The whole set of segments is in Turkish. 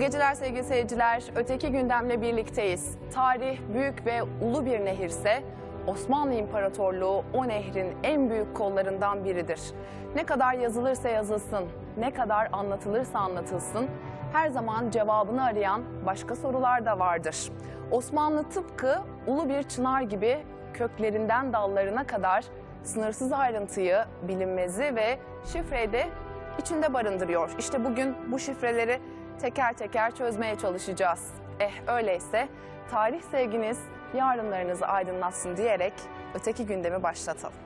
İyi geceler sevgili seyirciler. Öteki gündemle birlikteyiz. Tarih büyük ve ulu bir nehirse Osmanlı İmparatorluğu o nehrin en büyük kollarından biridir. Ne kadar yazılırsa yazılsın, ne kadar anlatılırsa anlatılsın her zaman cevabını arayan başka sorular da vardır. Osmanlı tıpkı ulu bir çınar gibi köklerinden dallarına kadar sınırsız ayrıntıyı, bilinmezi ve şifreyi de içinde barındırıyor. İşte bugün bu şifreleri teker teker çözmeye çalışacağız. Eh öyleyse tarih sevginiz yarınlarınızı aydınlatsın diyerek öteki gündemi başlatalım.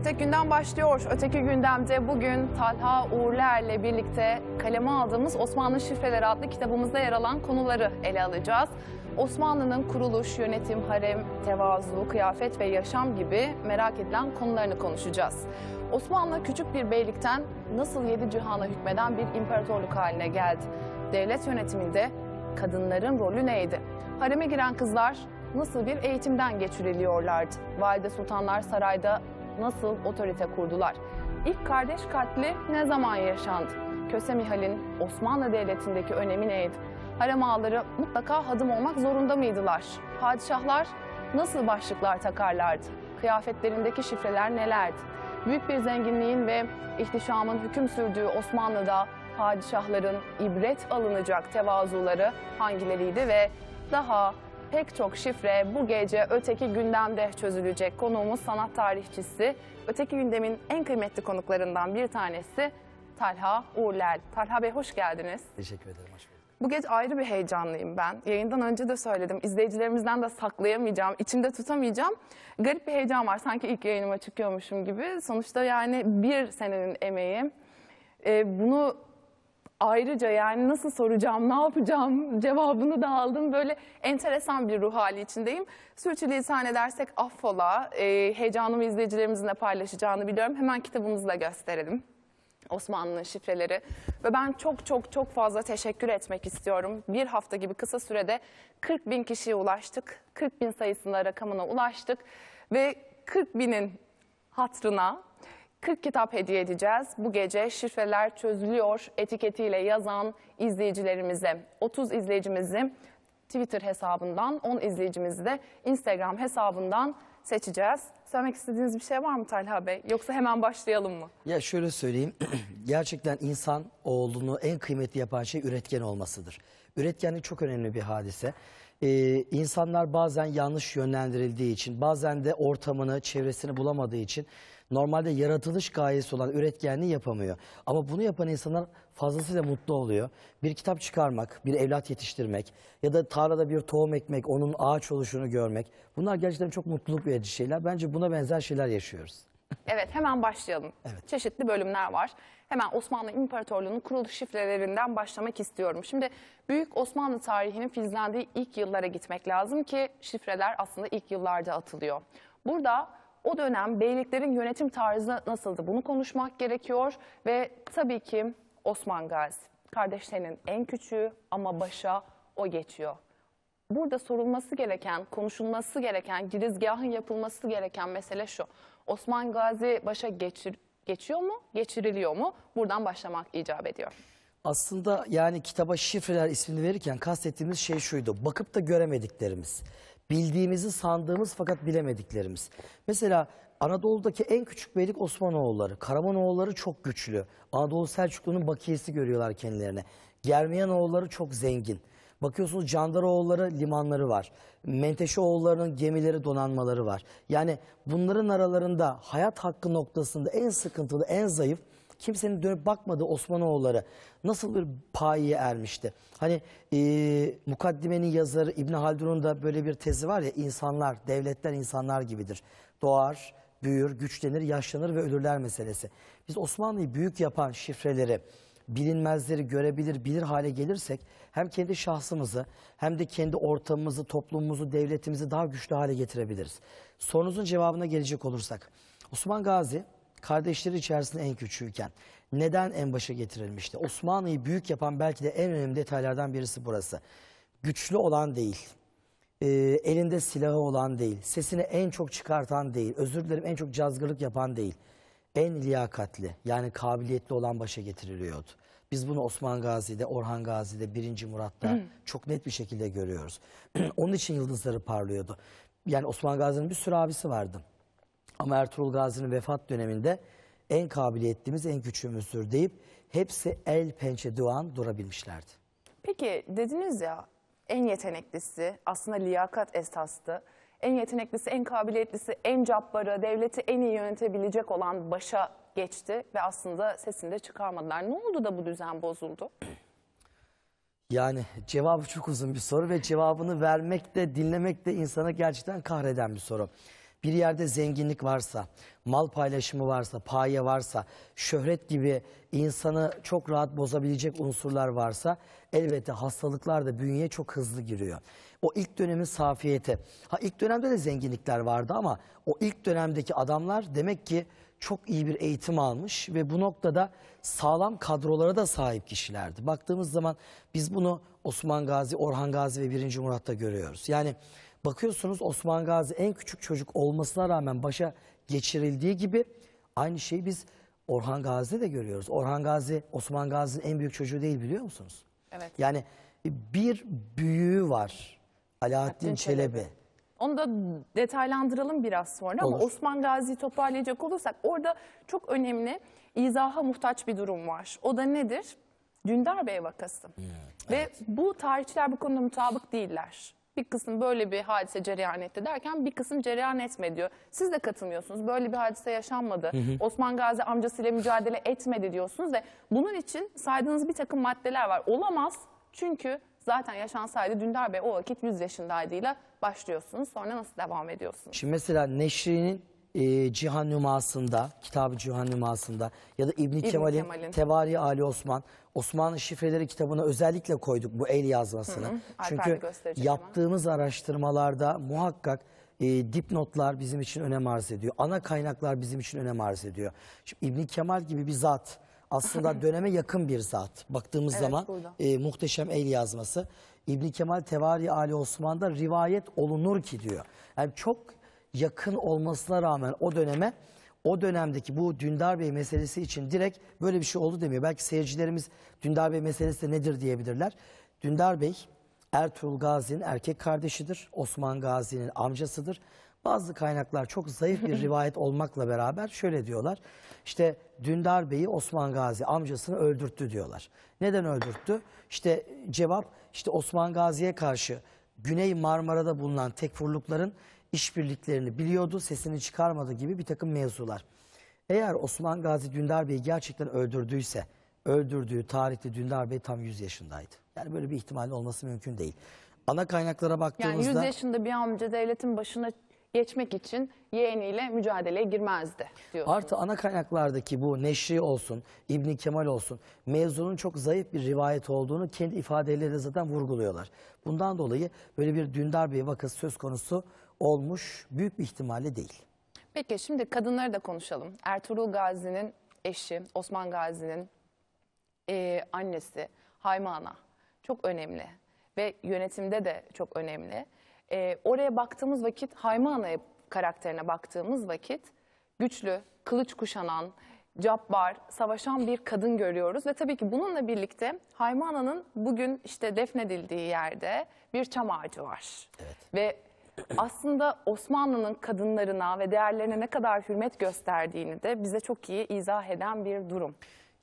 Öteki günden başlıyor. Öteki gündemde bugün Talha Uğurler'le birlikte kaleme aldığımız Osmanlı Şifreleri adlı kitabımızda yer alan konuları ele alacağız. Osmanlı'nın kuruluş, yönetim, harem, tevazu, kıyafet ve yaşam gibi merak edilen konularını konuşacağız. Osmanlı küçük bir beylikten nasıl yedi cihana hükmeden bir imparatorluk haline geldi? Devlet yönetiminde kadınların rolü neydi? Hareme giren kızlar nasıl bir eğitimden geçiriliyorlardı? Valide sultanlar sarayda nasıl otorite kurdular? İlk kardeş katli ne zaman yaşandı? Köse Mihal'in Osmanlı Devleti'ndeki önemi neydi? Harem ağaları mutlaka hadım olmak zorunda mıydılar? Padişahlar nasıl başlıklar takarlardı? Kıyafetlerindeki şifreler nelerdi? Büyük bir zenginliğin ve ihtişamın hüküm sürdüğü Osmanlı'da padişahların ibret alınacak tevazuları hangileriydi ve daha pek çok şifre bu gece öteki gündemde çözülecek. Konuğumuz sanat tarihçisi, öteki gündemin en kıymetli konuklarından bir tanesi Talha Uğurler. Talha Bey hoş geldiniz. Teşekkür ederim. Hoş bulduk. Bu gece ayrı bir heyecanlıyım ben. Yayından önce de söyledim. izleyicilerimizden de saklayamayacağım, içimde tutamayacağım. Garip bir heyecan var. Sanki ilk yayınıma çıkıyormuşum gibi. Sonuçta yani bir senenin emeği. Ee, bunu ayrıca yani nasıl soracağım, ne yapacağım cevabını da aldım. Böyle enteresan bir ruh hali içindeyim. Sürçülisan edersek affola. E, heyecanımı izleyicilerimizle paylaşacağını biliyorum. Hemen kitabımızı da gösterelim. Osmanlı'nın şifreleri ve ben çok çok çok fazla teşekkür etmek istiyorum. Bir hafta gibi kısa sürede 40 bin kişiye ulaştık. 40 bin sayısında rakamına ulaştık ve 40 binin hatrına 40 kitap hediye edeceğiz. Bu gece şifreler çözülüyor etiketiyle yazan izleyicilerimize 30 izleyicimizi Twitter hesabından 10 izleyicimizi de Instagram hesabından seçeceğiz. Söylemek istediğiniz bir şey var mı Talha Bey? Yoksa hemen başlayalım mı? Ya şöyle söyleyeyim. Gerçekten insan oğlunu en kıymetli yapan şey üretken olmasıdır. Üretkenlik çok önemli bir hadise. Ee, insanlar bazen yanlış yönlendirildiği için, bazen de ortamını, çevresini bulamadığı için normalde yaratılış gayesi olan üretkenliği yapamıyor. Ama bunu yapan insanlar fazlasıyla mutlu oluyor. Bir kitap çıkarmak, bir evlat yetiştirmek ya da tarlada bir tohum ekmek, onun ağaç oluşunu görmek. Bunlar gerçekten çok mutluluk verici şeyler. Bence buna benzer şeyler yaşıyoruz. Evet hemen başlayalım. Evet. Çeşitli bölümler var. Hemen Osmanlı İmparatorluğu'nun kuruluş şifrelerinden başlamak istiyorum. Şimdi Büyük Osmanlı tarihinin filizlendiği ilk yıllara gitmek lazım ki şifreler aslında ilk yıllarda atılıyor. Burada o dönem beyliklerin yönetim tarzı nasıldı bunu konuşmak gerekiyor ve tabii ki Osman Gazi kardeşlerinin en küçüğü ama başa o geçiyor. Burada sorulması gereken, konuşulması gereken, girizgahın yapılması gereken mesele şu. Osman Gazi başa geçir, geçiyor mu, geçiriliyor mu? Buradan başlamak icap ediyor. Aslında yani kitaba şifreler ismini verirken kastettiğimiz şey şuydu. Bakıp da göremediklerimiz bildiğimizi sandığımız fakat bilemediklerimiz. Mesela Anadolu'daki en küçük beylik Osmanoğulları. Karamanoğulları çok güçlü. Anadolu Selçuklu'nun bakiyesi görüyorlar kendilerine. Germiyanoğulları çok zengin. Bakıyorsunuz Candaroğulları limanları var. Menteşeoğullarının gemileri donanmaları var. Yani bunların aralarında hayat hakkı noktasında en sıkıntılı, en zayıf kimsenin dönüp bakmadığı Osmanoğulları nasıl bir payiye ermişti? Hani e, mukaddimenin yazarı İbn Haldun'un da böyle bir tezi var ya insanlar, devletler insanlar gibidir. Doğar, büyür, güçlenir, yaşlanır ve ölürler meselesi. Biz Osmanlı'yı büyük yapan şifreleri, bilinmezleri görebilir, bilir hale gelirsek hem kendi şahsımızı hem de kendi ortamımızı, toplumumuzu, devletimizi daha güçlü hale getirebiliriz. Sorunuzun cevabına gelecek olursak. Osman Gazi kardeşleri içerisinde en küçüğüken neden en başa getirilmişti? Osmanlı'yı büyük yapan belki de en önemli detaylardan birisi burası. Güçlü olan değil, e, elinde silahı olan değil, sesini en çok çıkartan değil, özür dilerim en çok cazgırlık yapan değil. En liyakatli yani kabiliyetli olan başa getiriliyordu. Biz bunu Osman Gazi'de, Orhan Gazi'de, 1. Murat'ta Hı. Hmm. çok net bir şekilde görüyoruz. Onun için yıldızları parlıyordu. Yani Osman Gazi'nin bir sürü abisi vardı. Ama Ertuğrul Gazi'nin vefat döneminde en kabiliyetlimiz, en küçüğümüzdür deyip hepsi el pençe duan durabilmişlerdi. Peki dediniz ya en yeteneklisi aslında liyakat esastı. En yeteneklisi, en kabiliyetlisi, en cabbarı, devleti en iyi yönetebilecek olan başa geçti ve aslında sesini de çıkarmadılar. Ne oldu da bu düzen bozuldu? Yani cevabı çok uzun bir soru ve cevabını vermek de dinlemek de insana gerçekten kahreden bir soru bir yerde zenginlik varsa, mal paylaşımı varsa, paye varsa, şöhret gibi insanı çok rahat bozabilecek unsurlar varsa elbette hastalıklar da bünyeye çok hızlı giriyor. O ilk dönemin safiyeti. Ha ilk dönemde de zenginlikler vardı ama o ilk dönemdeki adamlar demek ki çok iyi bir eğitim almış ve bu noktada sağlam kadrolara da sahip kişilerdi. Baktığımız zaman biz bunu Osman Gazi, Orhan Gazi ve 1. Murat'ta görüyoruz. Yani Bakıyorsunuz Osman Gazi en küçük çocuk olmasına rağmen başa geçirildiği gibi aynı şeyi biz Orhan Gazi'de de görüyoruz. Orhan Gazi Osman Gazi'nin en büyük çocuğu değil biliyor musunuz? Evet. Yani bir büyüğü var Alaaddin Çelebi. Onu da detaylandıralım biraz sonra Olur. ama Osman Gazi'yi toparlayacak olursak orada çok önemli izaha muhtaç bir durum var. O da nedir? Dündar Bey vakası. Yeah, Ve evet. bu tarihçiler bu konuda mutabık değiller bir kısım böyle bir hadise cereyan etti derken bir kısım cereyan etme diyor. Siz de katılmıyorsunuz. Böyle bir hadise yaşanmadı. Hı hı. Osman Gazi amcasıyla mücadele etmedi diyorsunuz ve bunun için saydığınız bir takım maddeler var. Olamaz çünkü zaten yaşansaydı Dündar Bey o vakit 100 yaşındaydıyla başlıyorsunuz. Sonra nasıl devam ediyorsunuz? Şimdi mesela Neşri'nin e, Cihan Nüması'nda, kitabı Cihan Nüması'nda ya da İbni Kemal'in Kemal Tevari Ali Osman, Osmanlı Şifreleri kitabına özellikle koyduk bu el yazmasını. Hı hı. Çünkü yaptığımız ama. araştırmalarda muhakkak e, dipnotlar bizim için önem arz ediyor. Ana kaynaklar bizim için önem arz ediyor. Şimdi İbn Kemal gibi bir zat aslında döneme yakın bir zat. Baktığımız evet, zaman e, muhteşem el yazması. İbni Kemal Tevari Ali Osman'da rivayet olunur ki diyor. Yani çok yakın olmasına rağmen o döneme o dönemdeki bu Dündar Bey meselesi için direkt böyle bir şey oldu demiyor. Belki seyircilerimiz Dündar Bey meselesi nedir diyebilirler. Dündar Bey Ertuğrul Gazi'nin erkek kardeşidir. Osman Gazi'nin amcasıdır. Bazı kaynaklar çok zayıf bir rivayet olmakla beraber şöyle diyorlar. İşte Dündar Bey'i Osman Gazi amcasını öldürttü diyorlar. Neden öldürttü? İşte cevap işte Osman Gazi'ye karşı Güney Marmara'da bulunan tekfurlukların işbirliklerini biliyordu, sesini çıkarmadı gibi bir takım mevzular. Eğer Osman Gazi Dündar Bey'i gerçekten öldürdüyse, öldürdüğü tarihte Dündar Bey tam 100 yaşındaydı. Yani böyle bir ihtimalin olması mümkün değil. Ana kaynaklara baktığımızda... Yani 100 yaşında bir amca devletin başına geçmek için yeğeniyle mücadeleye girmezdi diyorsunuz. Artı ana kaynaklardaki bu Neşri olsun, İbni Kemal olsun mevzunun çok zayıf bir rivayet olduğunu kendi ifadeleriyle zaten vurguluyorlar. Bundan dolayı böyle bir Dündar Bey vakası söz konusu olmuş büyük bir ihtimalle değil. Peki şimdi kadınları da konuşalım. Ertuğrul Gazi'nin eşi, Osman Gazi'nin e, annesi Haymana çok önemli ve yönetimde de çok önemli. E, oraya baktığımız vakit Haymana'ya karakterine baktığımız vakit güçlü, kılıç kuşanan, cabbar, savaşan bir kadın görüyoruz. Ve tabii ki bununla birlikte Haymana'nın bugün işte defnedildiği yerde bir çam ağacı var. Evet. Ve aslında Osmanlı'nın kadınlarına ve değerlerine ne kadar hürmet gösterdiğini de bize çok iyi izah eden bir durum.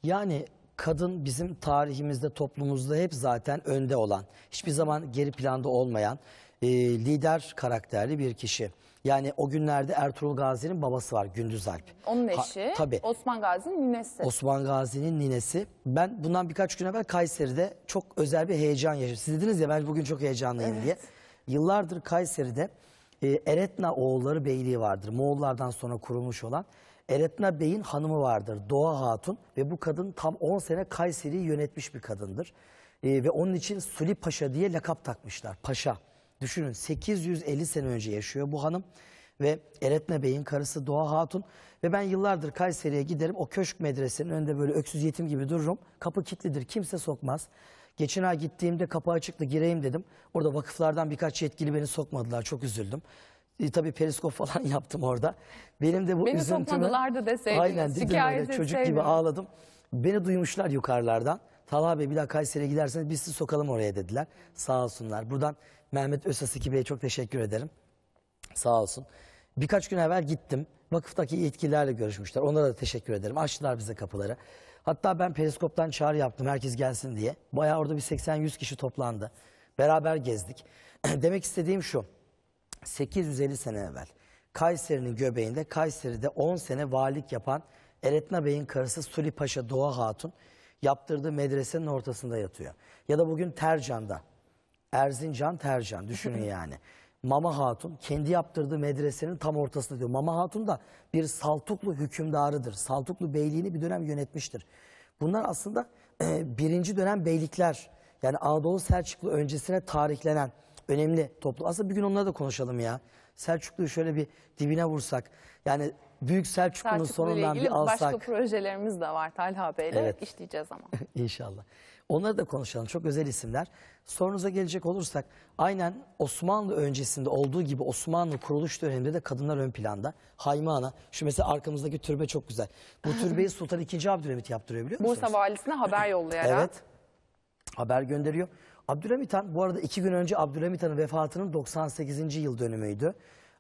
Yani kadın bizim tarihimizde, toplumumuzda hep zaten önde olan, hiçbir zaman geri planda olmayan e, lider karakterli bir kişi. Yani o günlerde Ertuğrul Gazi'nin babası var Gündüz Alp. Onun eşi ha, tabii. Osman Gazi'nin ninesi. Osman Gazi'nin ninesi. Ben bundan birkaç gün evvel Kayseri'de çok özel bir heyecan yaşadım. Siz dediniz ya ben bugün çok heyecanlıyım evet. diye. Yıllardır Kayseri'de e, Eretna oğulları beyliği vardır. Moğollardan sonra kurulmuş olan Eretna Bey'in hanımı vardır. Doğa Hatun ve bu kadın tam 10 sene Kayseri'yi yönetmiş bir kadındır. E, ve onun için Suli Paşa diye lakap takmışlar. Paşa. Düşünün 850 sene önce yaşıyor bu hanım ve Eretna Bey'in karısı Doğa Hatun ve ben yıllardır Kayseri'ye giderim o köşk medresenin önünde böyle öksüz yetim gibi dururum. Kapı kilitlidir kimse sokmaz. Geçen ay gittiğimde kapı açıktı gireyim dedim. Orada vakıflardan birkaç yetkili beni sokmadılar. Çok üzüldüm. E, tabii periskop falan yaptım orada. Benim de bu beni üzüntümü... Beni sokmadılar da deseydiniz. Aynen dedim öyle çocuk gibi ağladım. Beni duymuşlar yukarılardan. Talha Bey bir daha Kayseri'ye giderseniz biz sizi sokalım oraya dediler. Sağ olsunlar. Buradan Mehmet Ösasiki Bey'e çok teşekkür ederim. Sağ olsun. Birkaç gün evvel gittim. Vakıftaki yetkililerle görüşmüşler. Onlara da teşekkür ederim. Açtılar bize kapıları. Hatta ben periskoptan çağrı yaptım herkes gelsin diye. Bayağı orada bir 80-100 kişi toplandı. Beraber gezdik. Demek istediğim şu. 850 sene evvel Kayseri'nin göbeğinde Kayseri'de 10 sene valilik yapan Eretna Bey'in karısı Suli Paşa Doğa Hatun yaptırdığı medresenin ortasında yatıyor. Ya da bugün Tercan'da. Erzincan Tercan düşünün yani. Mama Hatun kendi yaptırdığı medresenin tam ortasında diyor. Mama Hatun da bir Saltuklu hükümdarıdır. Saltuklu beyliğini bir dönem yönetmiştir. Bunlar aslında e, birinci dönem beylikler. Yani Anadolu Selçuklu öncesine tarihlenen önemli toplu. Aslında bir gün onları da konuşalım ya. Selçuklu'yu şöyle bir dibine vursak. Yani Büyük Selçuklu'nun Selçuklu sonundan bir alsak. Başka projelerimiz de var Talha Bey'le evet. işleyeceğiz ama. İnşallah. Onları da konuşalım. Çok özel isimler. Sorunuza gelecek olursak aynen Osmanlı öncesinde olduğu gibi Osmanlı kuruluş döneminde de kadınlar ön planda. Hayma Ana. Şu mesela arkamızdaki türbe çok güzel. Bu ah. türbeyi Sultan II. Abdülhamit yaptırıyor biliyor musunuz? Bursa valisine haber yollayarak. evet. Haber gönderiyor. Abdülhamit Han bu arada iki gün önce Abdülhamit Han'ın vefatının 98. yıl dönümüydü.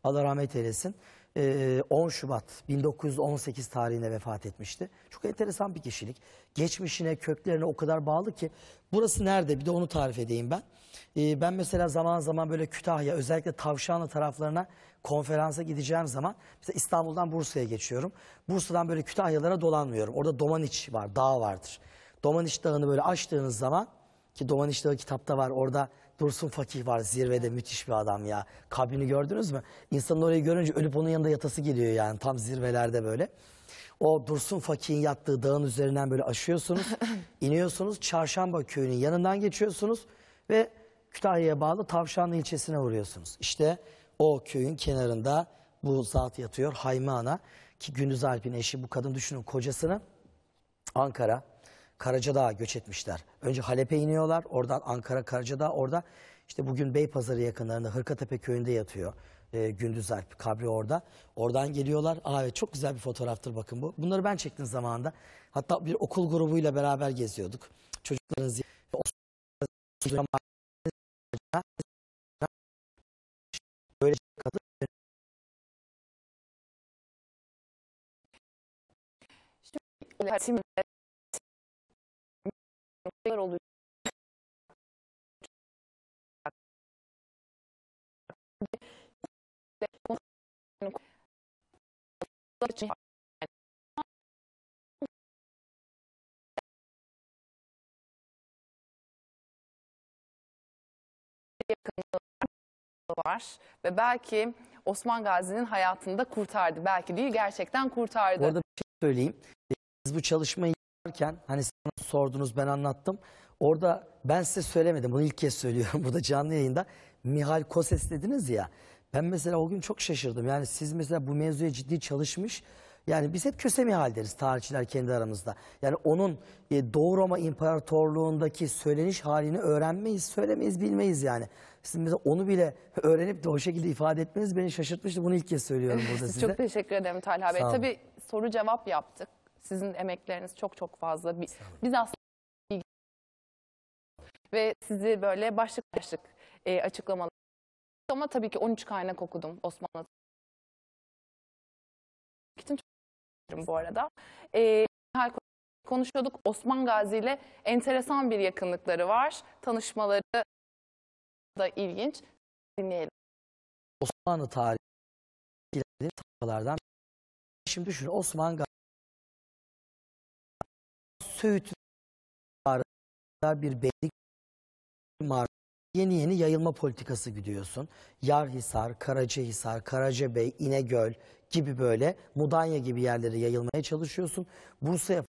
Allah rahmet eylesin. 10 ee, Şubat 1918 tarihinde vefat etmişti. Çok enteresan bir kişilik. Geçmişine, köklerine o kadar bağlı ki. Burası nerede? Bir de onu tarif edeyim ben. Ee, ben mesela zaman zaman böyle Kütahya, özellikle Tavşanlı taraflarına konferansa gideceğim zaman mesela İstanbul'dan Bursa'ya geçiyorum. Bursa'dan böyle Kütahyalara dolanmıyorum. Orada Domaniç var, dağ vardır. Domaniç Dağı'nı böyle açtığınız zaman ki Domaniç Dağı kitapta var. Orada Dursun Fakih var zirvede müthiş bir adam ya. kabini gördünüz mü? İnsanın orayı görünce ölüp onun yanında yatası geliyor yani tam zirvelerde böyle. O Dursun Fakih'in yattığı dağın üzerinden böyle aşıyorsunuz. iniyorsunuz Çarşamba köyünün yanından geçiyorsunuz. Ve Kütahya'ya bağlı Tavşanlı ilçesine vuruyorsunuz. İşte o köyün kenarında bu zat yatıyor Hayme Ana. Ki Gündüz Alp'in eşi bu kadın düşünün kocasını Ankara Karacadağ'a göç etmişler. Önce Halep'e iniyorlar. Oradan Ankara Karacadağ. Orada işte bugün Beypazarı yakınlarında Hırkatepe köyünde yatıyor. E, Gündüz Alp kabri orada. Oradan geliyorlar. Aa, evet, çok güzel bir fotoğraftır bakın bu. Bunları ben çektim zamanında. Hatta bir okul grubuyla beraber geziyorduk. Çocukların böyle kadın Şimdi olacak. var ve belki Osman Gazi'nin hayatını da kurtardı. Belki değil gerçekten kurtardı. Bu arada bir şey söyleyeyim. Biz bu çalışmayı yaparken hani sordunuz ben anlattım. Orada ben size söylemedim bunu ilk kez söylüyorum burada canlı yayında. Mihal Koses dediniz ya. Ben mesela o gün çok şaşırdım. Yani siz mesela bu mevzuya ciddi çalışmış. Yani biz hep köse Mihal deriz tarihçiler kendi aramızda. Yani onun e, Doğu Roma İmparatorluğundaki söyleniş halini öğrenmeyiz, söylemeyiz, bilmeyiz yani. Sizin mesela onu bile öğrenip de o şekilde ifade etmeniz beni şaşırtmıştı. Bunu ilk kez söylüyorum burada size. Çok teşekkür ederim Talha Bey. Tabii soru cevap yaptık. Sizin emekleriniz çok çok fazla. Biz aslında ve sizi böyle başlık başlık e, açıklamalar ama tabii ki 13 kaynak okudum Osmanlı için çok bu arada. E, konuşuyorduk Osman Gazi ile enteresan bir yakınlıkları var. Tanışmaları da ilginç. Dinleyelim. Osmanlı tarihi tarihlerden şimdi düşün Osman Gazi Söğüt arasında bir beylik var. Yeni yeni yayılma politikası gidiyorsun. Yarhisar, Karacahisar, Karacabey, İnegöl gibi böyle Mudanya gibi yerlere yayılmaya çalışıyorsun. Bursa'ya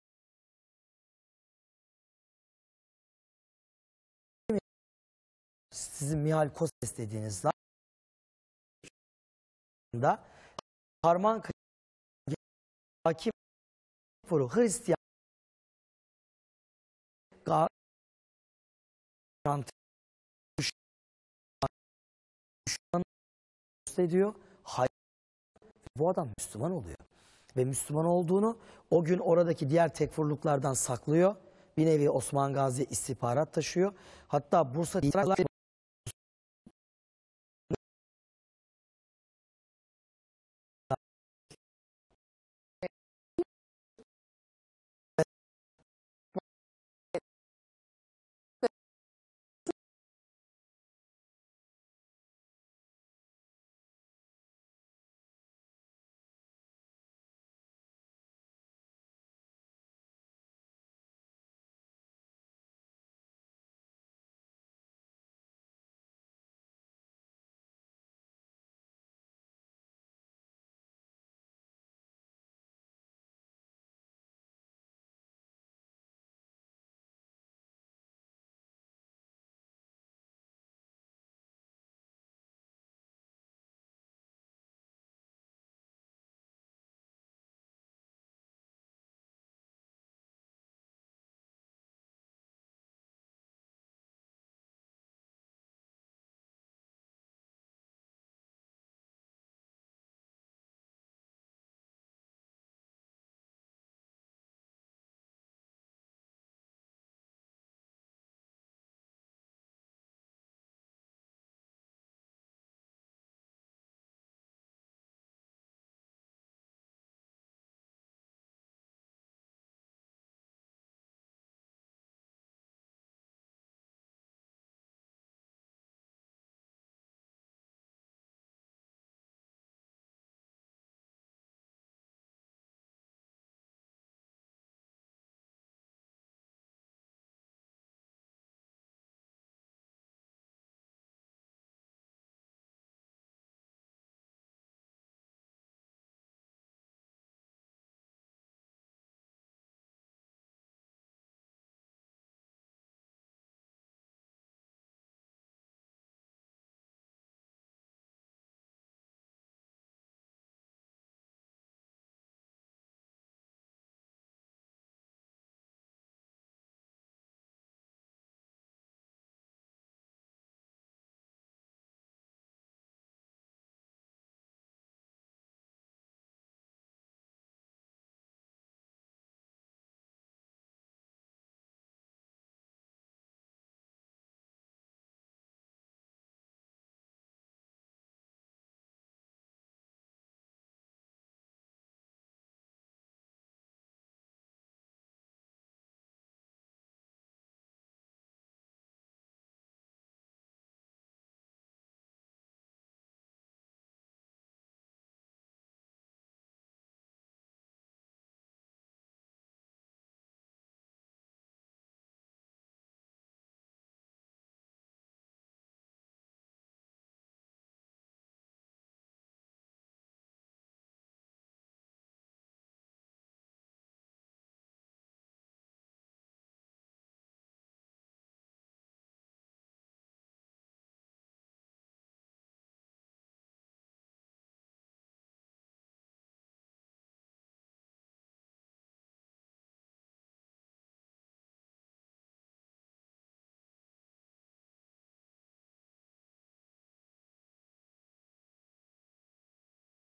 sizin Mihal Koses dediğiniz da harman hakim Hristiyan garanti düşman ediyor. Hayır. Bu adam Müslüman oluyor. Ve Müslüman olduğunu o gün oradaki diğer tekfurluklardan saklıyor. Bir nevi Osman Gazi istihbarat taşıyor. Hatta Bursa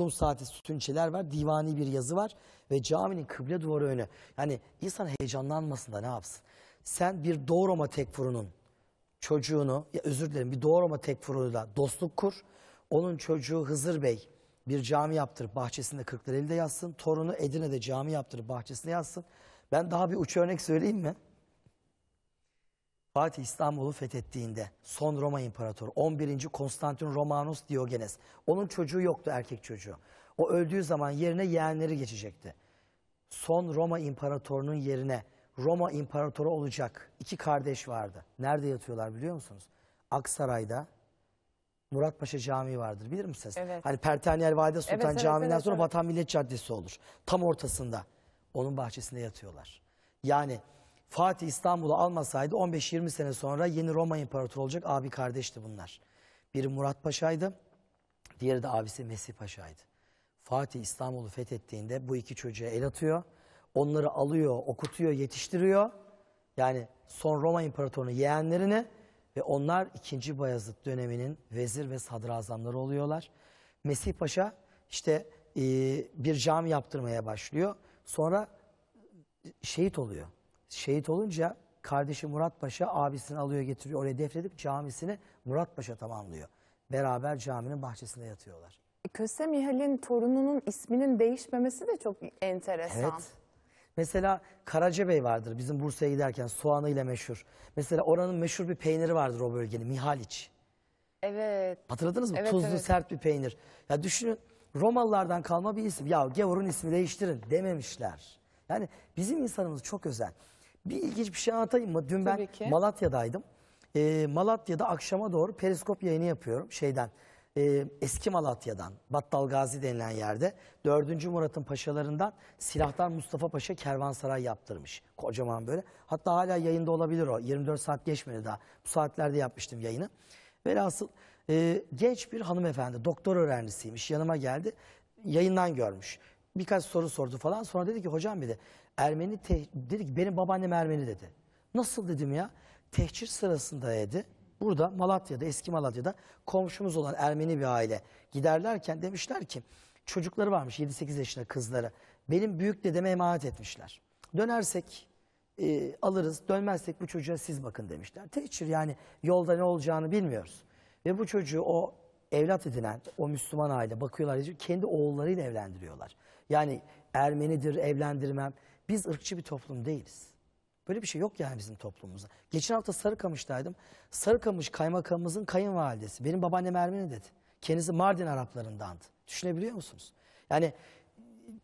Son saati sütunçiler var, divani bir yazı var ve caminin kıble duvarı önü. Yani insan heyecanlanmasın da ne yapsın? Sen bir doğroma tekfurunun çocuğunu, ya özür dilerim bir doğroma tekfuruyla dostluk kur. Onun çocuğu Hızır Bey bir cami yaptırıp bahçesinde Kırklareli'de yazsın. Torunu Edirne'de cami yaptırıp bahçesinde yazsın. Ben daha bir uç örnek söyleyeyim mi? Fatih İstanbul'u fethettiğinde son Roma İmparatoru 11. Konstantin Romanus Diogenes. Onun çocuğu yoktu erkek çocuğu. O öldüğü zaman yerine yeğenleri geçecekti. Son Roma İmparatorunun yerine Roma İmparatoru olacak iki kardeş vardı. Nerede yatıyorlar biliyor musunuz? Aksaray'da Muratpaşa Camii vardır bilir misiniz? Evet. Hani Pertaniyel Valide Sultan evet, evet, Camii'nden evet, sonra evet. Vatan Millet Caddesi olur. Tam ortasında. Onun bahçesinde yatıyorlar. Yani Fatih İstanbul'u almasaydı 15-20 sene sonra yeni Roma İmparatoru olacak abi kardeşti bunlar. Biri Murat Paşa'ydı, diğeri de abisi Mesih Paşa'ydı. Fatih İstanbul'u fethettiğinde bu iki çocuğa el atıyor. Onları alıyor, okutuyor, yetiştiriyor. Yani son Roma İmparatorunu yeğenlerini ve onlar 2. Bayezid döneminin vezir ve sadrazamları oluyorlar. Mesih Paşa işte e, bir cami yaptırmaya başlıyor. Sonra şehit oluyor şehit olunca kardeşi Murat Paşa abisini alıyor getiriyor oraya defnedip camisini Murat Paşa tamamlıyor. Beraber caminin bahçesinde yatıyorlar. E, Köse Mihal'in torununun isminin değişmemesi de çok enteresan. Evet. Mesela Karacabey vardır bizim Bursa'ya giderken soğanıyla meşhur. Mesela oranın meşhur bir peyniri vardır o bölgenin Mihaliç. Evet. Hatırladınız mı? Evet, Tuzlu evet. sert bir peynir. Ya düşünün Romalılardan kalma bir isim. Ya Gevur'un ismi değiştirin dememişler. Yani bizim insanımız çok özel. Bir ilginç bir şey anlatayım mı? Dün ben Malatya'daydım. Ee, Malatya'da akşama doğru periskop yayını yapıyorum. Şeyden, e, eski Malatya'dan, Battalgazi denilen yerde 4. Murat'ın paşalarından Silahtar Mustafa Paşa kervansaray yaptırmış. Kocaman böyle. Hatta hala yayında olabilir o. 24 saat geçmedi daha. Bu saatlerde yapmıştım yayını. Velhasıl e, genç bir hanımefendi, doktor öğrencisiymiş. Yanıma geldi. Yayından görmüş. Birkaç soru sordu falan. Sonra dedi ki hocam bir de Ermeni dedi ki benim babaannem Ermeni dedi. Nasıl dedim ya? Tehcir sırasında dedi. Burada Malatya'da eski Malatya'da komşumuz olan Ermeni bir aile giderlerken demişler ki çocukları varmış 7-8 yaşında kızları. Benim büyük dedeme emanet etmişler. Dönersek e, alırız dönmezsek bu çocuğa siz bakın demişler. Tehcir yani yolda ne olacağını bilmiyoruz. Ve bu çocuğu o evlat edinen o Müslüman aile bakıyorlar kendi oğullarıyla evlendiriyorlar. Yani Ermenidir evlendirmem, biz ırkçı bir toplum değiliz. Böyle bir şey yok yani bizim toplumumuzda. Geçen hafta Sarıkamış'taydım. Sarıkamış kaymakamımızın kayınvalidesi. Benim babaannem Ermeni dedi. Kendisi Mardin Araplarındandı. Düşünebiliyor musunuz? Yani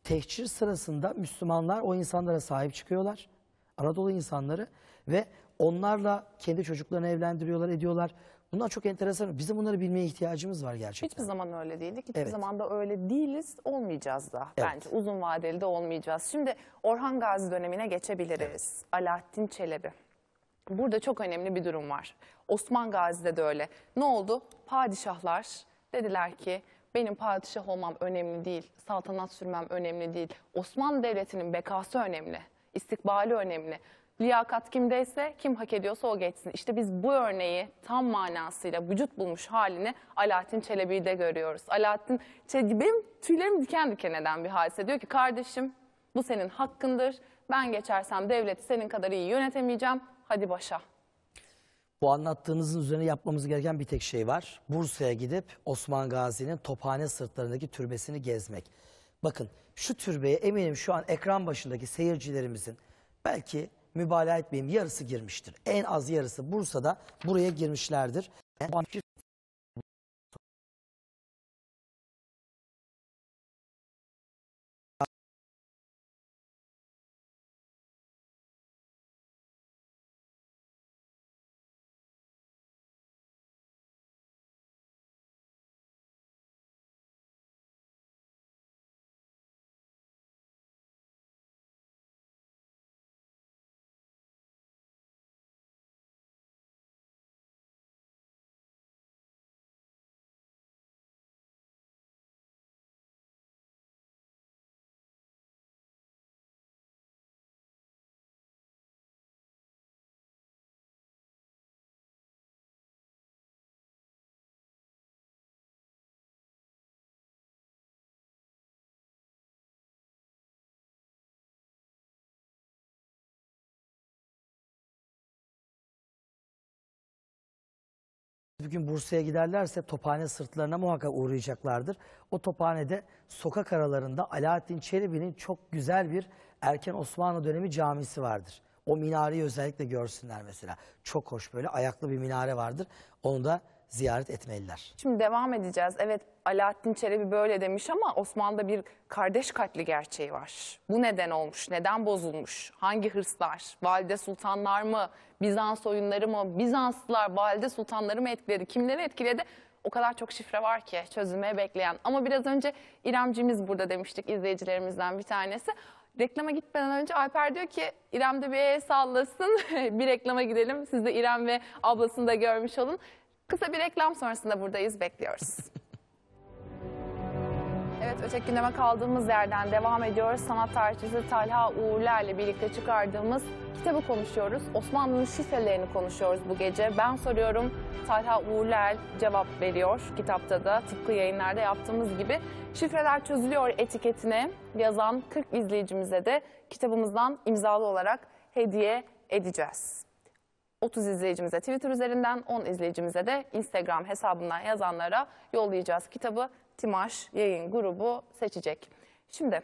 tehcir sırasında Müslümanlar o insanlara sahip çıkıyorlar. Anadolu insanları ve onlarla kendi çocuklarını evlendiriyorlar, ediyorlar. Bunlar çok enteresan. Bizim bunları bilmeye ihtiyacımız var gerçekten. Hiçbir zaman öyle değildik. Hiçbir evet. zaman da öyle değiliz. Olmayacağız da. Evet. Bence uzun vadeli de olmayacağız. Şimdi Orhan Gazi dönemine geçebiliriz. Evet. Alaaddin Çelebi. Burada çok önemli bir durum var. Osman Gazi'de de öyle. Ne oldu? Padişahlar dediler ki benim padişah olmam önemli değil, saltanat sürmem önemli değil. Osmanlı Devleti'nin bekası önemli, İstikbali önemli. Liyakat kimdeyse kim hak ediyorsa o geçsin. İşte biz bu örneği tam manasıyla vücut bulmuş halini Alaaddin Çelebi'de görüyoruz. Alaaddin Çelebi benim tüylerim diken diken eden bir hadise. Diyor ki kardeşim bu senin hakkındır. Ben geçersem devleti senin kadar iyi yönetemeyeceğim. Hadi başa. Bu anlattığınızın üzerine yapmamız gereken bir tek şey var. Bursa'ya gidip Osman Gazi'nin Tophane sırtlarındaki türbesini gezmek. Bakın şu türbeye eminim şu an ekran başındaki seyircilerimizin belki mübalağa etmeyeyim yarısı girmiştir. En az yarısı Bursa'da buraya girmişlerdir. bir gün Bursa'ya giderlerse tophane sırtlarına muhakkak uğrayacaklardır. O tophanede sokak aralarında Alaaddin Çelebi'nin çok güzel bir erken Osmanlı dönemi camisi vardır. O minareyi özellikle görsünler mesela. Çok hoş böyle ayaklı bir minare vardır. Onu da ziyaret etmeliler. Şimdi devam edeceğiz. Evet Alaaddin Çelebi böyle demiş ama Osmanlı'da bir kardeş katli gerçeği var. Bu neden olmuş? Neden bozulmuş? Hangi hırslar? Valide sultanlar mı? Bizans oyunları mı? Bizanslılar valide sultanları mı etkiledi? Kimleri etkiledi? O kadar çok şifre var ki çözülmeye bekleyen. Ama biraz önce İremcimiz burada demiştik izleyicilerimizden bir tanesi. Reklama gitmeden önce Alper diyor ki İrem de bir el sallasın bir reklama gidelim. Siz de İrem ve ablasını da görmüş olun. Kısa bir reklam sonrasında buradayız. Bekliyoruz. Evet öteki gündeme kaldığımız yerden devam ediyoruz. Sanat tarihçisi Talha Uğurler'le birlikte çıkardığımız kitabı konuşuyoruz. Osmanlı'nın şifrelerini konuşuyoruz bu gece. Ben soruyorum, Talha Uğurler cevap veriyor kitapta da tıpkı yayınlarda yaptığımız gibi. Şifreler çözülüyor etiketine yazan 40 izleyicimize de kitabımızdan imzalı olarak hediye edeceğiz. 30 izleyicimize Twitter üzerinden, 10 izleyicimize de Instagram hesabından yazanlara yollayacağız. Kitabı Timaş yayın grubu seçecek. Şimdi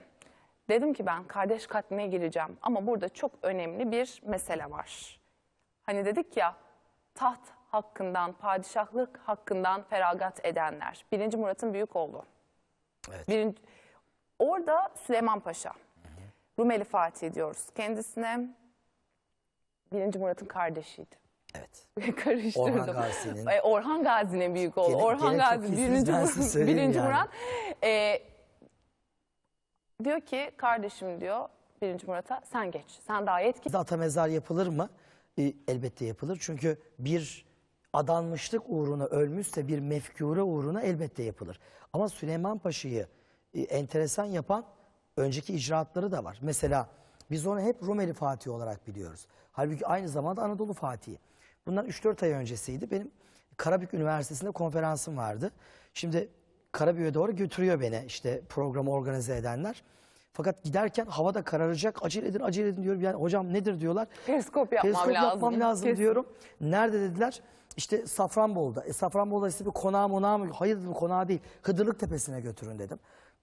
dedim ki ben kardeş katline gireceğim ama burada çok önemli bir mesele var. Hani dedik ya taht hakkından, padişahlık hakkından feragat edenler. Birinci Murat'ın büyük oğlu. Evet. Birinci, orada Süleyman Paşa, Rumeli Fatih diyoruz kendisine birinci Murat'ın kardeşiydi. Evet. Karıştırdım. Orhan Gazi'nin. Orhan Gazinin büyük oğlu. Gene, Orhan gene Gazi birinci, Murat, birinci yani. Murat. E, diyor ki kardeşim diyor birinci Murat'a sen geç. Sen daha yetkin. Ata mezar yapılır mı? E, elbette yapılır. Çünkü bir adanmışlık uğruna ölmüşse bir mefkure uğruna elbette yapılır. Ama Süleyman Paşa'yı e, enteresan yapan önceki icraatları da var. Mesela biz onu hep Rumeli Fatih olarak biliyoruz. Halbuki aynı zamanda Anadolu Fatih'i. Bundan 3-4 ay öncesiydi. Benim Karabük Üniversitesi'nde konferansım vardı. Şimdi Karabük'e doğru götürüyor beni işte programı organize edenler. Fakat giderken hava da kararacak. Acele edin, acele edin diyorum. Yani hocam nedir diyorlar. Periskop yapmam Periskop lazım. yapmam lazım Kesin. diyorum. Nerede dediler? İşte Safranbolu'da. E, Safranbolu'da işte bir konağı monağı mı? Hayır dedim konağı değil. Hıdırlık Tepesi'ne götürün dedim.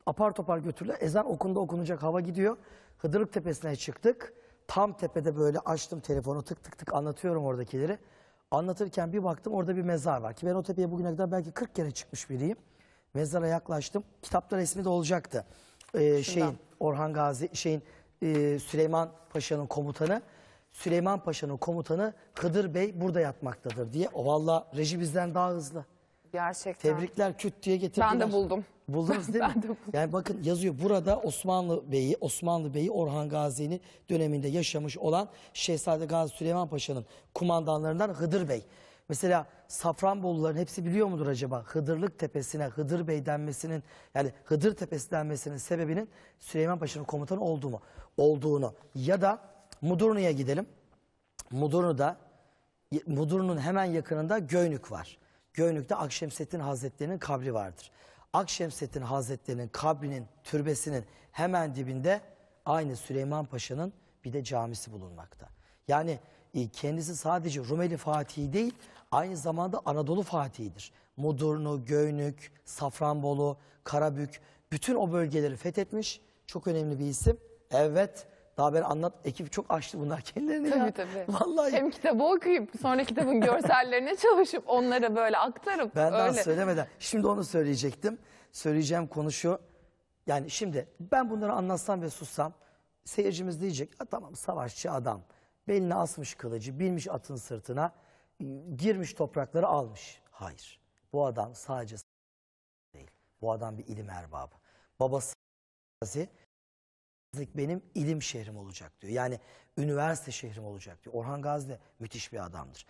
Apar topar götürdüler. Ezan okunda okunacak hava gidiyor. Hıdırlık Tepesi'ne çıktık. Tam tepede böyle açtım telefonu tık tık tık anlatıyorum oradakileri. Anlatırken bir baktım orada bir mezar var ki ben o tepeye bugüne kadar belki 40 kere çıkmış biriyim. Mezara yaklaştım. Kitapta resmi de olacaktı. Ee, şeyin Orhan Gazi şeyin e, Süleyman Paşa'nın komutanı. Süleyman Paşa'nın komutanı Hıdır Bey burada yatmaktadır diye. O valla reji bizden daha hızlı. Gerçekten. Tebrikler küt diye getirdiler. Ben de buldum. Buldunuz değil mi? de Yani bakın yazıyor burada Osmanlı Bey'i, Osmanlı Bey'i Orhan Gazi'nin döneminde yaşamış olan Şehzade Gazi Süleyman Paşa'nın kumandanlarından Hıdır Bey. Mesela Safranboluların hepsi biliyor mudur acaba? Hıdırlık Tepesi'ne Hıdır Bey denmesinin yani Hıdır Tepesi denmesinin sebebinin Süleyman Paşa'nın komutanı olduğu mu? olduğunu ya da Mudurnu'ya gidelim. Mudurnu'da Mudurnu'nun hemen yakınında Göynük var. Göynük'te Akşemseddin Hazretleri'nin kabri vardır. Akşemseddin Hazretleri'nin kabrinin, türbesinin hemen dibinde aynı Süleyman Paşa'nın bir de camisi bulunmakta. Yani e, kendisi sadece Rumeli Fatihi değil, aynı zamanda Anadolu Fatihi'dir. Mudurnu, Göynük, Safranbolu, Karabük, bütün o bölgeleri fethetmiş. Çok önemli bir isim. Evet, daha ben anlat. Ekip çok açtı bunlar kendilerini tabii, ya. Tabii Vallahi. Hem kitabı okuyup sonra kitabın görsellerine çalışıp onlara böyle aktarıp. Ben öyle. daha söylemeden. Şimdi onu söyleyecektim. Söyleyeceğim konu şu. Yani şimdi ben bunları anlatsam ve sussam seyircimiz diyecek. Ha, tamam savaşçı adam. Beline asmış kılıcı, binmiş atın sırtına, girmiş toprakları almış. Hayır. Bu adam sadece değil. Bu adam bir ilim erbabı. Babası benim ilim şehrim olacak diyor. Yani üniversite şehrim olacak diyor. Orhan Gazi de müthiş bir adamdır.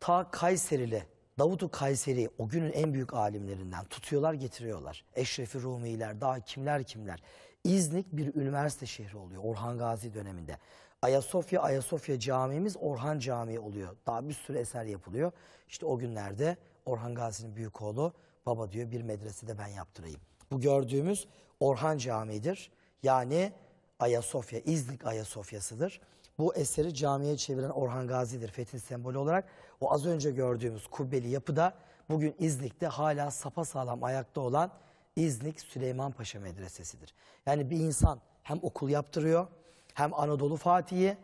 Ta Kayserili, Davutu Kayseri o günün en büyük alimlerinden tutuyorlar getiriyorlar. Eşrefi Rumiler, daha kimler kimler. İznik bir üniversite şehri oluyor Orhan Gazi döneminde. Ayasofya, Ayasofya camimiz Orhan Camii oluyor. Daha bir sürü eser yapılıyor. İşte o günlerde Orhan Gazi'nin büyük oğlu baba diyor bir medresede ben yaptırayım. Bu gördüğümüz Orhan Camii'dir. Yani Ayasofya, İznik Ayasofya'sıdır. Bu eseri camiye çeviren Orhan Gazi'dir Fetih sembolü olarak. O az önce gördüğümüz kubbeli yapıda bugün İznik'te hala sapasağlam ayakta olan İznik Süleyman Paşa Medresesi'dir. Yani bir insan hem okul yaptırıyor hem Anadolu Fatih'i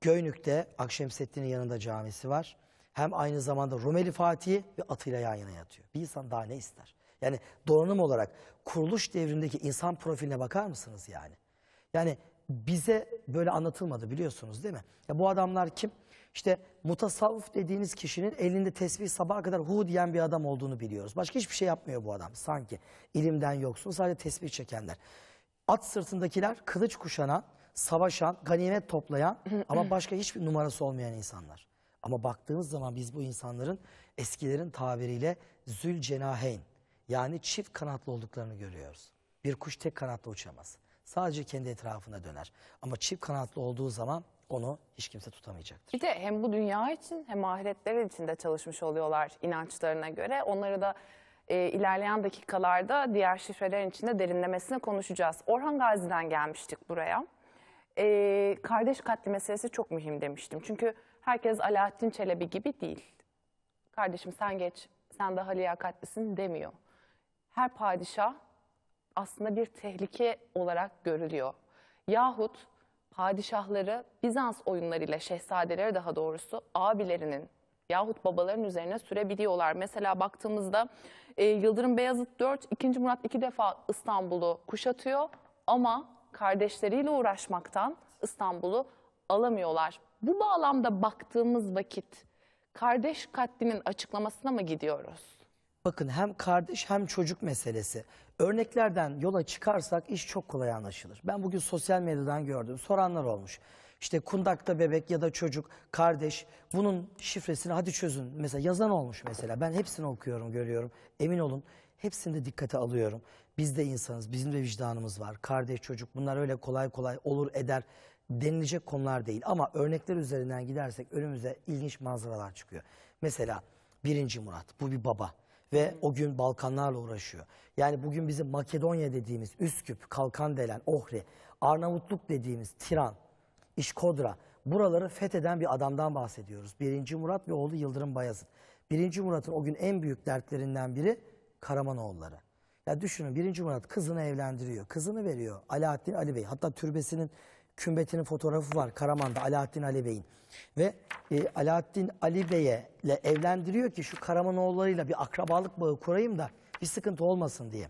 Göynük'te Akşemseddin'in yanında camisi var. Hem aynı zamanda Rumeli Fatih'i ve atıyla yan yana yatıyor. Bir insan daha ne ister? Yani donanım olarak kuruluş devrindeki insan profiline bakar mısınız yani? Yani bize böyle anlatılmadı biliyorsunuz değil mi? Ya bu adamlar kim? İşte mutasavvuf dediğiniz kişinin elinde tesbih sabaha kadar hu diyen bir adam olduğunu biliyoruz. Başka hiçbir şey yapmıyor bu adam sanki. ilimden yoksun sadece tesbih çekenler. At sırtındakiler kılıç kuşanan, savaşan, ganimet toplayan ama başka hiçbir numarası olmayan insanlar. Ama baktığımız zaman biz bu insanların eskilerin tabiriyle zül cenaheyn yani çift kanatlı olduklarını görüyoruz. Bir kuş tek kanatla uçamaz. Sadece kendi etrafında döner. Ama çift kanatlı olduğu zaman onu hiç kimse tutamayacaktır. Bir de hem bu dünya için hem ahiretler için de çalışmış oluyorlar inançlarına göre. Onları da e, ilerleyen dakikalarda diğer şifrelerin içinde derinlemesine konuşacağız. Orhan Gazi'den gelmiştik buraya. E, kardeş katli meselesi çok mühim demiştim. Çünkü herkes Alaaddin Çelebi gibi değil. Kardeşim sen geç, sen daha liyakatlisin demiyor. Her padişah aslında bir tehlike olarak görülüyor. Yahut padişahları Bizans oyunlarıyla şehzadeleri daha doğrusu abilerinin yahut babaların üzerine sürebiliyorlar. Mesela baktığımızda e, Yıldırım Beyazıt 4, 2. Murat 2 defa İstanbul'u kuşatıyor ama kardeşleriyle uğraşmaktan İstanbul'u alamıyorlar. Bu bağlamda baktığımız vakit kardeş katlinin açıklamasına mı gidiyoruz? Bakın hem kardeş hem çocuk meselesi. Örneklerden yola çıkarsak iş çok kolay anlaşılır. Ben bugün sosyal medyadan gördüm. Soranlar olmuş. İşte kundakta bebek ya da çocuk, kardeş bunun şifresini hadi çözün. Mesela yazan olmuş mesela. Ben hepsini okuyorum, görüyorum. Emin olun hepsini de dikkate alıyorum. Biz de insanız, bizim de vicdanımız var. Kardeş, çocuk bunlar öyle kolay kolay olur eder denilecek konular değil. Ama örnekler üzerinden gidersek önümüze ilginç manzaralar çıkıyor. Mesela birinci Murat, bu bir baba ve o gün Balkanlarla uğraşıyor. Yani bugün bizim Makedonya dediğimiz Üsküp, Kalkandelen, Ohri, Arnavutluk dediğimiz Tiran, İşkodra buraları fetheden bir adamdan bahsediyoruz. Birinci Murat ve oğlu Yıldırım Bayazıt. Birinci Murat'ın o gün en büyük dertlerinden biri Karamanoğulları. Ya düşünün Birinci Murat kızını evlendiriyor, kızını veriyor Alaaddin Ali Bey. Hatta türbesinin kümbetinin fotoğrafı var Karaman'da Alaaddin Ali Bey'in. Ve e, Alaaddin Ali Bey'e evlendiriyor ki şu Karamanoğullarıyla bir akrabalık bağı kurayım da bir sıkıntı olmasın diye.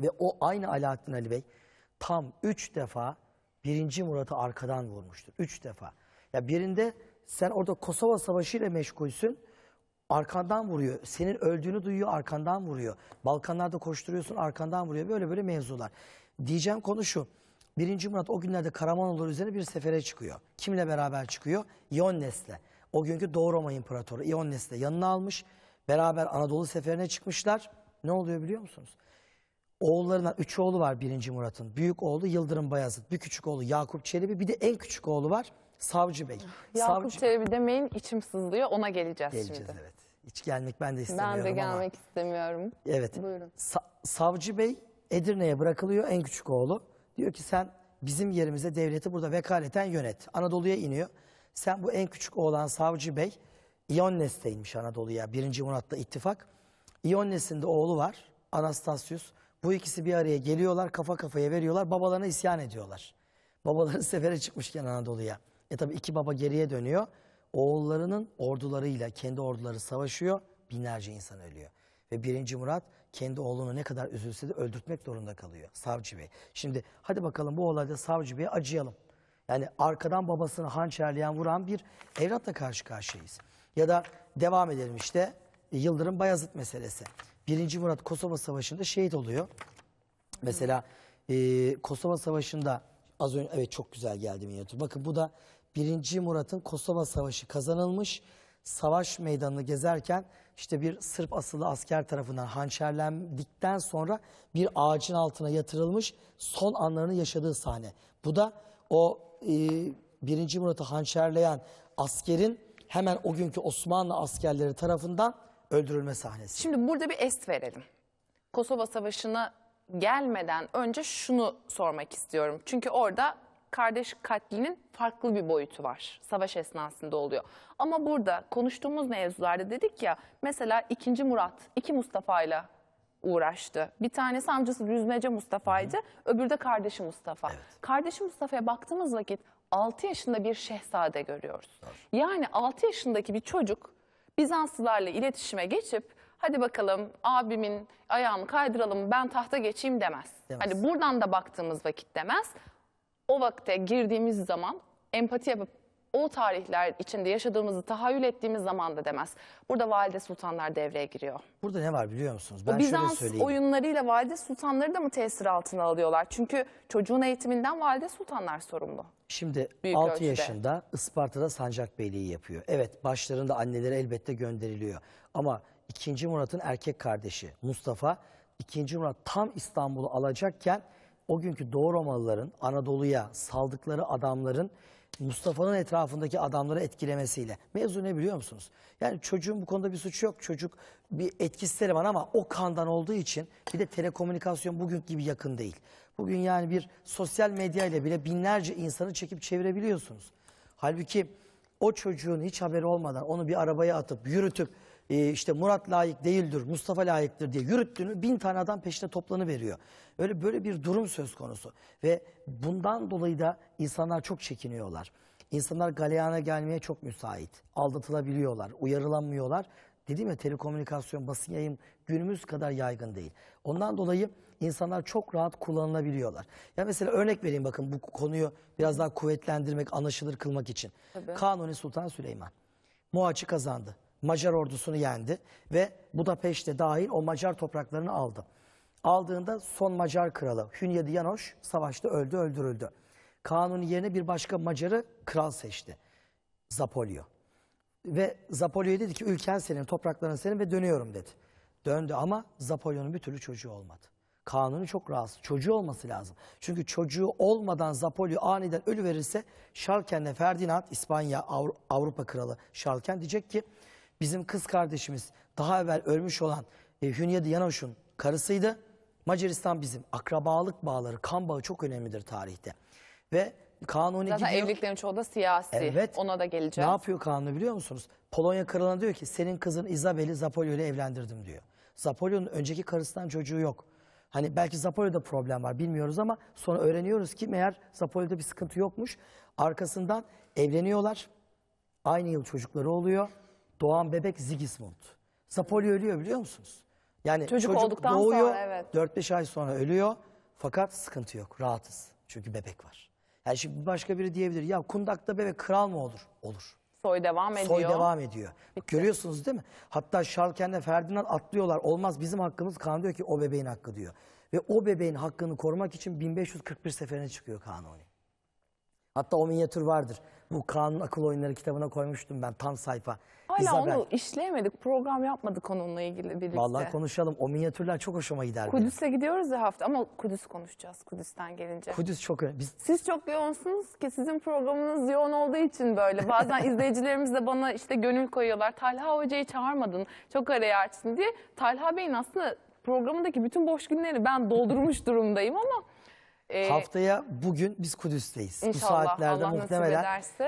Ve o aynı Alaaddin Ali Bey tam üç defa birinci Murat'ı arkadan vurmuştur. Üç defa. Ya birinde sen orada Kosova Savaşı ile meşgulsün. Arkandan vuruyor. Senin öldüğünü duyuyor arkandan vuruyor. Balkanlarda koşturuyorsun arkandan vuruyor. Böyle böyle mevzular. Diyeceğim konu şu. Birinci Murat o günlerde Karamanoğulları üzerine bir sefere çıkıyor. Kimle beraber çıkıyor? Ionnes'le. O günkü Doğu Roma İmparatoru Ionnes'le yanına almış. Beraber Anadolu seferine çıkmışlar. Ne oluyor biliyor musunuz? Oğullarından üç oğlu var Birinci Murat'ın. Büyük oğlu Yıldırım Bayezid, bir küçük oğlu Yakup Çelebi, bir de en küçük oğlu var Savcı Bey. Yakup Savcı... Çelebi demeyin içim sızlıyor ona geleceğiz, geleceğiz şimdi. evet. Hiç gelmek ben de istemiyorum Ben de gelmek ama. istemiyorum. Evet. Buyurun. Sa Savcı Bey Edirne'ye bırakılıyor en küçük oğlu. Diyor ki sen bizim yerimize devleti burada vekaleten yönet. Anadolu'ya iniyor. Sen bu en küçük oğlan Savcı Bey İonnes'te inmiş Anadolu'ya. Birinci Murat'la ittifak. İonnes'in de oğlu var Anastasius. Bu ikisi bir araya geliyorlar kafa kafaya veriyorlar. Babalarına isyan ediyorlar. Babaları sefere çıkmışken Anadolu'ya. E tabi iki baba geriye dönüyor. Oğullarının ordularıyla kendi orduları savaşıyor. Binlerce insan ölüyor. Ve birinci Murat kendi oğlunu ne kadar üzülse de öldürtmek zorunda kalıyor savcı bey. Şimdi hadi bakalım bu olayda savcı beye acıyalım. Yani arkadan babasını hançerleyen vuran bir evlatla karşı karşıyayız. Ya da devam edelim işte Yıldırım Bayazıt meselesi. Birinci Murat Kosova Savaşı'nda şehit oluyor. Mesela e, Kosova Savaşı'nda az önce evet çok güzel geldi minyatür. Bakın bu da birinci Murat'ın Kosova Savaşı kazanılmış. Savaş meydanını gezerken işte bir Sırp asıllı asker tarafından hançerlendikten sonra bir ağacın altına yatırılmış son anlarını yaşadığı sahne. Bu da o e, 1. Murat'ı hançerleyen askerin hemen o günkü Osmanlı askerleri tarafından öldürülme sahnesi. Şimdi burada bir est verelim. Kosova Savaşı'na gelmeden önce şunu sormak istiyorum. Çünkü orada kardeş katlinin farklı bir boyutu var. Savaş esnasında oluyor. Ama burada konuştuğumuz mevzularda dedik ya mesela 2. Murat 2 Mustafa ile uğraştı. Bir tanesi amcası Rüzmece Mustafa'ydı, öbürü de kardeşi Mustafa. Evet. Kardeşi Mustafa'ya baktığımız vakit 6 yaşında bir şehzade görüyoruz. Evet. Yani 6 yaşındaki bir çocuk Bizanslılarla iletişime geçip hadi bakalım abimin ayağımı kaydıralım ben tahta geçeyim demez. demez. Hani buradan da baktığımız vakit demez o vakte girdiğimiz zaman empati yapıp o tarihler içinde yaşadığımızı tahayyül ettiğimiz zaman da demez. Burada valide sultanlar devreye giriyor. Burada ne var biliyor musunuz? Ben o Bizans şöyle söyleyeyim. oyunlarıyla valide sultanları da mı tesir altına alıyorlar? Çünkü çocuğun eğitiminden valide sultanlar sorumlu. Şimdi Büyük 6 ölçüde. yaşında Isparta'da Sancakbeyliği yapıyor. Evet başlarında anneleri elbette gönderiliyor. Ama 2. Murat'ın erkek kardeşi Mustafa 2. Murat tam İstanbul'u alacakken o günkü Doğu Romalıların Anadolu'ya saldıkları adamların Mustafa'nın etrafındaki adamları etkilemesiyle. Mevzu ne biliyor musunuz? Yani çocuğun bu konuda bir suçu yok. Çocuk bir etkisiz var ama o kandan olduğu için bir de telekomünikasyon bugün gibi yakın değil. Bugün yani bir sosyal medya ile bile binlerce insanı çekip çevirebiliyorsunuz. Halbuki o çocuğun hiç haberi olmadan onu bir arabaya atıp yürütüp e, işte Murat layık değildir, Mustafa layıktır diye yürüttüğünü bin tane adam peşine toplanı veriyor. Öyle böyle bir durum söz konusu ve bundan dolayı da insanlar çok çekiniyorlar. İnsanlar galeyana gelmeye çok müsait. Aldatılabiliyorlar, uyarılanmıyorlar. Dedim ya telekomünikasyon, basın yayın günümüz kadar yaygın değil. Ondan dolayı insanlar çok rahat kullanılabiliyorlar. Ya mesela örnek vereyim bakın bu konuyu biraz daha kuvvetlendirmek, anlaşılır kılmak için. Tabii. Kanuni Sultan Süleyman. Moaç'ı kazandı. Macar ordusunu yendi ve Budapeşte dahil o Macar topraklarını aldı. Aldığında son Macar kralı Hünyedi Yanoş savaşta öldü öldürüldü. Kanuni yerine bir başka Macar'ı kral seçti. Zapolio Ve Zapolyo'ya dedi ki ülken senin, toprakların senin ve dönüyorum dedi. Döndü ama Zapolio'nun bir türlü çocuğu olmadı. Kanuni çok rahatsız. Çocuğu olması lazım. Çünkü çocuğu olmadan Zapolio aniden ölü verirse Şarlken'le Ferdinand İspanya Avrupa kralı Şarlken diyecek ki Bizim kız kardeşimiz daha evvel ölmüş olan e, Hünyadi Yanoş'un karısıydı. Macaristan bizim akrabalık bağları, kan bağı çok önemlidir tarihte. Ve kanuni Zaten gidiyor. evliliklerin çoğu da siyasi. Evet. Ona da geleceğiz. Ne yapıyor kanunu biliyor musunuz? Polonya kralına diyor ki senin kızın Isabel'i Zapolyo ile evlendirdim diyor. Zapolyo'nun önceki karısından çocuğu yok. Hani belki Zapolyo'da problem var bilmiyoruz ama sonra öğreniyoruz ki meğer Zapolyo'da bir sıkıntı yokmuş. Arkasından evleniyorlar. Aynı yıl çocukları oluyor doğan bebek Sigismund. Sapolya ölüyor biliyor musunuz? Yani çocuk, çocuk olduktan doğuyor, sonra evet. 4-5 ay sonra ölüyor. Fakat sıkıntı yok. Rahatız. Çünkü bebek var. Yani şimdi başka biri diyebilir. Ya kundakta bebek kral mı olur? Olur. Soy devam ediyor. Soy devam ediyor. Bitti. Görüyorsunuz değil mi? Hatta Şarken'le Ferdinand atlıyorlar. Olmaz bizim hakkımız kan diyor ki o bebeğin hakkı diyor. Ve o bebeğin hakkını korumak için 1541 seferine çıkıyor Kanuni. Hatta o minyatür vardır. Bu Kaan'ın Akıl Oyunları kitabına koymuştum ben tam sayfa. Hala İzabel. onu işleyemedik, program yapmadık onunla ilgili birlikte. Vallahi konuşalım. O minyatürler çok hoşuma gider. Kudüs'e gidiyoruz ya hafta ama Kudüs konuşacağız Kudüs'ten gelince. Kudüs çok önemli. Biz... Siz çok yoğunsunuz ki sizin programınız yoğun olduğu için böyle. Bazen izleyicilerimiz de bana işte gönül koyuyorlar. Talha Hoca'yı çağırmadın, çok araya açtın diye. Talha Bey'in aslında programındaki bütün boş günleri ben doldurmuş durumdayım ama... Ee, Haftaya bugün biz Kudüs'teyiz. İnşallah. Bu saatlerde Allah muhtemelen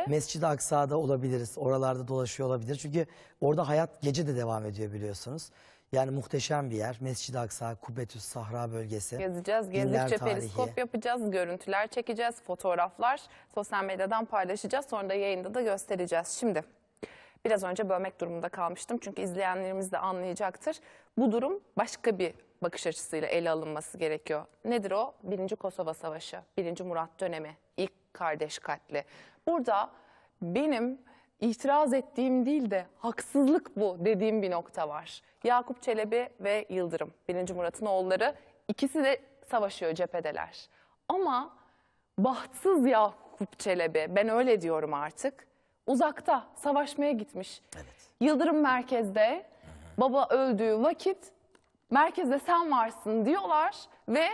Mescid-i Aksa'da olabiliriz. Oralarda dolaşıyor olabilir. Çünkü orada hayat gece de devam ediyor biliyorsunuz. Yani muhteşem bir yer. Mescid-i Aksa, Kubbetüs Sahra bölgesi. Yazacağız, gezdikçe tarihi. periskop yapacağız, görüntüler çekeceğiz, fotoğraflar sosyal medyadan paylaşacağız. Sonra da yayında da göstereceğiz. Şimdi biraz önce bölmek durumunda kalmıştım. Çünkü izleyenlerimiz de anlayacaktır. Bu durum başka bir bakış açısıyla ele alınması gerekiyor. Nedir o? Birinci Kosova Savaşı, birinci Murat dönemi, ilk kardeş katli. Burada benim itiraz ettiğim değil de haksızlık bu dediğim bir nokta var. Yakup Çelebi ve Yıldırım, birinci Murat'ın oğulları ikisi de savaşıyor cephedeler. Ama bahtsız Yakup Çelebi, ben öyle diyorum artık, uzakta savaşmaya gitmiş. Evet. Yıldırım merkezde baba öldüğü vakit merkezde sen varsın diyorlar ve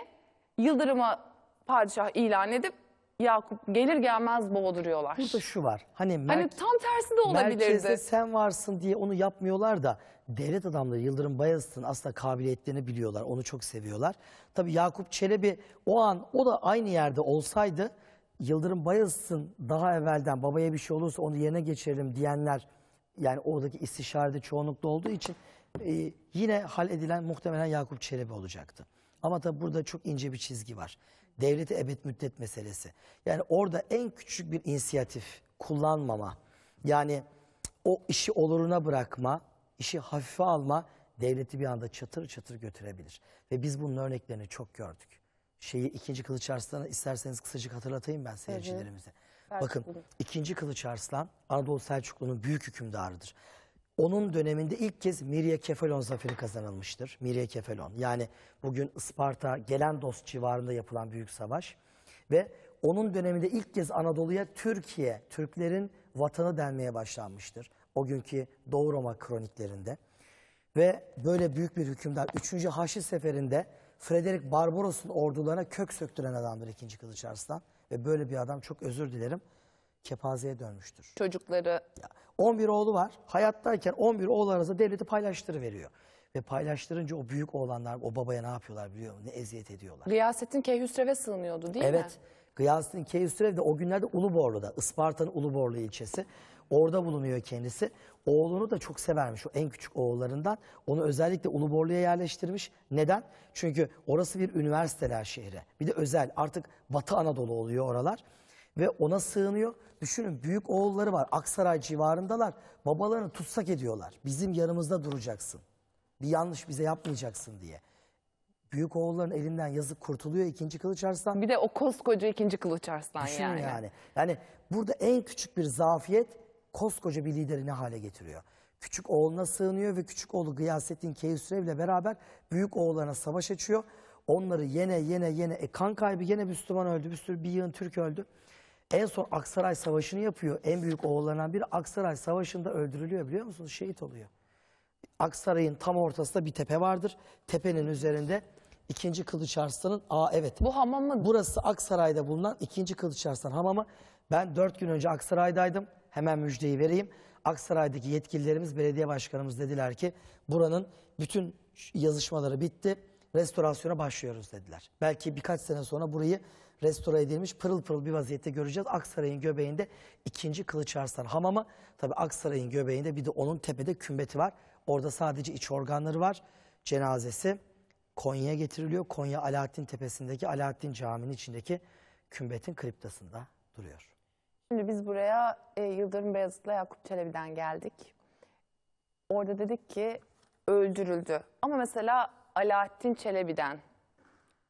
Yıldırım'a padişah ilan edip Yakup gelir gelmez boğduruyorlar. Burada şu var. Hani, hani tam tersi de olabilirdi. Merkezde sen varsın diye onu yapmıyorlar da devlet adamları Yıldırım Bayezid'in aslında kabiliyetlerini biliyorlar. Onu çok seviyorlar. Tabii Yakup Çelebi o an o da aynı yerde olsaydı Yıldırım Bayezid'in daha evvelden babaya bir şey olursa onu yerine geçirelim diyenler yani oradaki istişarede çoğunlukla olduğu için e, yine hal edilen muhtemelen Yakup Çelebi olacaktı. Ama tabi burada çok ince bir çizgi var. Devleti ebed müddet meselesi. Yani orada en küçük bir inisiyatif kullanmama, yani o işi oluruna bırakma, işi hafife alma devleti bir anda çatır çatır götürebilir. Ve biz bunun örneklerini çok gördük. Şeyi ikinci Kılıç Arslan'ı isterseniz kısacık hatırlatayım ben seyircilerimize. Bakın ikinci Kılıç Arslan Anadolu Selçuklu'nun büyük hükümdarıdır. Onun döneminde ilk kez Mirye Kefalon zaferi kazanılmıştır. Mirye Kefalon yani bugün Isparta, Gelendos civarında yapılan büyük savaş ve onun döneminde ilk kez Anadolu'ya Türkiye, Türklerin vatanı denmeye başlanmıştır. O günkü Doğu Roma kroniklerinde. Ve böyle büyük bir hükümdar 3. Haçlı Seferi'nde Frederick Barbaros'un ordularına kök söktüren adamdır 2. Kılıç Arslan. Ve böyle bir adam çok özür dilerim kepazeye dönmüştür. Çocukları... Ya, 11 oğlu var. Hayattayken 11 oğlu arasında devleti paylaştırıveriyor. Ve paylaştırınca o büyük oğlanlar o babaya ne yapıyorlar biliyor musun? Ne eziyet ediyorlar. Gıyasettin Keyhüsrev'e sığınıyordu değil evet, mi? Evet. Gıyasettin Keyhüsrev de o günlerde Uluborlu'da. Isparta'nın Uluborlu ilçesi. Orada bulunuyor kendisi. Oğlunu da çok severmiş o en küçük oğullarından. Onu özellikle Uluborlu'ya yerleştirmiş. Neden? Çünkü orası bir üniversiteler şehri. Bir de özel artık Batı Anadolu oluyor oralar ve ona sığınıyor. Düşünün büyük oğulları var. Aksaray civarındalar. Babalarını tutsak ediyorlar. Bizim yanımızda duracaksın. Bir yanlış bize yapmayacaksın diye. Büyük oğulların elinden yazık kurtuluyor ikinci Kılıç Arslan. Bir de o koskoca ikinci Kılıç Arslan Düşünün yani. yani. Yani burada en küçük bir zafiyet koskoca bir lideri ne hale getiriyor. Küçük oğluna sığınıyor ve küçük oğlu Gıyasettin Keyhüsrev ile beraber büyük oğullarına savaş açıyor. Onları yene yene yene e, kan kaybı yine Müslüman öldü bir sürü bir yığın Türk öldü. En son Aksaray Savaşı'nı yapıyor. En büyük oğullarından biri Aksaray Savaşı'nda öldürülüyor biliyor musunuz? Şehit oluyor. Aksaray'ın tam ortasında bir tepe vardır. Tepenin üzerinde 2. Kılıç Arslan'ın... Aa evet. Bu hamam mı? Burası Aksaray'da bulunan 2. Kılıç Arslan hamamı. Ben dört gün önce Aksaray'daydım. Hemen müjdeyi vereyim. Aksaray'daki yetkililerimiz, belediye başkanımız dediler ki buranın bütün yazışmaları bitti. Restorasyona başlıyoruz dediler. Belki birkaç sene sonra burayı restore edilmiş pırıl pırıl bir vaziyette göreceğiz. Aksaray'ın göbeğinde ikinci Kılıçarslan Hamamı. Tabi Aksaray'ın göbeğinde bir de onun tepede kümbeti var. Orada sadece iç organları var. Cenazesi Konya'ya getiriliyor. Konya Alaaddin Tepesi'ndeki Alaaddin Cami'nin içindeki kümbetin kriptasında duruyor. Şimdi biz buraya e, Yıldırım Beyazıt'la Yakup Çelebi'den geldik. Orada dedik ki öldürüldü. Ama mesela Alaaddin Çelebi'den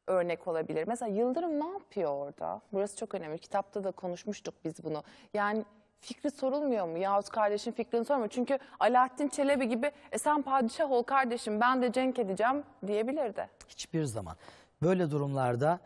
örnek olabilir. Mesela Yıldırım ne yapıyor orada? Burası çok önemli. Kitapta da konuşmuştuk biz bunu. Yani fikri sorulmuyor mu? Yahut kardeşin fikrini sormuyor. Çünkü Alaaddin Çelebi gibi e sen padişah ol kardeşim ben de cenk edeceğim diyebilirdi. Hiçbir zaman. Böyle durumlarda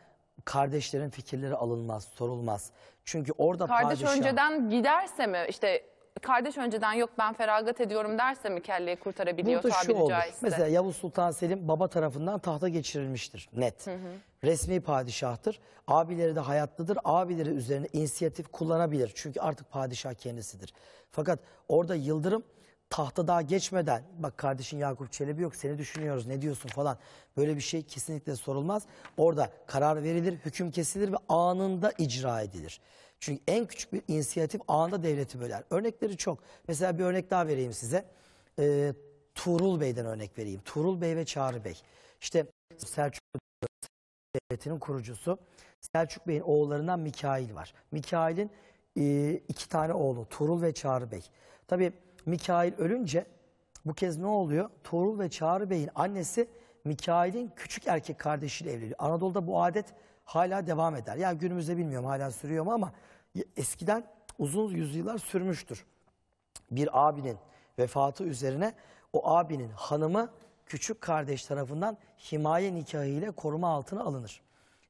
kardeşlerin fikirleri alınmaz, sorulmaz. Çünkü orada Kardeş padişah... önceden giderse mi işte kardeş önceden yok ben feragat ediyorum derse mi kelleyi kurtarabiliyor Burada tabiri şu olur. caizse? Mesela Yavuz Sultan Selim baba tarafından tahta geçirilmiştir net. Hı hı. Resmi padişahtır. Abileri de hayatlıdır. Abileri üzerine inisiyatif kullanabilir. Çünkü artık padişah kendisidir. Fakat orada Yıldırım tahta daha geçmeden bak kardeşin Yakup Çelebi yok seni düşünüyoruz ne diyorsun falan böyle bir şey kesinlikle sorulmaz. Orada karar verilir, hüküm kesilir ve anında icra edilir. Çünkü en küçük bir inisiyatif anında devleti böler. Örnekleri çok. Mesela bir örnek daha vereyim size. Ee, Tuğrul Bey'den örnek vereyim. Tuğrul Bey ve Çağrı Bey. İşte Selçuk Devleti'nin kurucusu. Selçuk Bey'in oğullarından Mikail var. Mikail'in e, iki tane oğlu Tuğrul ve Çağrı Bey. Tabii Mikail ölünce bu kez ne oluyor? Tuğrul ve Çağrı Bey'in annesi Mikail'in küçük erkek kardeşiyle evleniyor. Anadolu'da bu adet hala devam eder. Yani günümüzde bilmiyorum hala sürüyor mu ama eskiden uzun yüzyıllar sürmüştür. Bir abinin vefatı üzerine o abinin hanımı küçük kardeş tarafından himaye nikahıyla koruma altına alınır.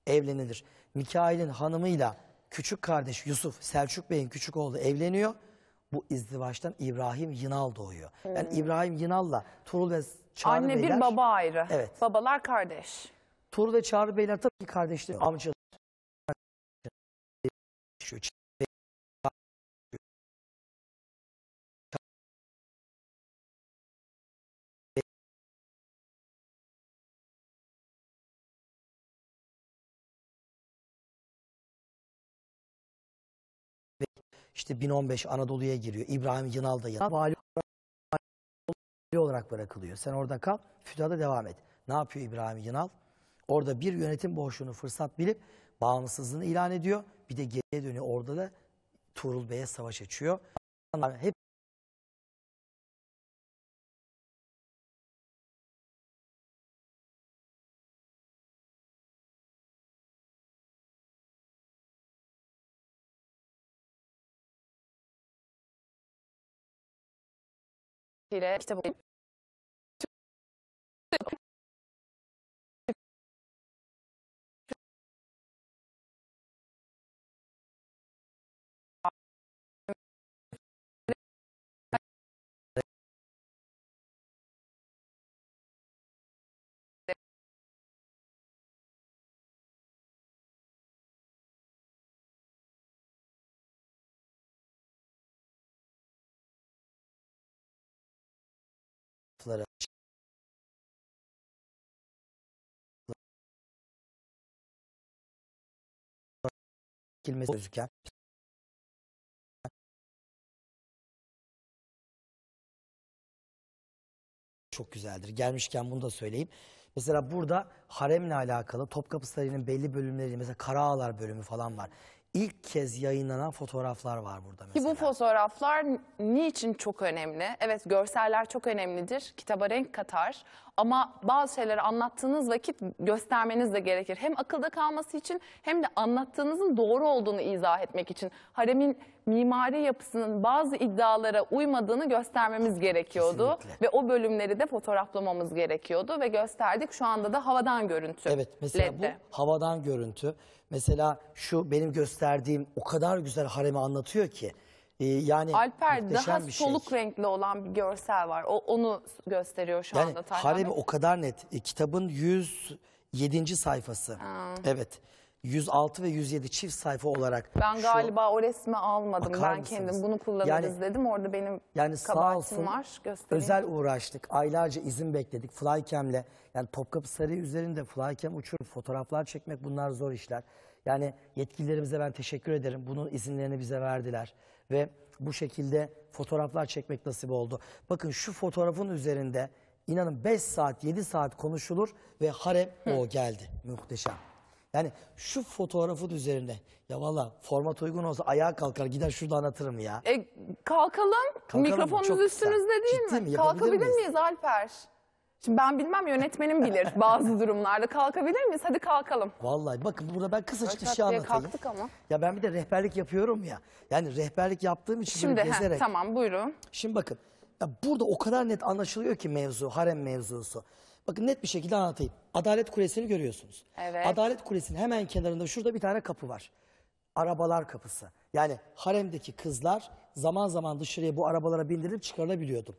Evlenilir. Mikail'in hanımıyla küçük kardeş Yusuf, Selçuk Bey'in küçük oğlu evleniyor. Bu izdivaçtan İbrahim Yinal doğuyor. Hmm. Yani İbrahim Yınal'la Turul ve Çağrı Anne Beyler, bir baba ayrı. Evet. Babalar kardeş. Tur ve Çağrı Beyler tabii ki kardeşler, amcalar. İşte 1015 Anadolu'ya giriyor. İbrahim Yınal da yanına. Vali olarak bırakılıyor. Sen orada kal, fütühata devam et. Ne yapıyor İbrahim Yınal? Orada bir yönetim boşluğunu fırsat bilip bağımsızlığını ilan ediyor. Bir de geriye dönüyor. Orada da Tuğrul Bey'e savaş açıyor. Hep ile kitap çekilmesi gözüken çok güzeldir. Gelmişken bunu da söyleyeyim. Mesela burada haremle alakalı Topkapı Sarayı'nın belli bölümleri mesela Karaağlar bölümü falan var ilk kez yayınlanan fotoğraflar var burada mesela. Ki bu fotoğraflar niçin çok önemli? Evet görseller çok önemlidir. Kitaba renk katar. Ama bazı şeyleri anlattığınız vakit göstermeniz de gerekir. Hem akılda kalması için hem de anlattığınızın doğru olduğunu izah etmek için. Haremin mimari yapısının bazı iddialara uymadığını göstermemiz gerekiyordu. Kesinlikle. Ve o bölümleri de fotoğraflamamız gerekiyordu ve gösterdik. Şu anda da havadan görüntü. Evet mesela LED'de. bu e havadan görüntü. Mesela şu benim gösterdiğim o kadar güzel haremi anlatıyor ki. E, yani Alper daha bir şey. soluk renkli olan bir görsel var. O onu gösteriyor şu yani, anda Taylan o kadar net. E, kitabın 107. sayfası. Aa. Evet. 106 ve 107 çift sayfa olarak. Ben şu, galiba o resmi almadım. ben mısınız? kendim bunu kullanırız yani, dedim. Orada benim yani kabahatim olsun, var. Göstereyim. Özel uğraştık. Aylarca izin bekledik. Flycam'le yani Topkapı Sarayı üzerinde flycam uçurup fotoğraflar çekmek bunlar zor işler. Yani yetkililerimize ben teşekkür ederim. Bunun izinlerini bize verdiler. Ve bu şekilde fotoğraflar çekmek nasip oldu. Bakın şu fotoğrafın üzerinde inanın 5 saat 7 saat konuşulur ve harem o geldi. Muhteşem. Yani şu fotoğrafın üzerine ya valla format uygun olsa ayağa kalkar gider şurada anlatırım ya. E, kalkalım. kalkalım Mikrofonunuz üstünüzde değil Ciddi mi? mi? Kalkabilir miyiz? Alper? Şimdi ben bilmem yönetmenim bilir bazı durumlarda. Kalkabilir miyiz? Hadi kalkalım. Vallahi bakın burada ben kısacık bir şey anlatayım. kalktık ama. Ya ben bir de rehberlik yapıyorum ya. Yani rehberlik yaptığım için Şimdi, He, tamam buyurun. Şimdi bakın. Ya burada o kadar net anlaşılıyor ki mevzu, harem mevzusu. Bakın net bir şekilde anlatayım. Adalet Kulesi'ni görüyorsunuz. Evet. Adalet Kulesi'nin hemen kenarında şurada bir tane kapı var. Arabalar kapısı. Yani haremdeki kızlar zaman zaman dışarıya bu arabalara bindirilip çıkarılabiliyordu.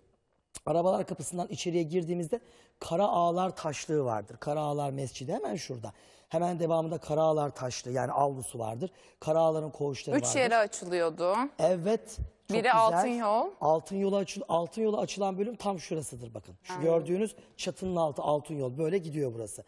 Arabalar kapısından içeriye girdiğimizde Kara Ağlar Taşlığı vardır. Kara Ağlar Mescidi hemen şurada. Hemen devamında Karağalar taşlı yani avlusu vardır. Karağaların koğuşları Üç vardır. yere açılıyordu. Evet. Biri güzel. altın yol. Altın yola, açıl altın yola açılan bölüm tam şurasıdır bakın. Şu Aynen. gördüğünüz çatının altı altın yol. Böyle gidiyor burası.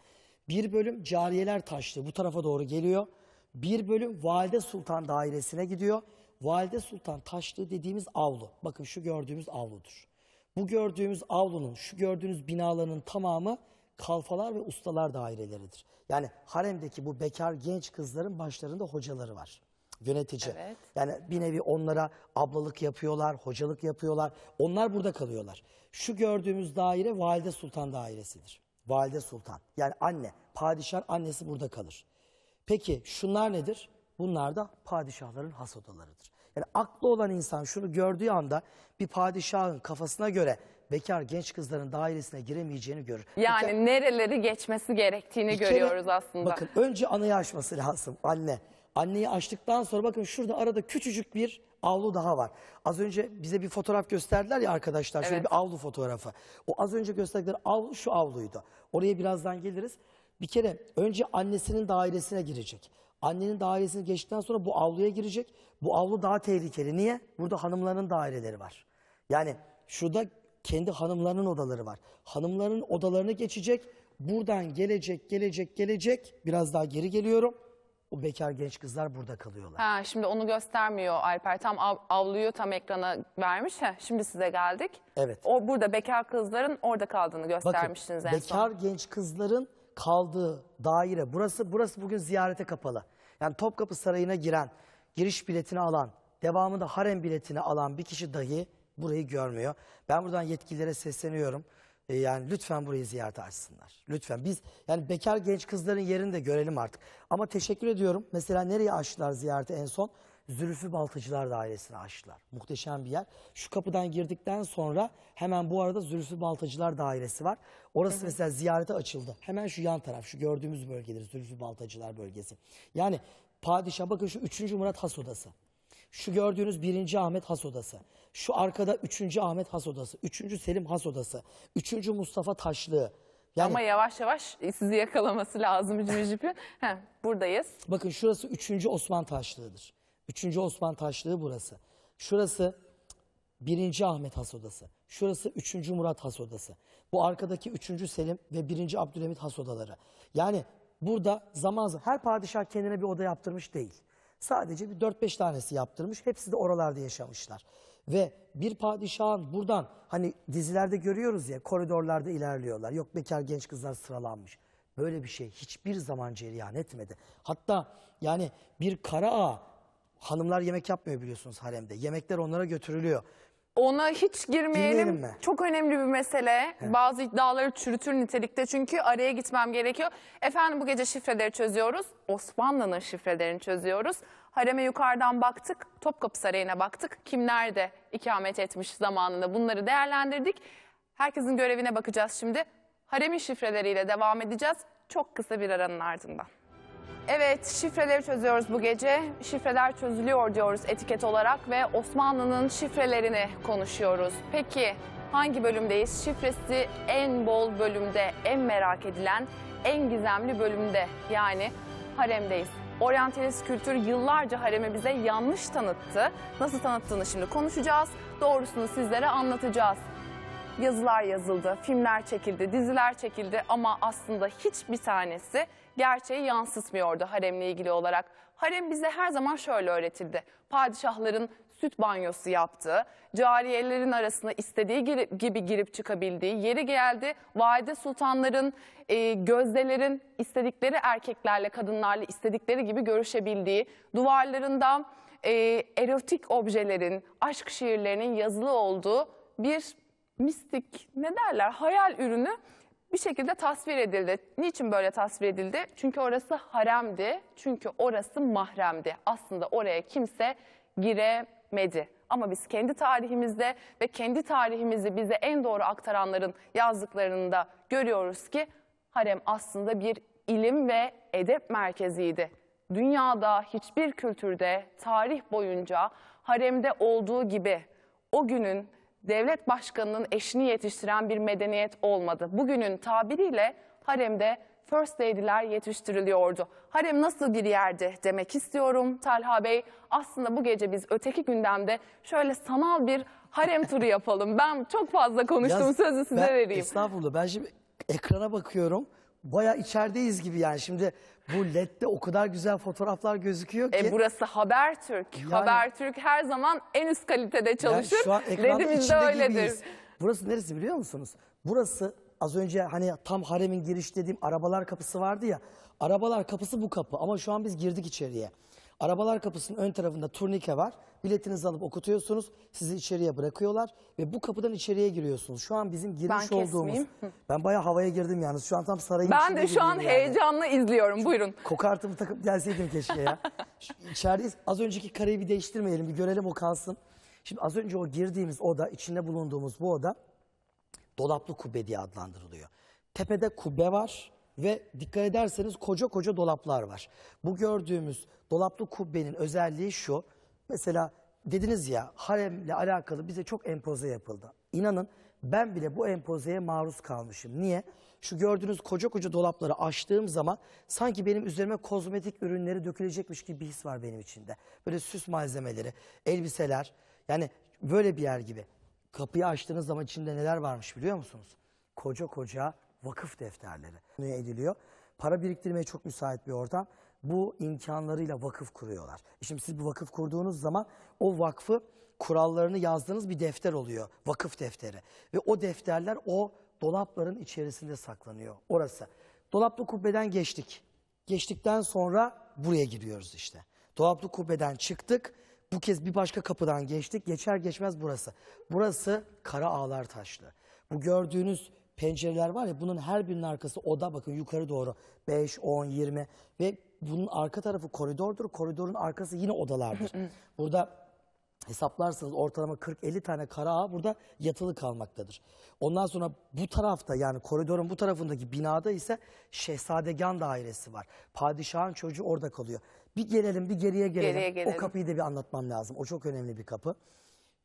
Bir bölüm cariyeler taşlı bu tarafa doğru geliyor. Bir bölüm Valide Sultan dairesine gidiyor. Valide Sultan taşlı dediğimiz avlu. Bakın şu gördüğümüz avludur. Bu gördüğümüz avlunun, şu gördüğünüz binaların tamamı kalfalar ve ustalar daireleridir. Yani haremdeki bu bekar genç kızların başlarında hocaları var. Yönetici. Evet. Yani bir nevi onlara ablalık yapıyorlar, hocalık yapıyorlar. Onlar burada kalıyorlar. Şu gördüğümüz daire Valide Sultan dairesidir. Valide Sultan. Yani anne, padişah annesi burada kalır. Peki şunlar nedir? Bunlar da padişahların has odalarıdır. Yani aklı olan insan şunu gördüğü anda bir padişahın kafasına göre bekar genç kızların dairesine giremeyeceğini görür. Yani Bekar- nereleri geçmesi gerektiğini Bir kere- görüyoruz aslında. Bakın önce anayı aşması lazım anne. Anneyi açtıktan sonra bakın şurada arada küçücük bir avlu daha var. Az önce bize bir fotoğraf gösterdiler ya arkadaşlar şöyle bir avlu fotoğrafı. O az önce gösterdikleri avlu şu avluydu. Oraya birazdan geliriz. Bir kere önce annesinin dairesine girecek. Annenin dairesini geçtikten sonra bu avluya girecek. Bu avlu daha tehlikeli. Niye? Burada hanımların daireleri var. Yani şurada kendi hanımlarının odaları var. Hanımların odalarını geçecek. Buradan gelecek, gelecek, gelecek. Biraz daha geri geliyorum. O bekar genç kızlar burada kalıyorlar. Ha, şimdi onu göstermiyor Alper. Tam av, avluyu tam ekrana vermiş. Heh, şimdi size geldik. Evet. O burada bekar kızların orada kaldığını göstermiştiniz Bakın, en son. Bekar genç kızların kaldığı daire burası. Burası bugün ziyarete kapalı. Yani Topkapı Sarayı'na giren, giriş biletini alan, devamında harem biletini alan bir kişi dahi burayı görmüyor. Ben buradan yetkililere sesleniyorum. E, yani lütfen burayı ziyarete açsınlar. Lütfen biz yani bekar genç kızların yerini de görelim artık. Ama teşekkür ediyorum. Mesela nereye açtılar ziyarete en son? Zülfü Baltacılar dairesini açtılar. Muhteşem bir yer. Şu kapıdan girdikten sonra hemen bu arada Zülfü Baltacılar Dairesi var. Orası evet. mesela ziyarete açıldı. Hemen şu yan taraf, şu gördüğümüz bölgedir Zülfü Baltacılar bölgesi. Yani padişah bakın şu 3. Murat Has Odası. Şu gördüğünüz birinci Ahmet Has Odası. Şu arkada üçüncü Ahmet Has Odası. üçüncü Selim Has Odası. üçüncü Mustafa Taşlı. Yani, Ama yavaş yavaş sizi yakalaması lazım Cimicip'in. Heh, buradayız. Bakın şurası üçüncü Osman Taşlığı'dır. Üçüncü Osman Taşlığı burası. Şurası birinci Ahmet Has Odası. Şurası üçüncü Murat Has Odası. Bu arkadaki üçüncü Selim ve birinci Abdülhamit Has Odaları. Yani burada zaman zaman her padişah kendine bir oda yaptırmış değil. Sadece bir 4-5 tanesi yaptırmış. Hepsi de oralarda yaşamışlar. Ve bir padişahın buradan hani dizilerde görüyoruz ya koridorlarda ilerliyorlar. Yok bekar genç kızlar sıralanmış. Böyle bir şey hiçbir zaman cereyan etmedi. Hatta yani bir kara ağa hanımlar yemek yapmıyor biliyorsunuz haremde. Yemekler onlara götürülüyor. Ona hiç Girmeyelim Çok önemli bir mesele. Bazı iddiaları çürütür nitelikte çünkü araya gitmem gerekiyor. Efendim bu gece şifreleri çözüyoruz. Osmanlı'nın şifrelerini çözüyoruz. Hareme yukarıdan baktık. Topkapı Sarayı'na baktık. Kim nerede ikamet etmiş zamanında bunları değerlendirdik. Herkesin görevine bakacağız şimdi. Haremin şifreleriyle devam edeceğiz. Çok kısa bir aranın ardından. Evet, şifreleri çözüyoruz bu gece. Şifreler çözülüyor diyoruz etiket olarak ve Osmanlı'nın şifrelerini konuşuyoruz. Peki hangi bölümdeyiz? Şifresi en bol bölümde, en merak edilen, en gizemli bölümde yani haremdeyiz. Oryantalist kültür yıllarca haremi bize yanlış tanıttı. Nasıl tanıttığını şimdi konuşacağız. Doğrusunu sizlere anlatacağız yazılar yazıldı, filmler çekildi, diziler çekildi ama aslında hiçbir tanesi gerçeği yansıtmıyordu haremle ilgili olarak. Harem bize her zaman şöyle öğretildi. Padişahların süt banyosu yaptığı, cariyelerin arasına istediği gibi girip çıkabildiği, yeri geldi valide sultanların, e, gözdelerin istedikleri erkeklerle, kadınlarla istedikleri gibi görüşebildiği, duvarlarında e, erotik objelerin, aşk şiirlerinin yazılı olduğu bir mistik ne derler hayal ürünü bir şekilde tasvir edildi. Niçin böyle tasvir edildi? Çünkü orası haremdi, çünkü orası mahremdi. Aslında oraya kimse giremedi. Ama biz kendi tarihimizde ve kendi tarihimizi bize en doğru aktaranların yazdıklarında görüyoruz ki harem aslında bir ilim ve edep merkeziydi. Dünyada hiçbir kültürde tarih boyunca haremde olduğu gibi o günün devlet başkanının eşini yetiştiren bir medeniyet olmadı. Bugünün tabiriyle haremde First Lady'ler yetiştiriliyordu. Harem nasıl bir yerdi demek istiyorum Talha Bey. Aslında bu gece biz öteki gündemde şöyle sanal bir harem turu yapalım. Ben çok fazla konuştum ya, sözü size ben, vereyim. Estağfurullah ben şimdi ekrana bakıyorum baya içerideyiz gibi yani. Şimdi bu LED'de o kadar güzel fotoğraflar gözüküyor e, ki. E burası Habertürk. Yani, Habertürk her zaman en üst kalitede çalışır. Yani LED'imiz de öyledir. Gibiyiz. Burası neresi biliyor musunuz? Burası az önce hani tam haremin giriş dediğim arabalar kapısı vardı ya. Arabalar kapısı bu kapı ama şu an biz girdik içeriye. Arabalar kapısının ön tarafında turnike var. Biletinizi alıp okutuyorsunuz. Sizi içeriye bırakıyorlar ve bu kapıdan içeriye giriyorsunuz. Şu an bizim girmiş Ben olduğumuz. Ben bayağı havaya girdim yani. Şu an tam sarayın Ben içine de şu an yani. heyecanla izliyorum. Buyurun. Kokartımı takıp gelseydim keşke ya. Şu İçerideyiz. Az önceki kareyi bir değiştirmeyelim. Bir görelim o kalsın. Şimdi az önce o girdiğimiz oda, içinde bulunduğumuz bu oda dolaplı kubbe diye adlandırılıyor. Tepede kubbe var ve dikkat ederseniz koca koca dolaplar var. Bu gördüğümüz dolaplı kubbenin özelliği şu. Mesela dediniz ya haremle alakalı bize çok empoze yapıldı. İnanın ben bile bu empozeye maruz kalmışım. Niye? Şu gördüğünüz koca koca dolapları açtığım zaman sanki benim üzerime kozmetik ürünleri dökülecekmiş gibi bir his var benim içinde. Böyle süs malzemeleri, elbiseler yani böyle bir yer gibi. Kapıyı açtığınız zaman içinde neler varmış biliyor musunuz? Koca koca vakıf defterleri ediliyor. Para biriktirmeye çok müsait bir ortam bu imkanlarıyla vakıf kuruyorlar. E şimdi siz bir vakıf kurduğunuz zaman o vakfı kurallarını yazdığınız bir defter oluyor. Vakıf defteri. Ve o defterler o dolapların içerisinde saklanıyor. Orası. Dolaplı kubbeden geçtik. Geçtikten sonra buraya giriyoruz işte. Dolaplı kubbeden çıktık. Bu kez bir başka kapıdan geçtik. Geçer geçmez burası. Burası Kara Ağlar Taşlı. Bu gördüğünüz pencereler var ya bunun her birinin arkası oda bakın yukarı doğru 5, 10, 20 ve bunun arka tarafı koridordur. Koridorun arkası yine odalardır. Burada hesaplarsanız ortalama 40-50 tane kara ağa burada yatılı kalmaktadır. Ondan sonra bu tarafta yani koridorun bu tarafındaki binada ise Şehzadegan dairesi var. Padişahın çocuğu orada kalıyor. Bir gelelim bir geriye gelelim. Geriye gelelim. O kapıyı da bir anlatmam lazım. O çok önemli bir kapı.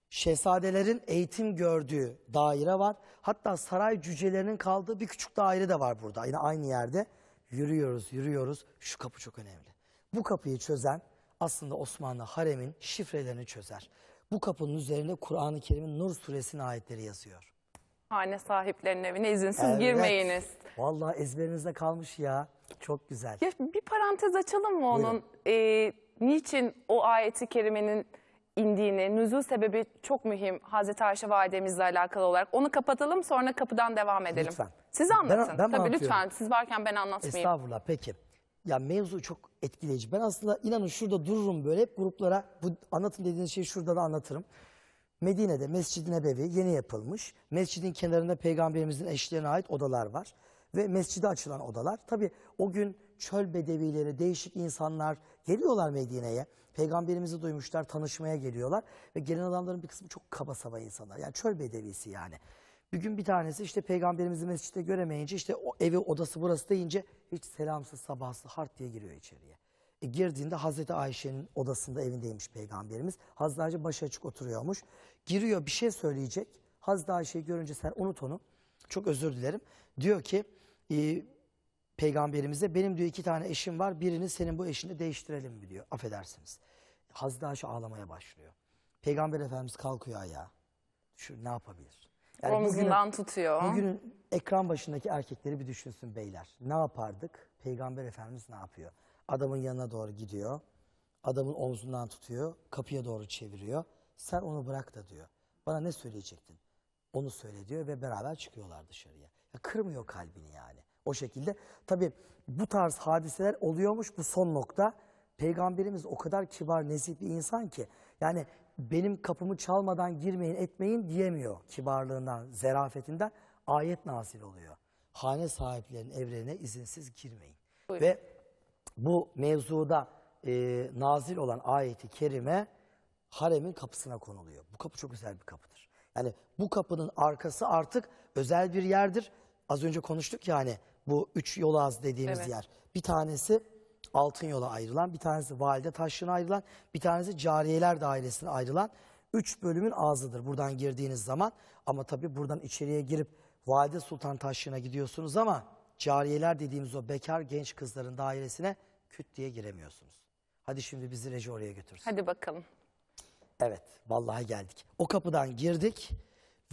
Şehzadelerin eğitim gördüğü daire var. Hatta saray cücelerinin kaldığı bir küçük daire de var burada. Yine aynı yerde. Yürüyoruz, yürüyoruz. Şu kapı çok önemli. Bu kapıyı çözen aslında Osmanlı haremin şifrelerini çözer. Bu kapının üzerine Kur'an-ı Kerim'in Nur suresinin ayetleri yazıyor. Hane sahiplerinin evine izinsiz evet. girmeyiniz. Vallahi ezberinizde kalmış ya. Çok güzel. Ya bir parantez açalım mı onun? Ee, niçin o ayeti kerimenin indiğini, nüzul sebebi çok mühim Hazreti Ayşe validemizle alakalı olarak. Onu kapatalım sonra kapıdan devam edelim. Lütfen. Siz anlatın. Ben, ben Tabii lütfen siz varken ben anlatmayayım. Estağfurullah peki. Ya mevzu çok etkileyici. Ben aslında inanın şurada dururum böyle hep gruplara bu anlatın dediğiniz şeyi şurada da anlatırım. Medine'de Mescid-i Nebevi yeni yapılmış. Mescidin kenarında peygamberimizin eşlerine ait odalar var. Ve mescide açılan odalar. Tabi o gün çöl bedevileri, değişik insanlar, Geliyorlar Medine'ye. Peygamberimizi duymuşlar, tanışmaya geliyorlar. Ve gelen adamların bir kısmı çok kaba saba insanlar. Yani çöl bedevisi yani. Bir gün bir tanesi işte peygamberimizi mescitte göremeyince işte o evi odası burası deyince hiç selamsız sabahsız hart diye giriyor içeriye. E girdiğinde Hazreti Ayşe'nin odasında evindeymiş peygamberimiz. Hazreti Ayşe başı açık oturuyormuş. Giriyor bir şey söyleyecek. Hazreti Ayşe'yi görünce sen unut onu. Çok özür dilerim. Diyor ki e, peygamberimize benim diyor iki tane eşim var birini senin bu eşini değiştirelim mi diyor. Affedersiniz. Hazreti Ayşe ağlamaya başlıyor. Peygamber Efendimiz kalkıyor ayağa. Şu ne yapabilir? Yani Omuzundan bugünün, tutuyor. Bugünün ekran başındaki erkekleri bir düşünsün beyler. Ne yapardık? Peygamber Efendimiz ne yapıyor? Adamın yanına doğru gidiyor. Adamın omzundan tutuyor. Kapıya doğru çeviriyor. Sen onu bırak da diyor. Bana ne söyleyecektin? Onu söyle diyor ve beraber çıkıyorlar dışarıya. Ya kırmıyor kalbini yani. O şekilde. Tabi bu tarz hadiseler oluyormuş bu son nokta. Peygamberimiz o kadar kibar, nezih bir insan ki. Yani benim kapımı çalmadan girmeyin etmeyin diyemiyor kibarlığından, zerafetinden. Ayet nazil oluyor. Hane sahiplerinin evlerine izinsiz girmeyin. Buyurun. Ve bu mevzuda e, nazil olan ayeti kerime haremin kapısına konuluyor. Bu kapı çok özel bir kapıdır. Yani bu kapının arkası artık özel bir yerdir. Az önce konuştuk yani bu üç yolu az dediğimiz evet. yer. Bir tanesi altın yola ayrılan, bir tanesi valide taşlığına ayrılan, bir tanesi cariyeler dairesine ayrılan. Üç bölümün ağzıdır buradan girdiğiniz zaman. Ama tabii buradan içeriye girip valide sultan taşlığına gidiyorsunuz ama cariyeler dediğimiz o bekar genç kızların dairesine küt diye giremiyorsunuz. Hadi şimdi bizi reji oraya götürsün. Hadi bakalım. Evet, vallahi geldik. O kapıdan girdik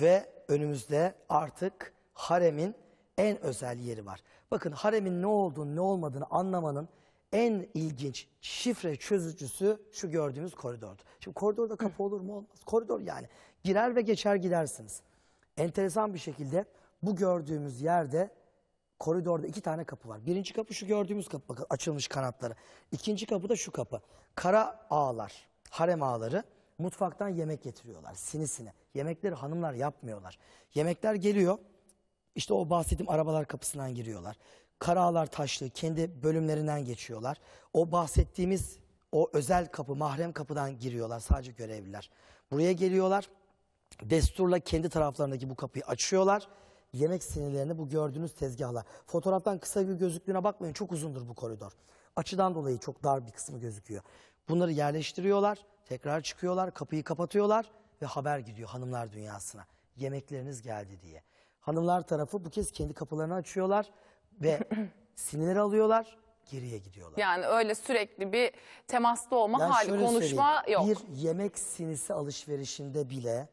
ve önümüzde artık haremin en özel yeri var. Bakın haremin ne olduğunu ne olmadığını anlamanın en ilginç şifre çözücüsü şu gördüğünüz koridordu. Şimdi koridorda kapı olur mu olmaz. Koridor yani. Girer ve geçer gidersiniz. Enteresan bir şekilde bu gördüğümüz yerde koridorda iki tane kapı var. Birinci kapı şu gördüğümüz kapı bakın açılmış kanatları. İkinci kapı da şu kapı. Kara ağlar, harem ağları mutfaktan yemek getiriyorlar sinisine. Yemekleri hanımlar yapmıyorlar. Yemekler geliyor işte o bahsettiğim arabalar kapısından giriyorlar. Karalar Taşlı kendi bölümlerinden geçiyorlar. O bahsettiğimiz o özel kapı, mahrem kapıdan giriyorlar sadece görevliler. Buraya geliyorlar. Desturla kendi taraflarındaki bu kapıyı açıyorlar. Yemek sinirlerini bu gördüğünüz tezgahlar. Fotoğraftan kısa bir gözüklüğüne bakmayın çok uzundur bu koridor. Açıdan dolayı çok dar bir kısmı gözüküyor. Bunları yerleştiriyorlar, tekrar çıkıyorlar, kapıyı kapatıyorlar ve haber gidiyor hanımlar dünyasına. Yemekleriniz geldi diye hanımlar tarafı bu kez kendi kapılarını açıyorlar ve sinir alıyorlar geriye gidiyorlar. Yani öyle sürekli bir temasta olma yani hali konuşma yok. Bir yemek sinisi alışverişinde bile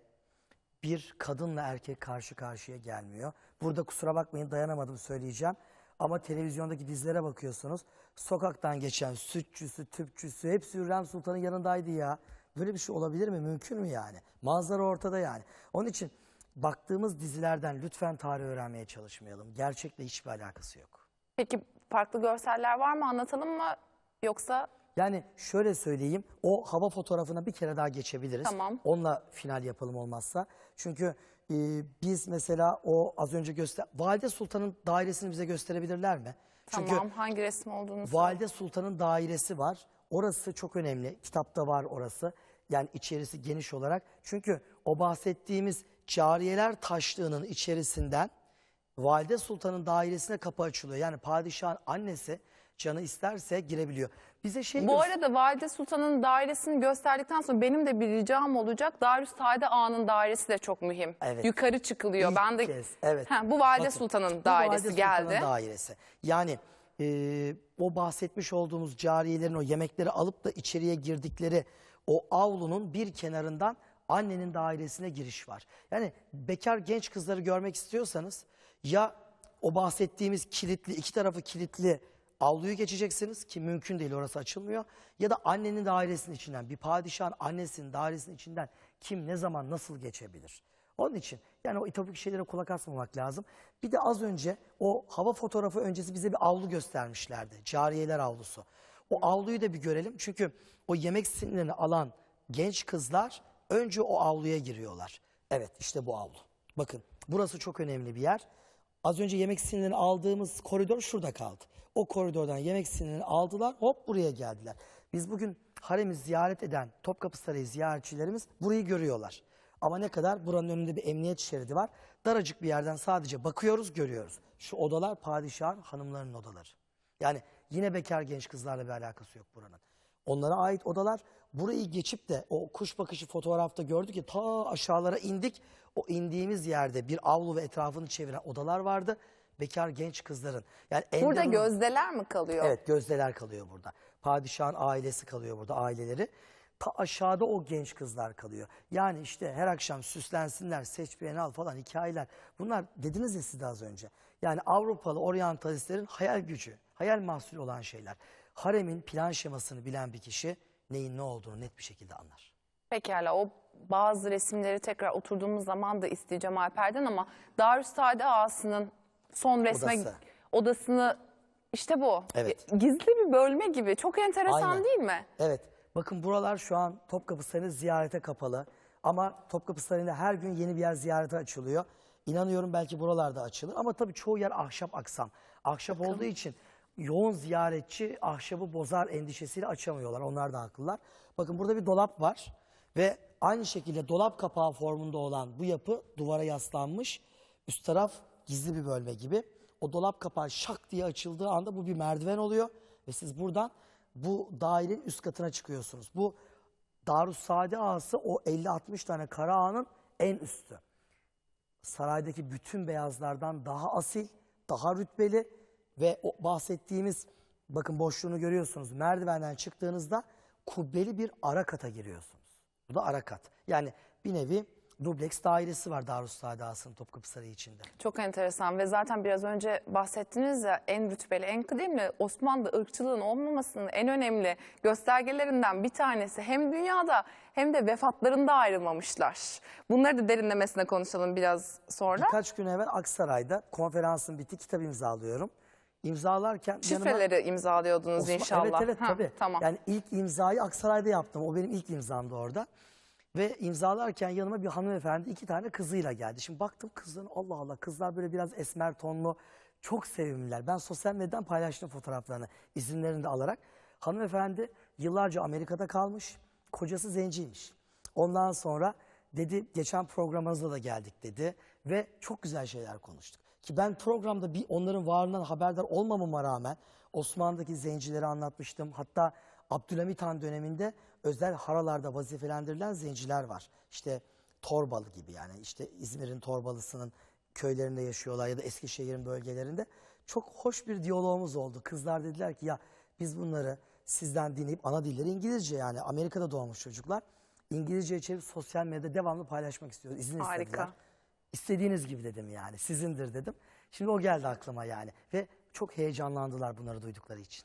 bir kadınla erkek karşı karşıya gelmiyor. Burada kusura bakmayın dayanamadım söyleyeceğim. Ama televizyondaki dizilere bakıyorsunuz. Sokaktan geçen sütçüsü, tüpçüsü hepsi Hürrem Sultan'ın yanındaydı ya. Böyle bir şey olabilir mi? Mümkün mü yani? Manzara ortada yani. Onun için baktığımız dizilerden lütfen tarih öğrenmeye çalışmayalım. Gerçekle hiçbir alakası yok. Peki farklı görseller var mı anlatalım mı yoksa? Yani şöyle söyleyeyim o hava fotoğrafına bir kere daha geçebiliriz. Tamam. Onunla final yapalım olmazsa. Çünkü e, biz mesela o az önce göster... Valide Sultan'ın dairesini bize gösterebilirler mi? Tamam Çünkü hangi resim olduğunu Valide Sultan'ın dairesi var. Orası çok önemli. Kitapta var orası. Yani içerisi geniş olarak. Çünkü o bahsettiğimiz cariyeler taşlığının içerisinden valide sultanın dairesine kapı açılıyor. Yani padişahın annesi canı isterse girebiliyor. Bize şey Bu arada Valide Sultan'ın dairesini gösterdikten sonra benim de bir ricam olacak. Darüsade Ağa'nın dairesi de çok mühim. Evet. Yukarı çıkılıyor. İlk ben de kez, evet. He, bu Valide Bakın, Sultan'ın dairesi Valide geldi. Sultan'ın dairesi. Yani e, o bahsetmiş olduğumuz cariyelerin o yemekleri alıp da içeriye girdikleri o avlunun bir kenarından annenin dairesine giriş var. Yani bekar genç kızları görmek istiyorsanız ya o bahsettiğimiz kilitli, iki tarafı kilitli avluyu geçeceksiniz ki mümkün değil orası açılmıyor. Ya da annenin dairesinin içinden bir padişahın annesinin dairesinin içinden kim ne zaman nasıl geçebilir? Onun için yani o ütopik şeylere kulak asmamak lazım. Bir de az önce o hava fotoğrafı öncesi bize bir avlu göstermişlerdi. Cariyeler avlusu. O avluyu da bir görelim. Çünkü o yemek sinirini alan genç kızlar Önce o avluya giriyorlar. Evet işte bu avlu. Bakın burası çok önemli bir yer. Az önce yemek sinirini aldığımız koridor şurada kaldı. O koridordan yemek sinirini aldılar hop buraya geldiler. Biz bugün haremi ziyaret eden Topkapı Sarayı ziyaretçilerimiz burayı görüyorlar. Ama ne kadar buranın önünde bir emniyet şeridi var. Daracık bir yerden sadece bakıyoruz görüyoruz. Şu odalar padişahın hanımlarının odaları. Yani yine bekar genç kızlarla bir alakası yok buranın. Onlara ait odalar burayı geçip de o kuş bakışı fotoğrafta gördük ki ta aşağılara indik. O indiğimiz yerde bir avlu ve etrafını çeviren odalar vardı. Bekar genç kızların. Yani Burada Enderun'un- gözdeler mi kalıyor? Evet gözdeler kalıyor burada. Padişahın ailesi kalıyor burada aileleri. Ta aşağıda o genç kızlar kalıyor. Yani işte her akşam süslensinler, seç beğeni al falan hikayeler. Bunlar dediniz ya siz de az önce. Yani Avrupalı oryantalistlerin hayal gücü, hayal mahsulü olan şeyler. Haremin plan şemasını bilen bir kişi neyin ne olduğunu net bir şekilde anlar. Pekala o bazı resimleri tekrar oturduğumuz zaman da isteyeceğim Alper'den ama Darüstade Ağası'nın son resme Odası. odasını işte bu. Evet. Gizli bir bölme gibi. Çok enteresan Aynen. değil mi? Evet. Bakın buralar şu an Topkapı Sarayı ziyarete kapalı. Ama Topkapı Sarayı'nda her gün yeni bir yer ziyarete açılıyor. İnanıyorum belki buralarda açılır ama tabii çoğu yer ahşap aksam. Ahşap Bakın. olduğu için yoğun ziyaretçi ahşabı bozar endişesiyle açamıyorlar. Onlar da haklılar. Bakın burada bir dolap var ve aynı şekilde dolap kapağı formunda olan bu yapı duvara yaslanmış. Üst taraf gizli bir bölme gibi. O dolap kapağı şak diye açıldığı anda bu bir merdiven oluyor ve siz buradan bu dairenin üst katına çıkıyorsunuz. Bu Darüssade ağası o 50-60 tane kara ağanın en üstü. Saraydaki bütün beyazlardan daha asil, daha rütbeli ve o bahsettiğimiz bakın boşluğunu görüyorsunuz. Merdivenden çıktığınızda kubbeli bir ara kata giriyorsunuz. Bu da ara kat. Yani bir nevi dubleks dairesi var Darüssadası'nın Topkapı Sarayı içinde. Çok enteresan ve zaten biraz önce bahsettiniz ya en rütbeli, en kıdemli Osmanlı ırkçılığın olmamasının en önemli göstergelerinden bir tanesi hem dünyada hem de vefatlarında ayrılmamışlar. Bunları da derinlemesine konuşalım biraz sonra. Birkaç gün evvel Aksaray'da konferansın bitti kitap imzalıyorum imzalarken... Şifreleri yanıma, imzalıyordunuz Osman, inşallah. Evet evet ha, tabii. Tamam. Yani ilk imzayı Aksaray'da yaptım. O benim ilk imzamdı orada. Ve imzalarken yanıma bir hanımefendi iki tane kızıyla geldi. Şimdi baktım kızın Allah Allah kızlar böyle biraz esmer tonlu çok sevimliler. Ben sosyal medyadan paylaştım fotoğraflarını izinlerini de alarak. Hanımefendi yıllarca Amerika'da kalmış. Kocası zenciymiş. Ondan sonra dedi geçen programınızda da geldik dedi ve çok güzel şeyler konuştuk. Ki ben programda bir onların varlığından haberdar olmamama rağmen Osmanlı'daki zencileri anlatmıştım. Hatta Abdülhamit Han döneminde özel haralarda vazifelendirilen zenciler var. İşte Torbalı gibi yani işte İzmir'in Torbalısı'nın köylerinde yaşıyorlar ya da Eskişehir'in bölgelerinde. Çok hoş bir diyalogumuz oldu. Kızlar dediler ki ya biz bunları sizden dinleyip ana dilleri İngilizce yani Amerika'da doğmuş çocuklar. İngilizce çevirip sosyal medyada devamlı paylaşmak istiyoruz. İzin Harika. istediler. İstediğiniz gibi dedim yani. Sizindir dedim. Şimdi o geldi aklıma yani. Ve çok heyecanlandılar bunları duydukları için.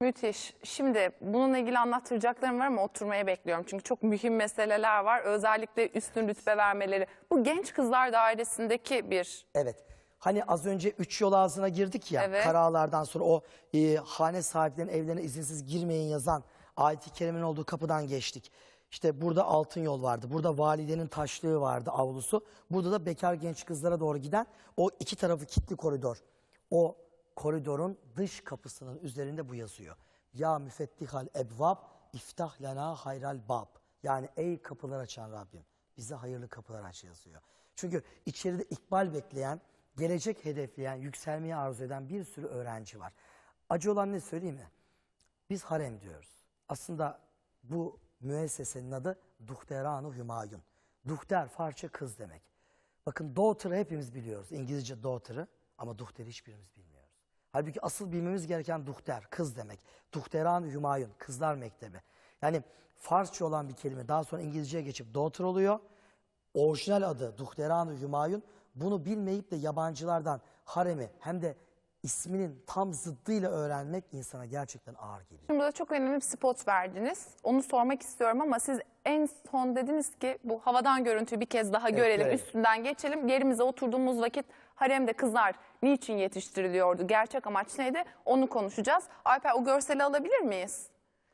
Müthiş. Şimdi bununla ilgili anlatacaklarım var ama oturmaya bekliyorum. Çünkü çok mühim meseleler var. Özellikle üstün rütbe vermeleri. Bu genç kızlar dairesindeki bir... Evet. Hani az önce üç yol ağzına girdik ya. Evet. Kararlardan sonra o e, hane sahiplerinin evlerine izinsiz girmeyin yazan ayet-i kerimenin olduğu kapıdan geçtik. İşte burada altın yol vardı. Burada validenin taşlığı vardı avlusu. Burada da bekar genç kızlara doğru giden o iki tarafı kitli koridor. O koridorun dış kapısının üzerinde bu yazıyor. Ya müfettihal ebvab iftah lana hayral bab. Yani ey kapılar açan Rabbim bize hayırlı kapılar aç yazıyor. Çünkü içeride ikbal bekleyen, gelecek hedefleyen, yükselmeyi arzu eden bir sürü öğrenci var. Acı olan ne söyleyeyim mi? Biz harem diyoruz. Aslında bu müessesenin adı Duhteran-ı Hümayun. Duhter farça kız demek. Bakın daughter'ı hepimiz biliyoruz. İngilizce daughter'ı ama duhter'i hiçbirimiz bilmiyoruz. Halbuki asıl bilmemiz gereken duhter, kız demek. Duhteran-ı Hümayun, kızlar mektebi. Yani Farsça olan bir kelime daha sonra İngilizceye geçip daughter oluyor. Orijinal adı Duhteran-ı Bunu bilmeyip de yabancılardan haremi hem de isminin tam zıddıyla öğrenmek insana gerçekten ağır geliyor. Şimdi burada çok önemli bir spot verdiniz. Onu sormak istiyorum ama siz en son dediniz ki bu havadan görüntüyü bir kez daha görelim, evet. üstünden geçelim. Yerimize oturduğumuz vakit haremde kızlar niçin yetiştiriliyordu, gerçek amaç neydi onu konuşacağız. Alper o görseli alabilir miyiz?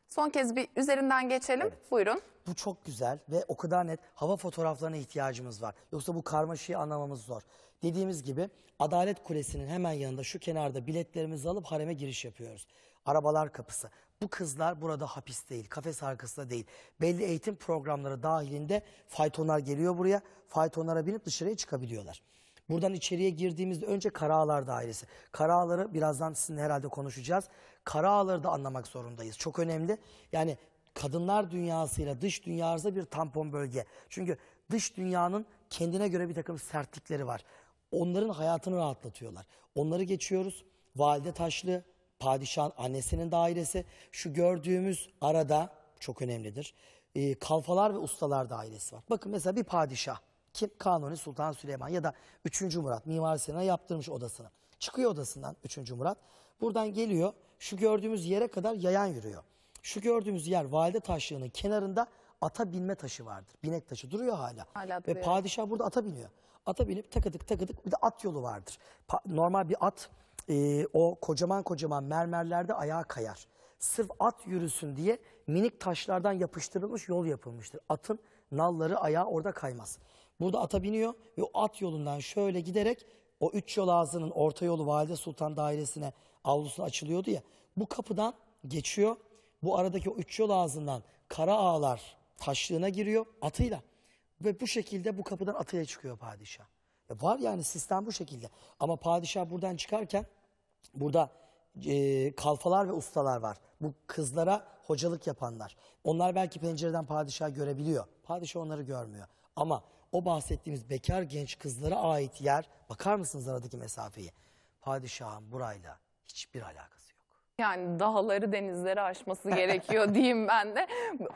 Son kez bir üzerinden geçelim. Evet. Buyurun. Bu çok güzel ve o kadar net hava fotoğraflarına ihtiyacımız var. Yoksa bu karmaşayı anlamamız zor. Dediğimiz gibi Adalet Kulesi'nin hemen yanında şu kenarda biletlerimizi alıp hareme giriş yapıyoruz. Arabalar kapısı. Bu kızlar burada hapis değil, kafes arkasında değil. Belli eğitim programları dahilinde faytonlar geliyor buraya. Faytonlara binip dışarıya çıkabiliyorlar. Buradan içeriye girdiğimizde önce Karaağlar Dairesi. Karaağlar'ı birazdan sizinle herhalde konuşacağız. Karaağlar'ı da anlamak zorundayız. Çok önemli. Yani kadınlar dünyasıyla dış dünya arasında bir tampon bölge. Çünkü dış dünyanın kendine göre bir takım sertlikleri var onların hayatını rahatlatıyorlar. Onları geçiyoruz. Valide Taşlı, padişahın annesinin dairesi. Şu gördüğümüz arada çok önemlidir. E, kalfalar ve ustalar dairesi var. Bakın mesela bir padişah. Kim? Kanuni Sultan Süleyman ya da 3. Murat. Mimar Sinan yaptırmış odasını. Çıkıyor odasından 3. Murat. Buradan geliyor. Şu gördüğümüz yere kadar yayan yürüyor. Şu gördüğümüz yer valide taşlığının kenarında ata binme taşı vardır. Binek taşı duruyor hala. hala duruyor. Ve padişah burada ata biniyor ata binip takıdık takıdık bir de at yolu vardır. Pa normal bir at e, o kocaman kocaman mermerlerde ayağa kayar. Sırf at yürüsün diye minik taşlardan yapıştırılmış yol yapılmıştır. Atın nalları ayağı orada kaymaz. Burada ata biniyor ve o at yolundan şöyle giderek o üç yol ağzının orta yolu Valide Sultan dairesine avlusu açılıyordu ya. Bu kapıdan geçiyor. Bu aradaki o üç yol ağzından kara ağlar taşlığına giriyor atıyla. Ve bu şekilde bu kapıdan atıya çıkıyor padişah. E var yani sistem bu şekilde. Ama padişah buradan çıkarken burada e, kalfalar ve ustalar var. Bu kızlara hocalık yapanlar. Onlar belki pencereden padişah görebiliyor. Padişah onları görmüyor. Ama o bahsettiğimiz bekar genç kızlara ait yer, bakar mısınız aradaki mesafeyi? Padişahın burayla hiçbir alakası. Yani dağları denizleri aşması gerekiyor diyeyim ben de.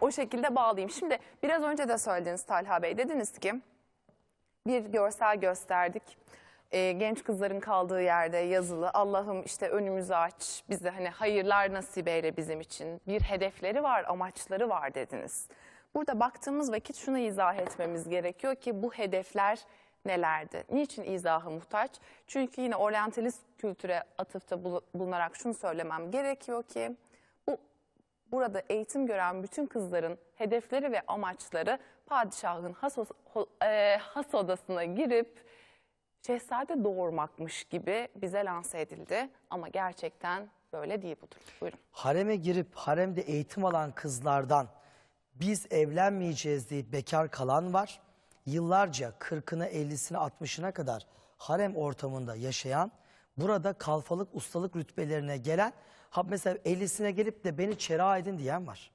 O şekilde bağlayayım. Şimdi biraz önce de söylediniz Talha Bey. Dediniz ki bir görsel gösterdik. Ee, genç kızların kaldığı yerde yazılı Allah'ım işte önümüzü aç bize hani hayırlar nasip eyle bizim için bir hedefleri var amaçları var dediniz. Burada baktığımız vakit şunu izah etmemiz gerekiyor ki bu hedefler nelerdi? Niçin izaha muhtaç? Çünkü yine oryantalist kültüre atıfta bulunarak şunu söylemem gerekiyor ki bu burada eğitim gören bütün kızların hedefleri ve amaçları padişahın has, e, has odasına girip şehzade doğurmakmış gibi bize lanse edildi ama gerçekten böyle değil budur. Buyurun. Hareme girip haremde eğitim alan kızlardan biz evlenmeyeceğiz deyip bekar kalan var yıllarca 40'ına 50'sine 60'ına kadar harem ortamında yaşayan, burada kalfalık ustalık rütbelerine gelen, mesela 50'sine gelip de beni çera edin diyen var.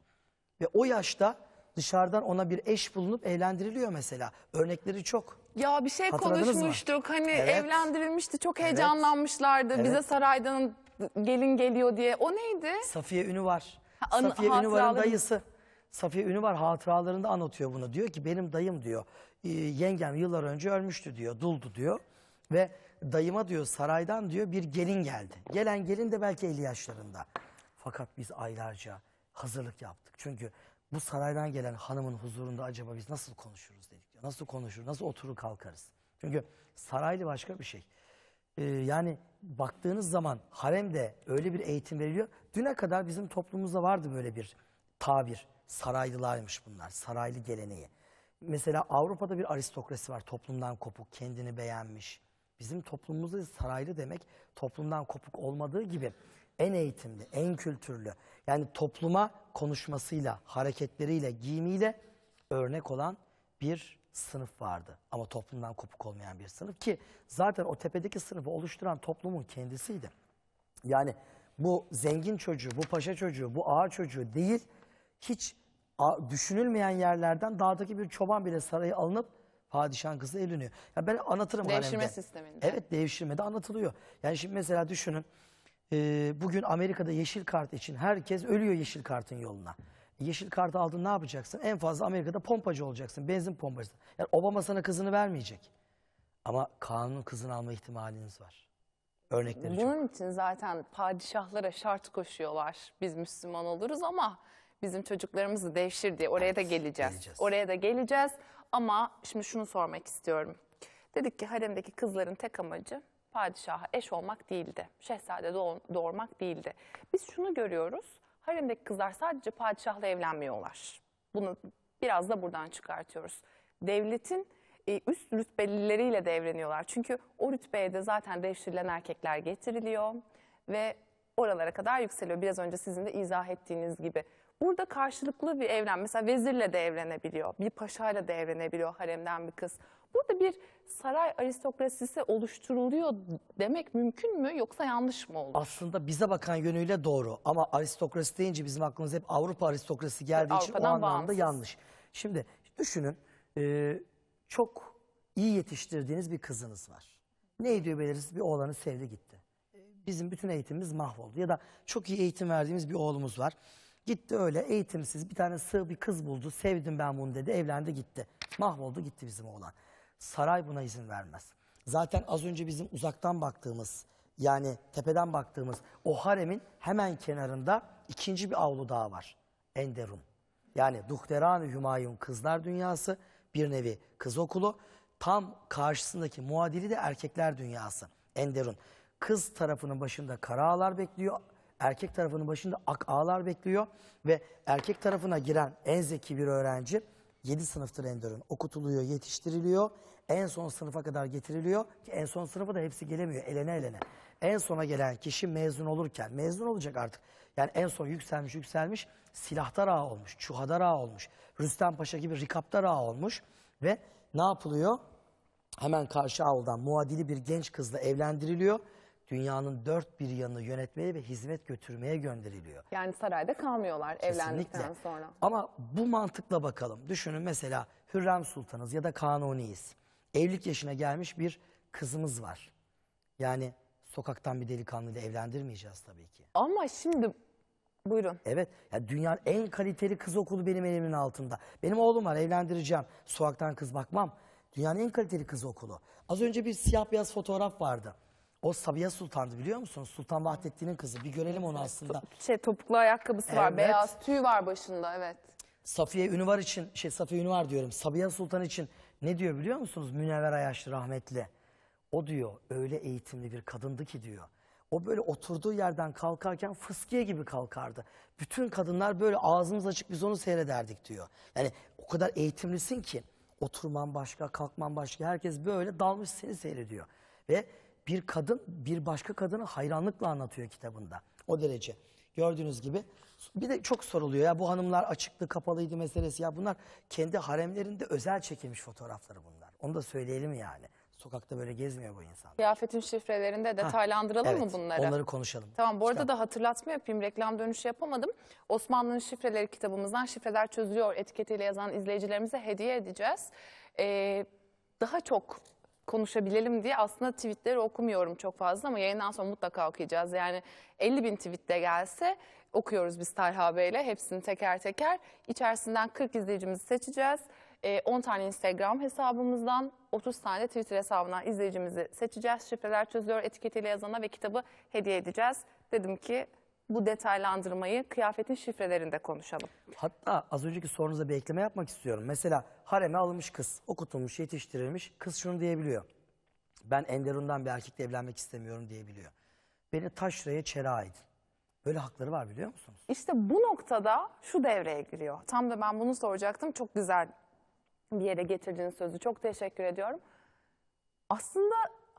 Ve o yaşta dışarıdan ona bir eş bulunup evlendiriliyor mesela. Örnekleri çok. Ya bir şey Hatırladınız konuşmuştuk. Mı? Hani evet. evlendirilmişti. Çok heyecanlanmışlardı. Evet. Bize saraydan gelin geliyor diye. O neydi? Safiye Ünü var. Ha, Safiye Ünü varın dayısı. Safiye Ünü var hatıralarında anlatıyor bunu. Diyor ki benim dayım diyor e, yengem yıllar önce ölmüştü diyor, duldu diyor. Ve dayıma diyor saraydan diyor bir gelin geldi. Gelen gelin de belki 50 yaşlarında. Fakat biz aylarca hazırlık yaptık. Çünkü bu saraydan gelen hanımın huzurunda acaba biz nasıl konuşuruz dedik. Diyor. Nasıl konuşur, nasıl oturur kalkarız. Çünkü saraylı başka bir şey. Ee, yani baktığınız zaman haremde öyle bir eğitim veriliyor. Düne kadar bizim toplumumuzda vardı böyle bir tabir. Saraylılarmış bunlar, saraylı geleneği. Mesela Avrupa'da bir aristokrasi var toplumdan kopuk, kendini beğenmiş. Bizim toplumumuzda saraylı demek toplumdan kopuk olmadığı gibi en eğitimli, en kültürlü yani topluma konuşmasıyla, hareketleriyle, giyimiyle örnek olan bir sınıf vardı. Ama toplumdan kopuk olmayan bir sınıf ki zaten o tepedeki sınıfı oluşturan toplumun kendisiydi. Yani bu zengin çocuğu, bu paşa çocuğu, bu ağa çocuğu değil, hiç düşünülmeyen yerlerden dağdaki bir çoban bile sarayı alınıp padişahın kızı evleniyor. Ya ben anlatırım Devşirme kalemde. sisteminde. Evet devşirmede anlatılıyor. Yani şimdi mesela düşünün e, bugün Amerika'da yeşil kart için herkes ölüyor yeşil kartın yoluna. Yeşil kart aldın ne yapacaksın? En fazla Amerika'da pompacı olacaksın. Benzin pompacı. Yani Obama sana kızını vermeyecek. Ama kanun kızını alma ihtimaliniz var. Örnekleri Bunun çok. için zaten padişahlara şart koşuyorlar. Biz Müslüman oluruz ama bizim çocuklarımızı devşir diye oraya da geleceğiz. geleceğiz. Oraya da geleceğiz ama şimdi şunu sormak istiyorum. Dedik ki haremdeki kızların tek amacı padişaha eş olmak değildi. Şehzade doğurmak değildi. Biz şunu görüyoruz. Haremdeki kızlar sadece padişahla evlenmiyorlar. Bunu biraz da buradan çıkartıyoruz. Devletin e, üst rütbelileriyle de evleniyorlar. Çünkü o rütbeye de zaten devşirilen erkekler getiriliyor ve oralara kadar yükseliyor. Biraz önce sizin de izah ettiğiniz gibi. Burada karşılıklı bir evlen, mesela vezirle de evlenebiliyor, bir paşayla da evlenebiliyor haremden bir kız. Burada bir saray aristokrasisi oluşturuluyor demek mümkün mü yoksa yanlış mı olur? Aslında bize bakan yönüyle doğru ama aristokrasi deyince bizim aklımız hep Avrupa aristokrasi geldiği yani için o anlamda bağımsız. yanlış. Şimdi düşünün e, çok iyi yetiştirdiğiniz bir kızınız var. Ne ediyor belirsiz bir oğlanı sevdi gitti. E, bizim bütün eğitimimiz mahvoldu ya da çok iyi eğitim verdiğimiz bir oğlumuz var Gitti öyle eğitimsiz bir tane sığ bir kız buldu. Sevdim ben bunu dedi. Evlendi gitti. Mahvoldu gitti bizim oğlan. Saray buna izin vermez. Zaten az önce bizim uzaktan baktığımız yani tepeden baktığımız o haremin hemen kenarında ikinci bir avlu daha var. Enderun. Yani duhteran Hümayun Kızlar Dünyası bir nevi kız okulu. Tam karşısındaki muadili de erkekler dünyası Enderun. Kız tarafının başında kara ağalar bekliyor erkek tarafının başında ak ağlar bekliyor ve erkek tarafına giren en zeki bir öğrenci 7 sınıftır Endör'ün. Okutuluyor, yetiştiriliyor. En son sınıfa kadar getiriliyor. Ki en son sınıfa da hepsi gelemiyor. Elene elene. En sona gelen kişi mezun olurken, mezun olacak artık. Yani en son yükselmiş yükselmiş silahtar ağa olmuş, çuhadar ağa olmuş. Rüstem Paşa gibi rikaptar ağa olmuş. Ve ne yapılıyor? Hemen karşı avdan muadili bir genç kızla evlendiriliyor dünyanın dört bir yanını yönetmeye ve hizmet götürmeye gönderiliyor. Yani sarayda kalmıyorlar Kesinlikle. evlendikten sonra. Ama bu mantıkla bakalım. Düşünün mesela Hürrem Sultanız ya da Kanuni'yiz. Evlilik yaşına gelmiş bir kızımız var. Yani sokaktan bir delikanlıyla evlendirmeyeceğiz tabii ki. Ama şimdi Buyurun. Evet. Ya dünyanın en kaliteli kız okulu benim elimin altında. Benim oğlum var evlendireceğim. sokaktan kız bakmam. Dünyanın en kaliteli kız okulu. Az önce bir siyah beyaz fotoğraf vardı. O Sabiha Sultan'dı biliyor musunuz? Sultan Vahdettin'in kızı. Bir görelim onu aslında. Şey topuklu ayakkabısı var. Beyaz tüy var başında evet. Safiye Ünüvar için, şey Safiye Ünüvar diyorum. Sabiha Sultan için ne diyor biliyor musunuz? Münevver Ayaşlı rahmetli. O diyor öyle eğitimli bir kadındı ki diyor. O böyle oturduğu yerden kalkarken fıskiye gibi kalkardı. Bütün kadınlar böyle ağzımız açık biz onu seyrederdik diyor. Yani o kadar eğitimlisin ki oturman başka, kalkman başka. Herkes böyle dalmış seni seyrediyor. Ve bir kadın bir başka kadını hayranlıkla anlatıyor kitabında. O derece. Gördüğünüz gibi. Bir de çok soruluyor ya bu hanımlar açıklı kapalıydı meselesi. Ya bunlar kendi haremlerinde özel çekilmiş fotoğrafları bunlar. Onu da söyleyelim yani. Sokakta böyle gezmiyor bu insan. Kıyafetin şifrelerinde detaylandıralım evet, mı bunları? onları konuşalım. Tamam bu arada Kitap. da hatırlatma yapayım. Reklam dönüşü yapamadım. Osmanlı'nın şifreleri kitabımızdan şifreler çözülüyor etiketiyle yazan izleyicilerimize hediye edeceğiz. Ee, daha çok konuşabilelim diye aslında tweetleri okumuyorum çok fazla ama yayından sonra mutlaka okuyacağız. Yani 50 bin tweet de gelse okuyoruz biz Talha Bey'le hepsini teker teker. İçerisinden 40 izleyicimizi seçeceğiz. 10 ee, tane Instagram hesabımızdan 30 tane de Twitter hesabından izleyicimizi seçeceğiz. Şifreler çözüyor etiketiyle yazana ve kitabı hediye edeceğiz. Dedim ki bu detaylandırmayı kıyafetin şifrelerinde konuşalım. Hatta az önceki sorunuza bir ekleme yapmak istiyorum. Mesela hareme alınmış kız, okutulmuş, yetiştirilmiş kız şunu diyebiliyor. Ben Enderun'dan bir erkekle evlenmek istemiyorum diyebiliyor. Beni taşraya çera edin. Böyle hakları var biliyor musunuz? İşte bu noktada şu devreye giriyor. Tam da ben bunu soracaktım. Çok güzel bir yere getirdiğiniz sözü. Çok teşekkür ediyorum. Aslında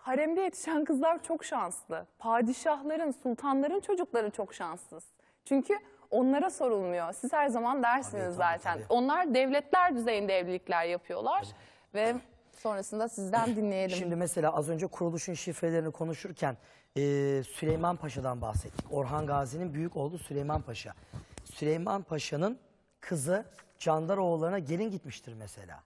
haremde yetişen kızlar çok şanslı. Padişahların, sultanların çocukları çok şanssız. Çünkü onlara sorulmuyor. Siz her zaman dersiniz tabii, tabii, zaten. Tabii. Onlar devletler düzeyinde evlilikler yapıyorlar ve sonrasında sizden dinleyelim. Şimdi mesela az önce kuruluşun şifrelerini konuşurken e, Süleyman Paşa'dan bahsettik. Orhan Gazi'nin büyük oğlu Süleyman Paşa. Süleyman Paşa'nın kızı Candaroğullarına gelin gitmiştir mesela.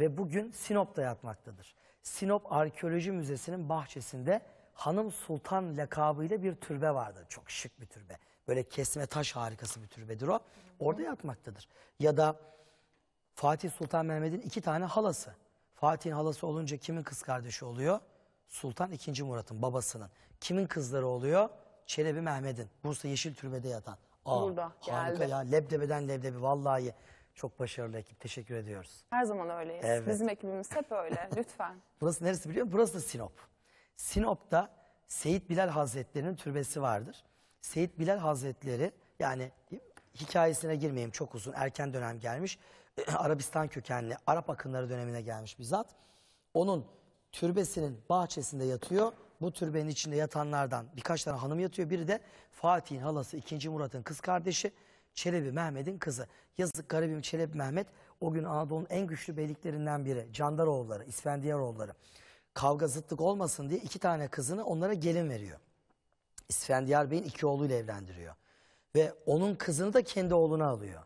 Ve bugün Sinop'ta yatmaktadır. Sinop Arkeoloji Müzesi'nin bahçesinde Hanım Sultan lakabıyla bir türbe vardı. Çok şık bir türbe. Böyle kesme taş harikası bir türbedir o. Orada yatmaktadır. Ya da Fatih Sultan Mehmet'in iki tane halası. Fatih'in halası olunca kimin kız kardeşi oluyor? Sultan II. Murat'ın babasının. Kimin kızları oluyor? Çelebi Mehmet'in. Bursa Yeşil Türbe'de yatan. Aa, Burada harika geldi. ya. Lebdebeden lebdebi vallahi. Çok başarılı ekip. Teşekkür ediyoruz. Her zaman öyleyiz. Evet. Bizim ekibimiz hep öyle. Lütfen. Burası neresi biliyor musun? Burası da Sinop. Sinop'ta Seyit Bilal Hazretleri'nin türbesi vardır. Seyit Bilal Hazretleri yani hikayesine girmeyeyim çok uzun erken dönem gelmiş. Arabistan kökenli Arap akınları dönemine gelmiş bir zat. Onun türbesinin bahçesinde yatıyor. Bu türbenin içinde yatanlardan birkaç tane hanım yatıyor. Biri de Fatih'in halası 2. Murat'ın kız kardeşi. Çelebi Mehmet'in kızı. Yazık garibim Çelebi Mehmet o gün Anadolu'nun en güçlü beyliklerinden biri. Candaroğulları, İsfendiyaroğulları. Kavga zıtlık olmasın diye iki tane kızını onlara gelin veriyor. İsfendiyar Bey'in iki oğluyla evlendiriyor. Ve onun kızını da kendi oğluna alıyor.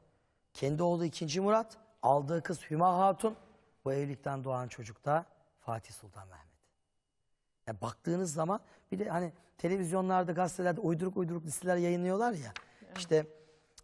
Kendi oğlu ikinci Murat, aldığı kız Hüma Hatun. Bu evlilikten doğan çocuk da Fatih Sultan Mehmet. Yani baktığınız zaman bir de hani televizyonlarda, gazetelerde uyduruk uyduruk listeler yayınlıyorlar ya. Evet. İşte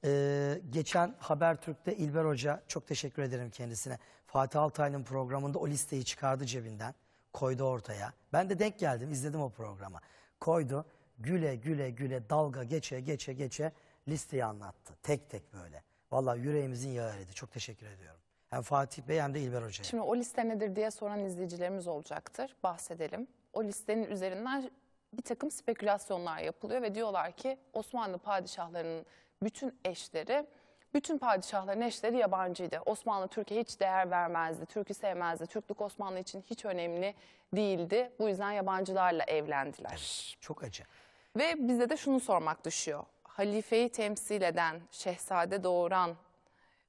ee, geçen Habertürk'te İlber Hoca, çok teşekkür ederim kendisine. Fatih Altaylı'nın programında o listeyi çıkardı cebinden. Koydu ortaya. Ben de denk geldim, izledim o programı. Koydu, güle güle güle dalga geçe geçe geçe listeyi anlattı. Tek tek böyle. Valla yüreğimizin yağı eridi. Çok teşekkür ediyorum. Hem Fatih Bey hem de İlber Hoca'ya. Şimdi o liste nedir diye soran izleyicilerimiz olacaktır. Bahsedelim. O listenin üzerinden bir takım spekülasyonlar yapılıyor ve diyorlar ki Osmanlı padişahlarının bütün eşleri, bütün padişahların eşleri yabancıydı. Osmanlı Türkiye hiç değer vermezdi, Türk'ü sevmezdi. Türklük Osmanlı için hiç önemli değildi. Bu yüzden yabancılarla evlendiler. Çok acı. Ve bize de şunu sormak düşüyor. Halifeyi temsil eden, şehzade doğuran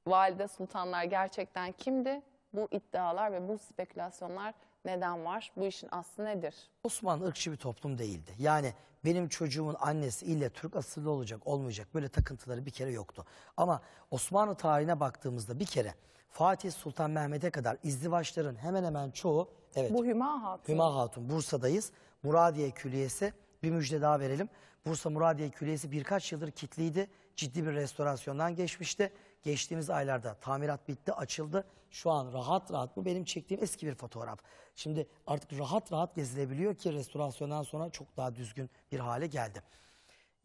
valide sultanlar gerçekten kimdi? Bu iddialar ve bu spekülasyonlar neden var? Bu işin aslı nedir? Osmanlı ırkçı bir toplum değildi. Yani benim çocuğumun annesi ile Türk asıllı olacak olmayacak böyle takıntıları bir kere yoktu. Ama Osmanlı tarihine baktığımızda bir kere Fatih Sultan Mehmet'e kadar izdivaçların hemen hemen çoğu evet. Bu Hüma Hatun. Hüma Hatun Bursa'dayız. Muradiye Külliyesi bir müjde daha verelim. Bursa Muradiye Külliyesi birkaç yıldır kitliydi. Ciddi bir restorasyondan geçmişti. Geçtiğimiz aylarda tamirat bitti, açıldı. Şu an rahat rahat bu benim çektiğim eski bir fotoğraf. Şimdi artık rahat rahat gezilebiliyor ki restorasyondan sonra çok daha düzgün bir hale geldi.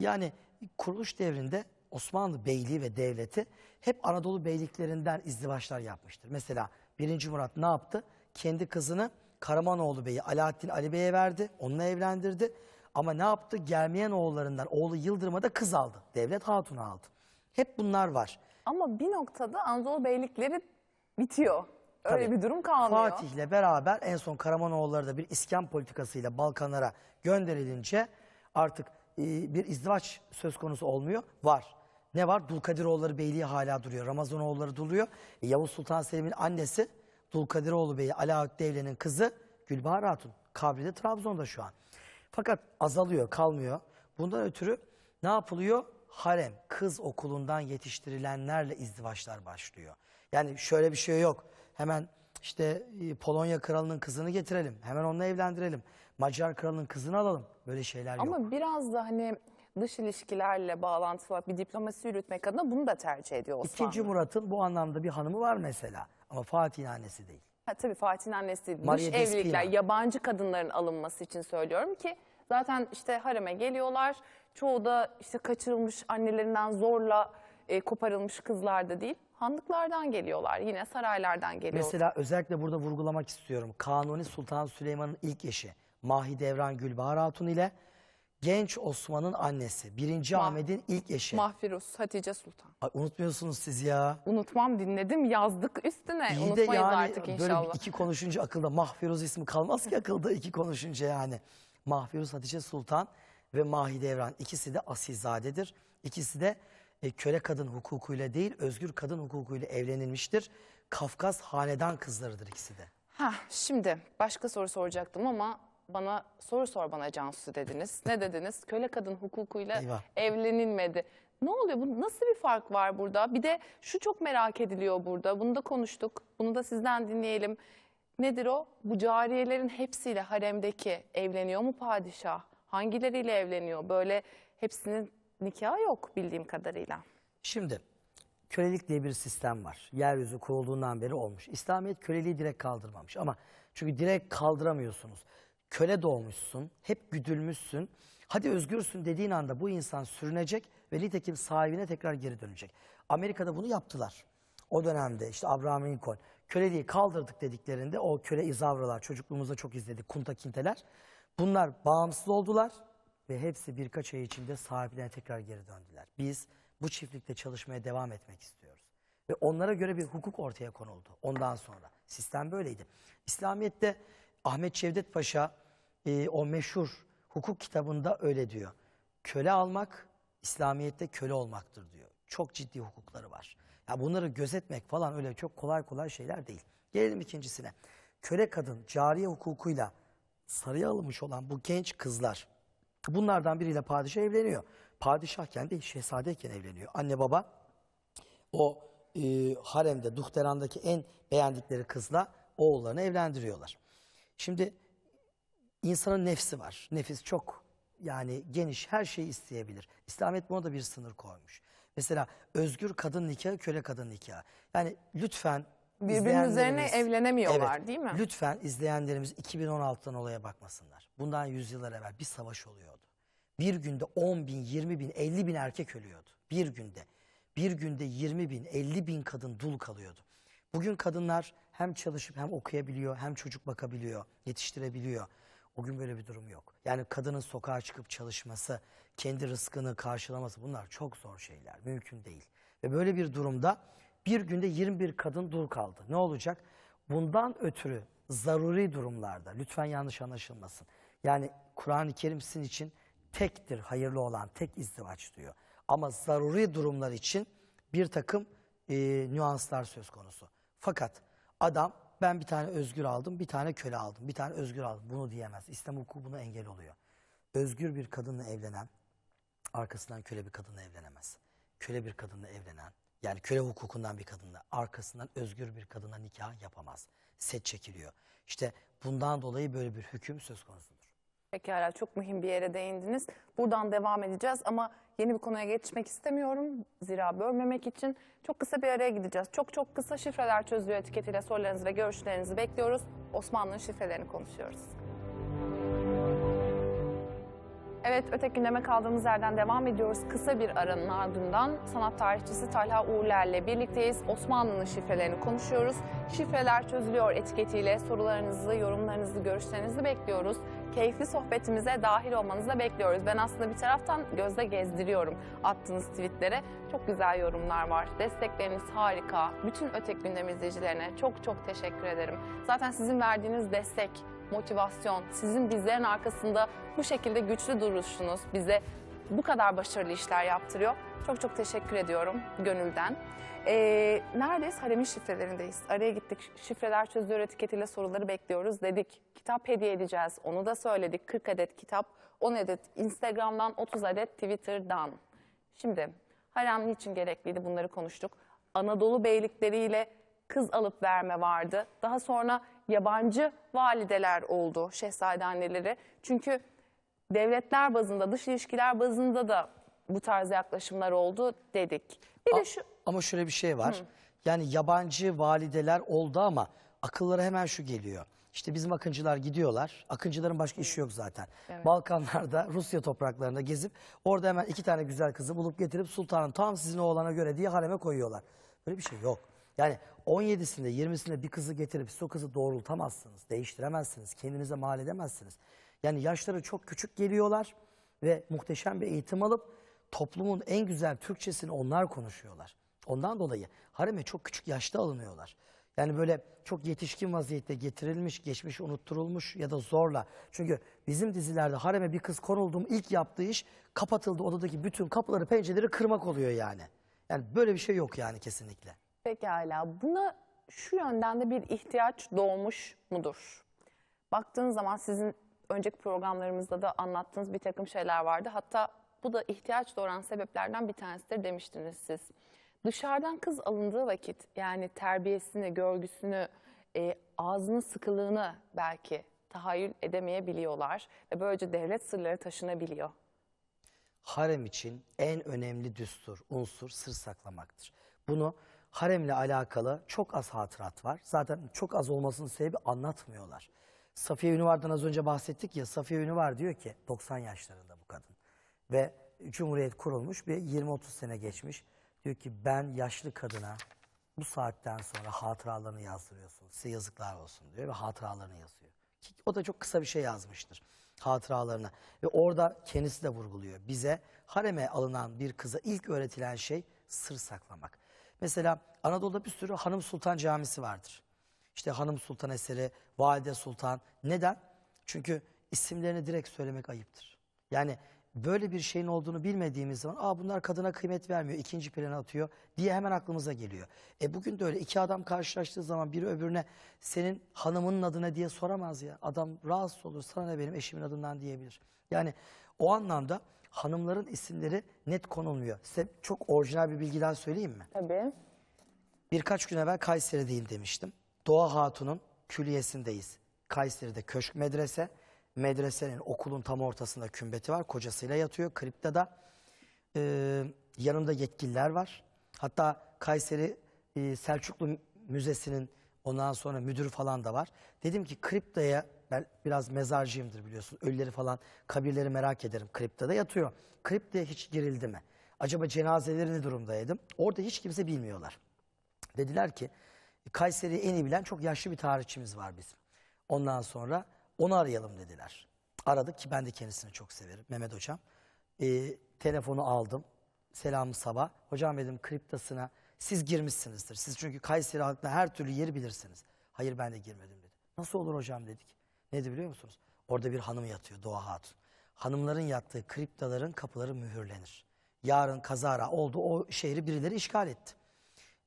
Yani kuruluş devrinde Osmanlı Beyliği ve devleti hep Anadolu beyliklerinden izdivaçlar yapmıştır. Mesela 1. Murat ne yaptı? Kendi kızını Karamanoğlu Bey'i Alaaddin Ali Bey'e verdi, onunla evlendirdi. Ama ne yaptı? Gelmeyen oğullarından oğlu Yıldırım'a da kız aldı. Devlet hatunu aldı. Hep bunlar var. Ama bir noktada Anadolu Beylikleri bitiyor. Öyle Tabii. bir durum kalmıyor. Fatih'le beraber en son Karamanoğulları da bir iskan politikasıyla Balkanlara gönderilince artık e, bir izdivaç söz konusu olmuyor. Var. Ne var? Dulkadiroğulları Beyliği hala duruyor. Ramazanoğulları duruyor. E, Yavuz Sultan Selim'in annesi Dulkadiroğlu Bey'i Alaaddin Devle'nin kızı Gülbahar Hatun. Kabri de Trabzon'da şu an. Fakat azalıyor, kalmıyor. Bundan ötürü ne yapılıyor? harem, kız okulundan yetiştirilenlerle izdivaçlar başlıyor. Yani şöyle bir şey yok. Hemen işte e, Polonya kralının kızını getirelim. Hemen onunla evlendirelim. Macar kralının kızını alalım. Böyle şeyler yok. Ama biraz da hani dış ilişkilerle bağlantılı bir diplomasi yürütmek adına bunu da tercih ediyor Osmanlı. İkinci Murat'ın bu anlamda bir hanımı var mesela. Ama Fatih'in annesi değil. Ha, tabii Fatih'in annesi değil. Dış evlilikler, yabancı kadınların alınması için söylüyorum ki Zaten işte hareme geliyorlar. Çoğu da işte kaçırılmış annelerinden zorla e, koparılmış kızlar da değil. Handıklardan geliyorlar. Yine saraylardan geliyorlar. Mesela özellikle burada vurgulamak istiyorum. Kanuni Sultan Süleyman'ın ilk eşi Mahidevran Gülbahar Hatun ile genç Osman'ın annesi. Birinci Mah Ahmet'in ilk eşi. Mahfiruz Hatice Sultan. Ay, unutmuyorsunuz siz ya. Unutmam dinledim yazdık üstüne. İyi Unutmayız de yani, artık inşallah. Böyle iki konuşunca akılda Mahfiruz ismi kalmaz ki akılda iki konuşunca yani. Mahfiruz Hatice Sultan ve Mahidevran ikisi de asilzadedir. İkisi de e, köle kadın hukukuyla değil özgür kadın hukukuyla evlenilmiştir. Kafkas hanedan kızlarıdır ikisi de. Ha şimdi başka soru soracaktım ama bana soru sor bana Cansu dediniz. ne dediniz? Köle kadın hukukuyla Eyvah. evlenilmedi. Ne oluyor? Bu nasıl bir fark var burada? Bir de şu çok merak ediliyor burada. Bunu da konuştuk. Bunu da sizden dinleyelim. Nedir o? Bu cariyelerin hepsiyle haremdeki evleniyor mu padişah? Hangileriyle evleniyor? Böyle hepsinin nikahı yok bildiğim kadarıyla. Şimdi kölelik diye bir sistem var. Yeryüzü kurulduğundan beri olmuş. İslamiyet köleliği direkt kaldırmamış ama çünkü direkt kaldıramıyorsunuz. Köle doğmuşsun, hep güdülmüşsün. Hadi özgürsün dediğin anda bu insan sürünecek ve nitekim sahibine tekrar geri dönecek. Amerika'da bunu yaptılar. O dönemde işte Abraham Lincoln köleliği kaldırdık dediklerinde o köle izavralar çocukluğumuzda çok izledik kunta kinteler. Bunlar bağımsız oldular ve hepsi birkaç ay içinde sahiplerine tekrar geri döndüler. Biz bu çiftlikte çalışmaya devam etmek istiyoruz. Ve onlara göre bir hukuk ortaya konuldu ondan sonra. Sistem böyleydi. İslamiyet'te Ahmet Cevdet Paşa e, o meşhur hukuk kitabında öyle diyor. Köle almak İslamiyet'te köle olmaktır diyor. Çok ciddi hukukları var. Ya bunları gözetmek falan öyle çok kolay kolay şeyler değil. Gelelim ikincisine. Köle kadın cariye hukukuyla sarıya alınmış olan bu genç kızlar bunlardan biriyle padişah evleniyor. Padişahken değil şehzadeyken evleniyor. Anne baba o e, haremde duhterandaki en beğendikleri kızla oğullarını evlendiriyorlar. Şimdi insanın nefsi var. Nefis çok yani geniş her şeyi isteyebilir. İslamiyet buna da bir sınır koymuş. Mesela özgür kadın nikahı, köle kadın nikahı. Yani lütfen Birbirinin üzerine evlenemiyorlar evet, değil mi? Lütfen izleyenlerimiz 2016'dan olaya bakmasınlar. Bundan yüzyıllar evvel bir savaş oluyordu. Bir günde 10 bin, 20 bin, 50 bin erkek ölüyordu. Bir günde. Bir günde 20 bin, 50 bin kadın dul kalıyordu. Bugün kadınlar hem çalışıp hem okuyabiliyor, hem çocuk bakabiliyor, yetiştirebiliyor. O gün böyle bir durum yok. Yani kadının sokağa çıkıp çalışması, kendi rızkını karşılaması bunlar çok zor şeyler. Mümkün değil. Ve böyle bir durumda bir günde 21 kadın dur kaldı. Ne olacak? Bundan ötürü zaruri durumlarda lütfen yanlış anlaşılmasın. Yani Kur'an-ı Kerim sizin için tektir hayırlı olan tek izdivaç diyor. Ama zaruri durumlar için bir takım e, nüanslar söz konusu. Fakat adam ben bir tane özgür aldım, bir tane köle aldım, bir tane özgür aldım. Bunu diyemez. İslam hukuku buna engel oluyor. Özgür bir kadınla evlenen, arkasından köle bir kadınla evlenemez. Köle bir kadınla evlenen, yani köle hukukundan bir kadınla, arkasından özgür bir kadına nikah yapamaz. Set çekiliyor. İşte bundan dolayı böyle bir hüküm söz konusudur. Pekala çok mühim bir yere değindiniz. Buradan devam edeceğiz ama yeni bir konuya geçmek istemiyorum. Zira bölmemek için çok kısa bir araya gideceğiz. Çok çok kısa şifreler çözülüyor etiketiyle sorularınızı ve görüşlerinizi bekliyoruz. Osmanlı'nın şifrelerini konuşuyoruz. Evet, ötek gündeme kaldığımız yerden devam ediyoruz. Kısa bir aranın ardından sanat tarihçisi Talha Uğurler'le birlikteyiz. Osmanlı'nın şifrelerini konuşuyoruz. Şifreler çözülüyor etiketiyle sorularınızı, yorumlarınızı, görüşlerinizi bekliyoruz. Keyifli sohbetimize dahil olmanızı da bekliyoruz. Ben aslında bir taraftan gözde gezdiriyorum attığınız tweetlere. Çok güzel yorumlar var. Destekleriniz harika. Bütün ötek gündem izleyicilerine çok çok teşekkür ederim. Zaten sizin verdiğiniz destek motivasyon, sizin bizlerin arkasında bu şekilde güçlü duruşunuz bize bu kadar başarılı işler yaptırıyor. Çok çok teşekkür ediyorum gönülden. Ee, neredeyiz? Haremin şifrelerindeyiz. Araya gittik. Şifreler çözülüyor etiketiyle soruları bekliyoruz dedik. Kitap hediye edeceğiz. Onu da söyledik. 40 adet kitap, 10 adet Instagram'dan, 30 adet Twitter'dan. Şimdi Harem için gerekliydi bunları konuştuk. Anadolu beylikleri ile kız alıp verme vardı. Daha sonra yabancı valideler oldu şehzade anneleri. Çünkü devletler bazında, dış ilişkiler bazında da bu tarz yaklaşımlar oldu dedik. Bir de şu... Ama şöyle bir şey var. Hı. Yani yabancı valideler oldu ama akıllara hemen şu geliyor. İşte bizim akıncılar gidiyorlar. Akıncıların başka işi yok zaten. Evet. Balkanlarda, Rusya topraklarında gezip orada hemen iki tane güzel kızı bulup getirip sultanın tam sizin oğlana göre diye hareme koyuyorlar. Böyle bir şey yok. Yani 17'sinde 20'sinde bir kızı getirip siz o kızı doğrultamazsınız, değiştiremezsiniz, kendinize mal edemezsiniz. Yani yaşları çok küçük geliyorlar ve muhteşem bir eğitim alıp toplumun en güzel Türkçesini onlar konuşuyorlar. Ondan dolayı hareme çok küçük yaşta alınıyorlar. Yani böyle çok yetişkin vaziyette getirilmiş, geçmiş unutturulmuş ya da zorla. Çünkü bizim dizilerde hareme bir kız konulduğum ilk yaptığı iş kapatıldı odadaki bütün kapıları pencereleri kırmak oluyor yani. Yani böyle bir şey yok yani kesinlikle. Pekala buna şu yönden de bir ihtiyaç doğmuş mudur? Baktığınız zaman sizin önceki programlarımızda da anlattığınız bir takım şeyler vardı. Hatta bu da ihtiyaç doğuran sebeplerden bir tanesidir demiştiniz siz. Dışarıdan kız alındığı vakit yani terbiyesini, görgüsünü, e, ağzının sıkılığını belki tahayyül edemeyebiliyorlar ve böylece devlet sırları taşınabiliyor. Harem için en önemli düstur, unsur sır saklamaktır. Bunu haremle alakalı çok az hatırat var. Zaten çok az olmasının sebebi anlatmıyorlar. Safiye Ünüvar'dan az önce bahsettik ya Safiye var diyor ki 90 yaşlarında bu kadın ve Cumhuriyet kurulmuş bir 20-30 sene geçmiş. Diyor ki ben yaşlı kadına bu saatten sonra hatıralarını yazdırıyorsun. Size yazıklar olsun diyor ve hatıralarını yazıyor. Ki o da çok kısa bir şey yazmıştır hatıralarını Ve orada kendisi de vurguluyor. Bize hareme alınan bir kıza ilk öğretilen şey sır saklamak. Mesela Anadolu'da bir sürü Hanım Sultan Camisi vardır. İşte Hanım Sultan eseri, Valide Sultan. Neden? Çünkü isimlerini direkt söylemek ayıptır. Yani böyle bir şeyin olduğunu bilmediğimiz zaman Aa, bunlar kadına kıymet vermiyor, ikinci plana atıyor diye hemen aklımıza geliyor. E bugün de öyle iki adam karşılaştığı zaman biri öbürüne senin hanımının adına diye soramaz ya. Adam rahatsız olur sana ne benim eşimin adından diyebilir. Yani o anlamda hanımların isimleri net konulmuyor. Size çok orijinal bir bilgi daha söyleyeyim mi? Tabii. Birkaç gün evvel Kayseri'deyim demiştim. Doğa Hatun'un külliyesindeyiz. Kayseri'de köşk medrese. Medresenin okulun tam ortasında kümbeti var. Kocasıyla yatıyor. Kripte da ee, yanında yetkililer var. Hatta Kayseri e, Selçuklu Müzesi'nin ondan sonra müdürü falan da var. Dedim ki kriptaya ben biraz mezarcıyımdır biliyorsun. Ölüleri falan, kabirleri merak ederim. Kriptada yatıyor. Kriptaya hiç girildi mi? Acaba cenazeleri ne durumdaydım? Orada hiç kimse bilmiyorlar. Dediler ki Kayseri'yi en iyi bilen çok yaşlı bir tarihçimiz var bizim. Ondan sonra onu arayalım dediler. Aradık ki ben de kendisini çok severim Mehmet Hocam. Ee, telefonu aldım. Selamı sabah. Hocam dedim kriptasına siz girmişsinizdir. Siz çünkü Kayseri halkına her türlü yeri bilirsiniz. Hayır ben de girmedim dedi. Nasıl olur hocam dedik. Nedir biliyor musunuz? Orada bir hanım yatıyor Doğa Hatun. Hanımların yattığı kriptaların kapıları mühürlenir. Yarın kazara oldu o şehri birileri işgal etti.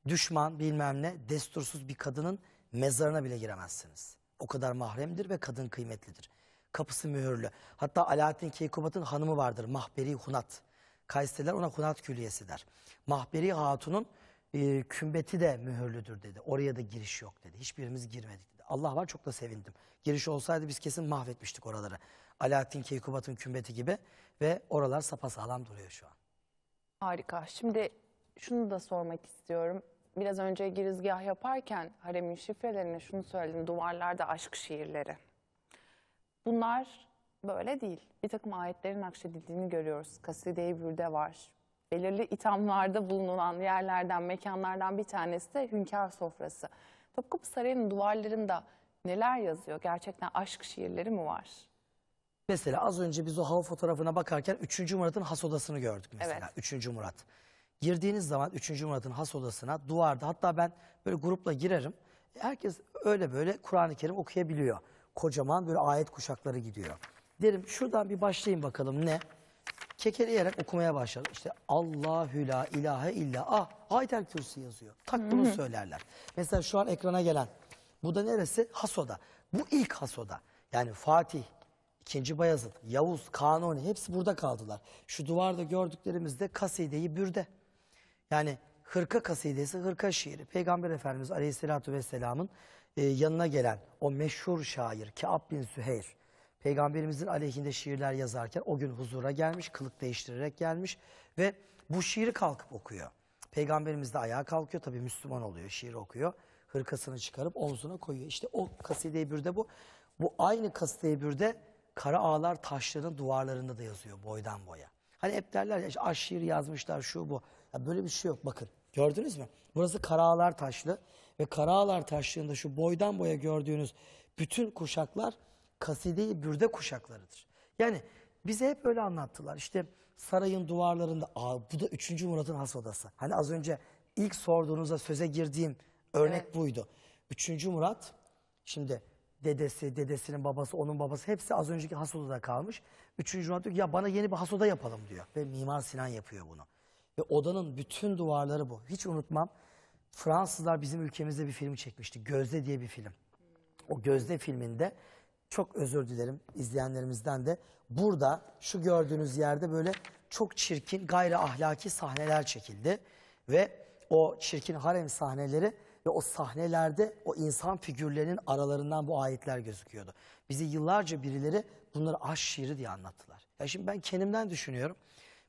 Düşman bilmem ne destursuz bir kadının mezarına bile giremezsiniz. O kadar mahremdir ve kadın kıymetlidir. Kapısı mühürlü. Hatta Alaaddin Keykubat'ın hanımı vardır Mahberi Hunat. Kayseriler ona Hunat Külliyesi der. Mahberi Hatun'un e, kümbeti de mühürlüdür dedi. Oraya da giriş yok dedi. Hiçbirimiz girmedik Allah var çok da sevindim. Giriş olsaydı biz kesin mahvetmiştik oraları. Alaaddin Keykubat'ın kümbeti gibi ve oralar sapasağlam duruyor şu an. Harika. Şimdi şunu da sormak istiyorum. Biraz önce girizgah yaparken haremin şifrelerine şunu söyledim. Duvarlarda aşk şiirleri. Bunlar böyle değil. Bir takım ayetlerin nakşedildiğini görüyoruz. Kaside-i Bül'de var. Belirli ithamlarda bulunan yerlerden, mekanlardan bir tanesi de hünkâr sofrası. Topkapı Sarayı'nın duvarlarında neler yazıyor? Gerçekten aşk şiirleri mi var? Mesela az önce biz o hava fotoğrafına bakarken 3. Murat'ın has odasını gördük mesela. Evet. 3. Murat. Girdiğiniz zaman 3. Murat'ın has odasına duvarda hatta ben böyle grupla girerim. Herkes öyle böyle Kur'an-ı Kerim okuyabiliyor. Kocaman böyle ayet kuşakları gidiyor. Derim şuradan bir başlayayım bakalım ne? kekeleyerek okumaya başladı. İşte Allahü la ilahe illa ah Hayder Kürsi yazıyor. Tak bunu söylerler. Mesela şu an ekrana gelen bu da neresi? Hasoda. Bu ilk Hasoda. Yani Fatih, ikinci Bayezid, Yavuz, Kanuni hepsi burada kaldılar. Şu duvarda gördüklerimizde kasideyi bürde. Yani hırka kasidesi, hırka şiiri. Peygamber Efendimiz Aleyhisselatü Vesselam'ın e, yanına gelen o meşhur şair Ka'b bin Süheyr. Peygamberimizin aleyhinde şiirler yazarken o gün huzura gelmiş, kılık değiştirerek gelmiş ve bu şiiri kalkıp okuyor. Peygamberimiz de ayağa kalkıyor, tabii Müslüman oluyor, şiir okuyor. Hırkasını çıkarıp omzuna koyuyor. İşte o kaside-i bürde bu. Bu aynı kaside-i bürde Kara Ağlar taşlarının duvarlarında da yazıyor boydan boya. Hani hep derler ya aş şiir yazmışlar şu bu. Ya böyle bir şey yok bakın. Gördünüz mü? Burası kara Karağlar Taşlı ve kara Karağlar Taşlığı'nda şu boydan boya gördüğünüz bütün kuşaklar Kasideyi i bürde kuşaklarıdır. Yani bize hep öyle anlattılar. İşte sarayın duvarlarında, aa bu da 3. Murat'ın has odası. Hani az önce ilk sorduğunuzda söze girdiğim örnek evet. buydu. 3. Murat, şimdi dedesi, dedesinin babası, onun babası hepsi az önceki has odada kalmış. 3. Murat diyor ki ya bana yeni bir has oda yapalım diyor. Ve Mimar Sinan yapıyor bunu. Ve odanın bütün duvarları bu. Hiç unutmam. Fransızlar bizim ülkemizde bir film çekmişti. Gözde diye bir film. O Gözde filminde çok özür dilerim izleyenlerimizden de. Burada şu gördüğünüz yerde böyle çok çirkin gayri ahlaki sahneler çekildi. Ve o çirkin harem sahneleri ve o sahnelerde o insan figürlerinin aralarından bu ayetler gözüküyordu. Bizi yıllarca birileri bunları aş şiiri diye anlattılar. Ya şimdi ben kendimden düşünüyorum.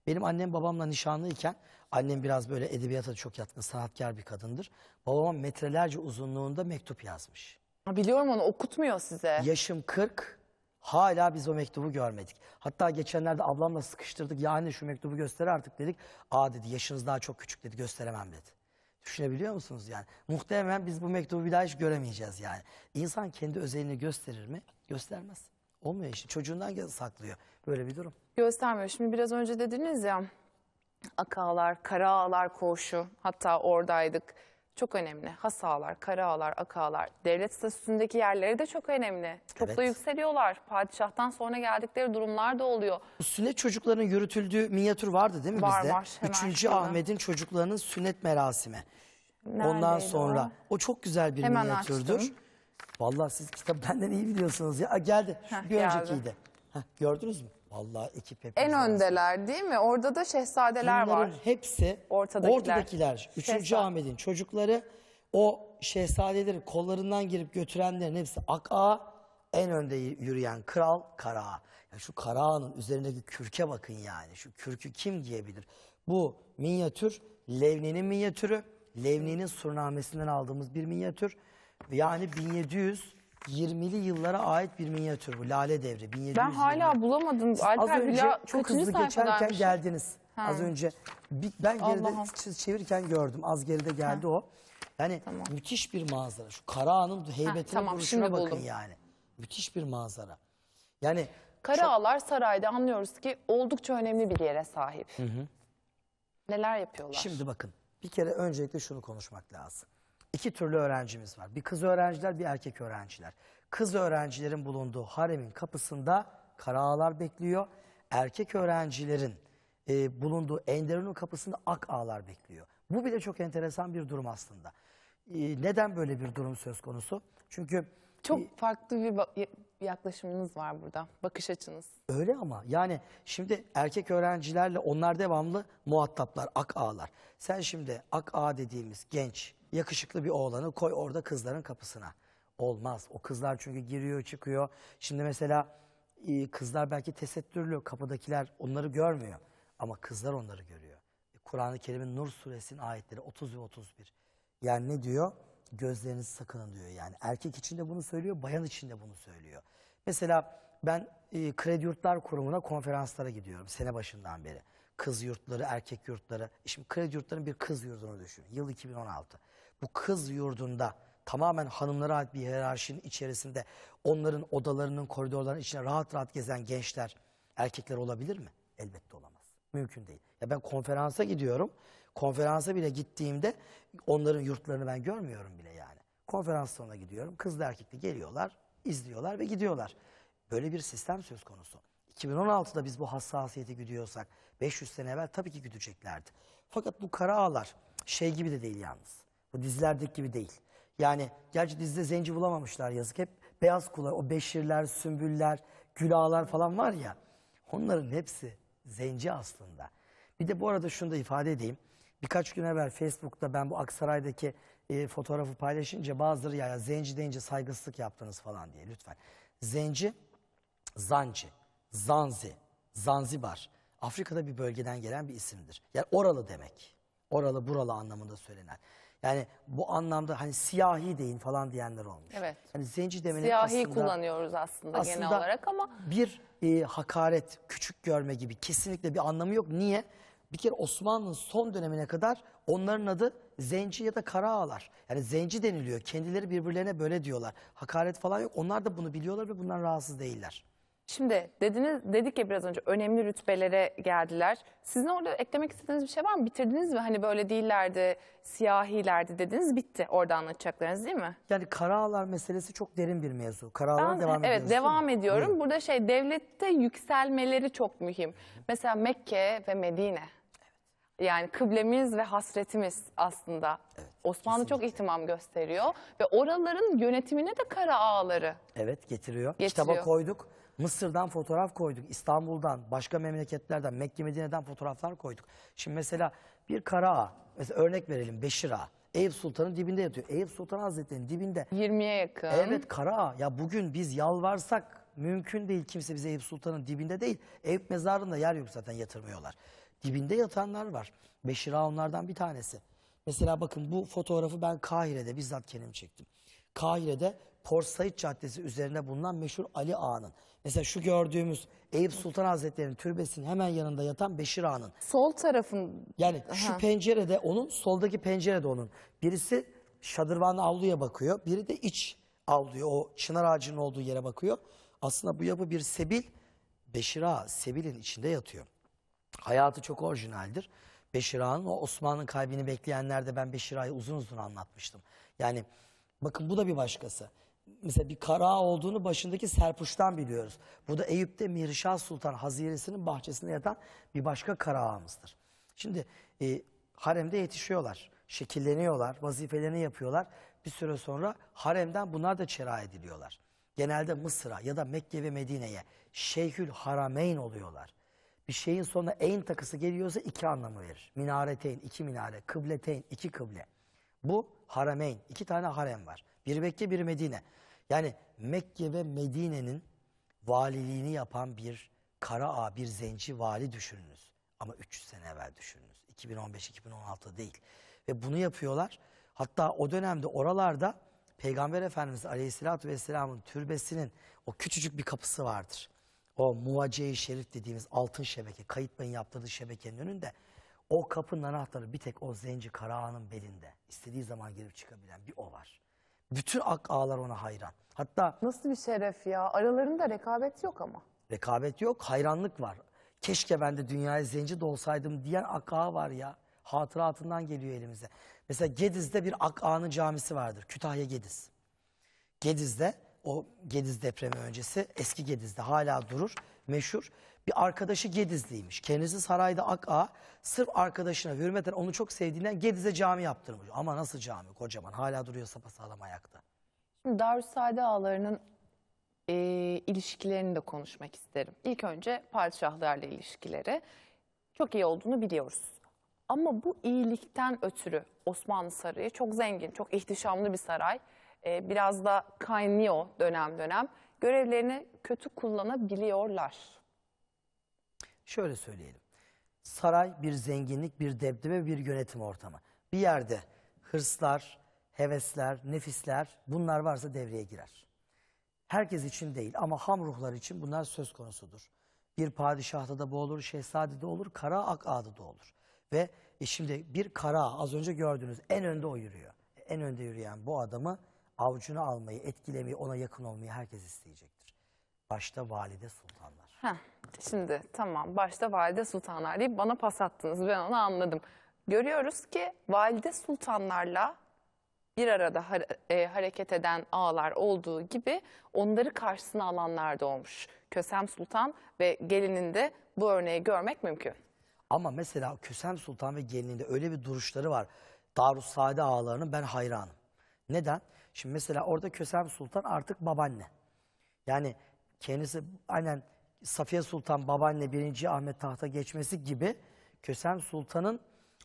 Benim annem babamla nişanlıyken annem biraz böyle edebiyata çok yatkın sanatkar bir kadındır. Babama metrelerce uzunluğunda mektup yazmış. Biliyorum onu okutmuyor size. Yaşım 40. Hala biz o mektubu görmedik. Hatta geçenlerde ablamla sıkıştırdık. Ya anne şu mektubu göster artık dedik. Aa dedi yaşınız daha çok küçük dedi gösteremem dedi. Düşünebiliyor musunuz yani? Muhtemelen biz bu mektubu bir daha hiç göremeyeceğiz yani. İnsan kendi özelliğini gösterir mi? Göstermez. Olmuyor işte çocuğundan saklıyor. Böyle bir durum. Göstermiyor. Şimdi biraz önce dediniz ya. Akalar, kara ağlar koğuşu hatta oradaydık çok önemli. Hasalar, Karaağlar, Akalar, devlet statüsündeki yerleri de çok önemli. Çok evet. da yükseliyorlar. Padişah'tan sonra geldikleri durumlar da oluyor. Sünnet çocukların yürütüldüğü minyatür vardı değil mi var, bizde? Var var. Üçüncü Ahmet'in çocuklarının sünnet merasimi. Neredeydi Ondan sonra o? o çok güzel bir Hemen minyatürdür. Açtım. Vallahi siz kitap benden iyi biliyorsunuz ya. Geldi. Heh, bir geldi. öncekiydi. Heh, gördünüz mü? Vallahi ekip hepimiz En lazım. öndeler değil mi? Orada da şehzadeler Bunların var. hepsi Ortadakiler. ortadakiler. Üçüncü Şehzade. Ahmet'in çocukları o şehzadeleri kollarından girip götürenlerin hepsi Akağa en önde yürüyen kral Kara Ya şu Karağa'nın üzerindeki kürke bakın yani. Şu kürkü kim giyebilir? Bu minyatür Levni'nin minyatürü. Levni'nin surnamesinden aldığımız bir minyatür. Yani 1700 20'li yıllara ait bir minyatür bu. Lale devri. 1720. Ben hala bulamadım. Az önce Hülya çok hızlı geçerken şey- geldiniz. Ha. Az önce ben geride çevirirken gördüm. Az geride geldi o. Yani müthiş bir manzara. Şu Karaağan'ın heybetine tamam, duruşuna bakın buldum. yani. Müthiş bir manzara. Yani Karaağlar Saray'da anlıyoruz ki oldukça önemli bir yere sahip. Neler yapıyorlar? Şimdi bakın bir kere öncelikle şunu konuşmak lazım iki türlü öğrencimiz var. Bir kız öğrenciler, bir erkek öğrenciler. Kız öğrencilerin bulunduğu haremin kapısında kara ağlar bekliyor. Erkek öğrencilerin e, bulunduğu Enderun'un kapısında ak ağlar bekliyor. Bu bile çok enteresan bir durum aslında. E, neden böyle bir durum söz konusu? Çünkü... Çok e, farklı bir yaklaşımınız var burada, bakış açınız. Öyle ama yani şimdi erkek öğrencilerle onlar devamlı muhataplar, ak ağlar. Sen şimdi ak ağ dediğimiz genç, yakışıklı bir oğlanı koy orada kızların kapısına. Olmaz. O kızlar çünkü giriyor çıkıyor. Şimdi mesela e, kızlar belki tesettürlü kapıdakiler onları görmüyor. Ama kızlar onları görüyor. E, Kur'an-ı Kerim'in Nur suresinin ayetleri 30 ve 31. Yani ne diyor? Gözlerinizi sakının diyor. Yani erkek için de bunu söylüyor, bayan için de bunu söylüyor. Mesela ben e, Kredi Yurtlar Kurumu'na konferanslara gidiyorum sene başından beri. Kız yurtları, erkek yurtları. E, şimdi kredi yurtlarının bir kız yurdunu düşün. Yıl 2016 bu kız yurdunda tamamen hanımlara ait bir hiyerarşinin içerisinde onların odalarının koridorlarının içine rahat rahat gezen gençler erkekler olabilir mi? Elbette olamaz. Mümkün değil. Ya ben konferansa gidiyorum. Konferansa bile gittiğimde onların yurtlarını ben görmüyorum bile yani. Konferans sonuna gidiyorum. Kızlı erkekli geliyorlar, izliyorlar ve gidiyorlar. Böyle bir sistem söz konusu. 2016'da biz bu hassasiyeti gidiyorsak 500 sene evvel tabii ki güdeceklerdi. Fakat bu kara ağlar şey gibi de değil yalnız. Bu dizilerdeki gibi değil. Yani gerçi dizide zenci bulamamışlar yazık. Hep beyaz kula, o beşirler, sümbüller, gülağlar falan var ya. Onların hepsi zenci aslında. Bir de bu arada şunu da ifade edeyim. Birkaç gün evvel Facebook'ta ben bu Aksaray'daki e, fotoğrafı paylaşınca bazıları ya, ya zenci deyince saygısızlık yaptınız falan diye lütfen. Zenci, zancı, zanzi, zanzibar. Afrika'da bir bölgeden gelen bir isimdir. Yani oralı demek. Oralı buralı anlamında söylenen. Yani bu anlamda hani siyahi deyin falan diyenler olmuş. Evet. Yani zenci demenin siyahi aslında... kullanıyoruz aslında, aslında genel olarak ama... bir e, hakaret, küçük görme gibi kesinlikle bir anlamı yok. Niye? Bir kere Osmanlı'nın son dönemine kadar onların adı zenci ya da kara ağlar. Yani zenci deniliyor. Kendileri birbirlerine böyle diyorlar. Hakaret falan yok. Onlar da bunu biliyorlar ve bundan rahatsız değiller. Şimdi dediniz dedik ya biraz önce önemli rütbelere geldiler. Sizin orada eklemek istediğiniz bir şey var mı? Bitirdiniz mi? Hani böyle değillerdi, siyahilerdi dediniz bitti. Orada anlatacaklarınız değil mi? Yani Karaağlar meselesi çok derin bir mevzu. Karaağlar devam ediyor. Evet devam ediyorum. Evet. Burada şey devlette yükselmeleri çok mühim. Mesela Mekke ve Medine. Yani kıblemiz ve hasretimiz aslında. Evet, Osmanlı kesinlikle. çok ihtimam gösteriyor ve oraların yönetimine de kara ağları. Evet getiriyor. getiriyor. Kitaba koyduk. Mısır'dan fotoğraf koyduk, İstanbul'dan, başka memleketlerden, Mekke Medine'den fotoğraflar koyduk. Şimdi mesela bir kara ağa, mesela örnek verelim Beşir ağa. Eyüp Sultan'ın dibinde yatıyor. Eyüp Sultan Hazretleri'nin dibinde. 20'ye yakın. Evet kara ağa. Ya bugün biz yalvarsak mümkün değil kimse bize Eyüp Sultan'ın dibinde değil. Eyüp mezarında yer yok zaten yatırmıyorlar. Dibinde yatanlar var. Beşir ağa onlardan bir tanesi. Mesela bakın bu fotoğrafı ben Kahire'de bizzat kendim çektim. Kahire'de Port Said Caddesi üzerinde bulunan meşhur Ali Ağa'nın Mesela şu gördüğümüz Eyüp Sultan Hazretleri'nin türbesinin hemen yanında yatan Beşir Ağa'nın. Sol tarafın. Yani Aha. şu pencerede onun, soldaki pencerede onun. Birisi şadırvan avluya bakıyor, biri de iç avluya, o çınar ağacının olduğu yere bakıyor. Aslında bu yapı bir sebil, Beşir Ağa sebilin içinde yatıyor. Hayatı çok orijinaldir. Beşir Ağa'nın, o Osman'ın kalbini bekleyenlerde ben Beşir Ağa'yı uzun uzun anlatmıştım. Yani bakın bu da bir başkası mesela bir kara olduğunu başındaki serpuştan biliyoruz. Bu da Eyüp'te Mihrişah Sultan haziresinin bahçesinde yatan bir başka kara ağamızdır. Şimdi e, haremde yetişiyorlar, şekilleniyorlar, vazifelerini yapıyorlar. Bir süre sonra haremden bunlar da çıra ediliyorlar. Genelde Mısır'a ya da Mekke ve Medine'ye Şeyhül Harameyn oluyorlar. Bir şeyin sonuna eyn takısı geliyorsa iki anlamı verir. Minareteyn, iki minare, kıbleteyn, iki kıble. Bu harameyn. İki tane harem var. Bir Mekke, bir Medine. Yani Mekke ve Medine'nin valiliğini yapan bir kara ağa, bir zenci vali düşününüz. Ama 300 sene evvel düşününüz. 2015-2016 değil. Ve bunu yapıyorlar. Hatta o dönemde oralarda Peygamber Efendimiz Aleyhisselatü Vesselam'ın türbesinin o küçücük bir kapısı vardır. O muvaciye-i şerif dediğimiz altın şebeke, kayıtmayın yaptırdığı şebekenin önünde o kapının anahtarı bir tek o zenci Karahan'ın belinde. İstediği zaman girip çıkabilen bir o var. Bütün ak ağlar ona hayran. Hatta Nasıl bir şeref ya. Aralarında rekabet yok ama. rekabet yok, hayranlık var. Keşke ben de dünyaya zenci de olsaydım diyen ak ağa var ya. Hatıratından geliyor elimize. Mesela Gediz'de bir ak ağanın camisi vardır. Kütahya Gediz. Gediz'de o Gediz depremi öncesi eski Gediz'de hala durur meşhur bir arkadaşı Gedizliymiş. Kendisi sarayda Ak'a sırf arkadaşına hürmeten onu çok sevdiğinden Gediz'e cami yaptırmış. Ama nasıl cami kocaman hala duruyor sapasağlam ayakta. Darüsade ağalarının e, ilişkilerini de konuşmak isterim. İlk önce padişahlarla ilişkileri çok iyi olduğunu biliyoruz. Ama bu iyilikten ötürü Osmanlı Sarayı çok zengin, çok ihtişamlı bir saray. Ee, biraz da kaynıyor dönem dönem. Görevlerini kötü kullanabiliyorlar. Şöyle söyleyelim. Saray bir zenginlik, bir debdebe, bir yönetim ortamı. Bir yerde hırslar, hevesler, nefisler bunlar varsa devreye girer. Herkes için değil ama ham ruhlar için bunlar söz konusudur. Bir padişahta da bu olur, şehzade de olur, kara ak ağda da olur. Ve e şimdi bir kara az önce gördüğünüz en önde o yürüyor. En önde yürüyen bu adamı avcuna almayı, etkilemeyi, ona yakın olmayı herkes isteyecektir. Başta valide sultanlar. Heh, şimdi tamam başta Valide Sultanlar deyip bana pas attınız ben onu anladım. Görüyoruz ki Valide Sultanlarla bir arada ha e, hareket eden ağlar olduğu gibi onları karşısına alanlar da olmuş. Kösem Sultan ve gelininde bu örneği görmek mümkün. Ama mesela Kösem Sultan ve gelininde öyle bir duruşları var. Darusade ağalarının ben hayranım. Neden? Şimdi mesela orada Kösem Sultan artık babaanne. Yani kendisi annen Safiye Sultan babaanne 1. Ahmet tahta geçmesi gibi Kösem Sultan'ın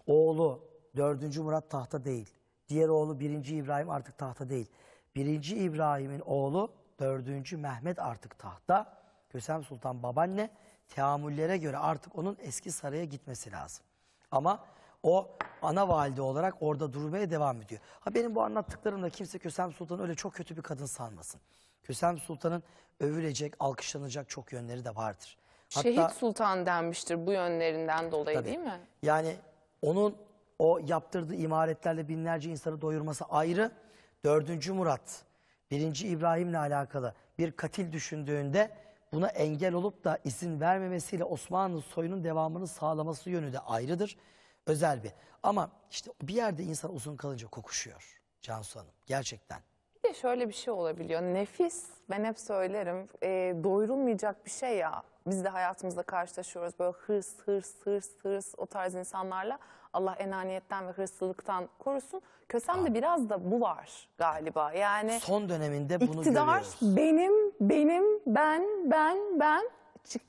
oğlu 4. Murat tahta değil. Diğer oğlu 1. İbrahim artık tahta değil. 1. İbrahim'in oğlu 4. Mehmet artık tahta. Kösem Sultan babaanne teamüllere göre artık onun eski saraya gitmesi lazım. Ama o ana valide olarak orada durmaya devam ediyor. Ha benim bu anlattıklarımda kimse Kösem Sultan öyle çok kötü bir kadın sanmasın. Hüsam Sultan'ın övülecek, alkışlanacak çok yönleri de vardır. Hatta, Şehit Sultan denmiştir bu yönlerinden dolayı tabii, değil mi? Yani onun o yaptırdığı imaretlerle binlerce insanı doyurması ayrı. Dördüncü Murat, birinci İbrahim'le alakalı bir katil düşündüğünde buna engel olup da izin vermemesiyle Osmanlı soyunun devamını sağlaması yönü de ayrıdır. Özel bir. Ama işte bir yerde insan uzun kalınca kokuşuyor Cansu Hanım gerçekten de şöyle bir şey olabiliyor. Nefis, ben hep söylerim, e, doyurulmayacak bir şey ya. Biz de hayatımızda karşılaşıyoruz böyle hırs, hırs, hırs, hırs o tarz insanlarla. Allah enaniyetten ve hırsızlıktan korusun. kösem de biraz da bu var galiba. Yani Son döneminde bunu iktidar görüyoruz. benim, benim, ben, ben, ben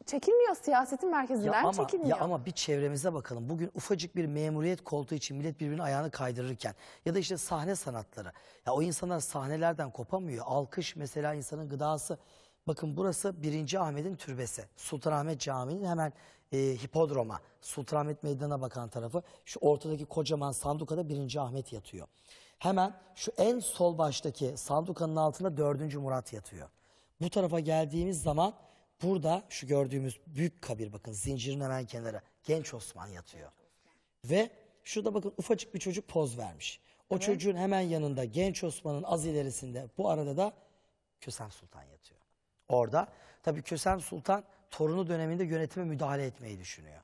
çekilmiyor siyasetin merkezinden ya ama, çekilmiyor. Ya ama bir çevremize bakalım. Bugün ufacık bir memuriyet koltuğu için millet birbirinin ayağını kaydırırken ya da işte sahne sanatları. Ya o insanlar sahnelerden kopamıyor. Alkış mesela insanın gıdası. Bakın burası 1. Ahmet'in türbesi. Sultanahmet Camii'nin hemen e, hipodroma, Sultanahmet Meydanı'na bakan tarafı. Şu ortadaki kocaman sandukada 1. Ahmet yatıyor. Hemen şu en sol baştaki sandukanın altında 4. Murat yatıyor. Bu tarafa geldiğimiz zaman Burada şu gördüğümüz büyük kabir bakın zincirin hemen kenara genç Osman yatıyor. Ve şurada bakın ufacık bir çocuk poz vermiş. O evet. çocuğun hemen yanında genç Osman'ın az ilerisinde bu arada da Kösem Sultan yatıyor. Orada tabii Kösem Sultan torunu döneminde yönetime müdahale etmeyi düşünüyor.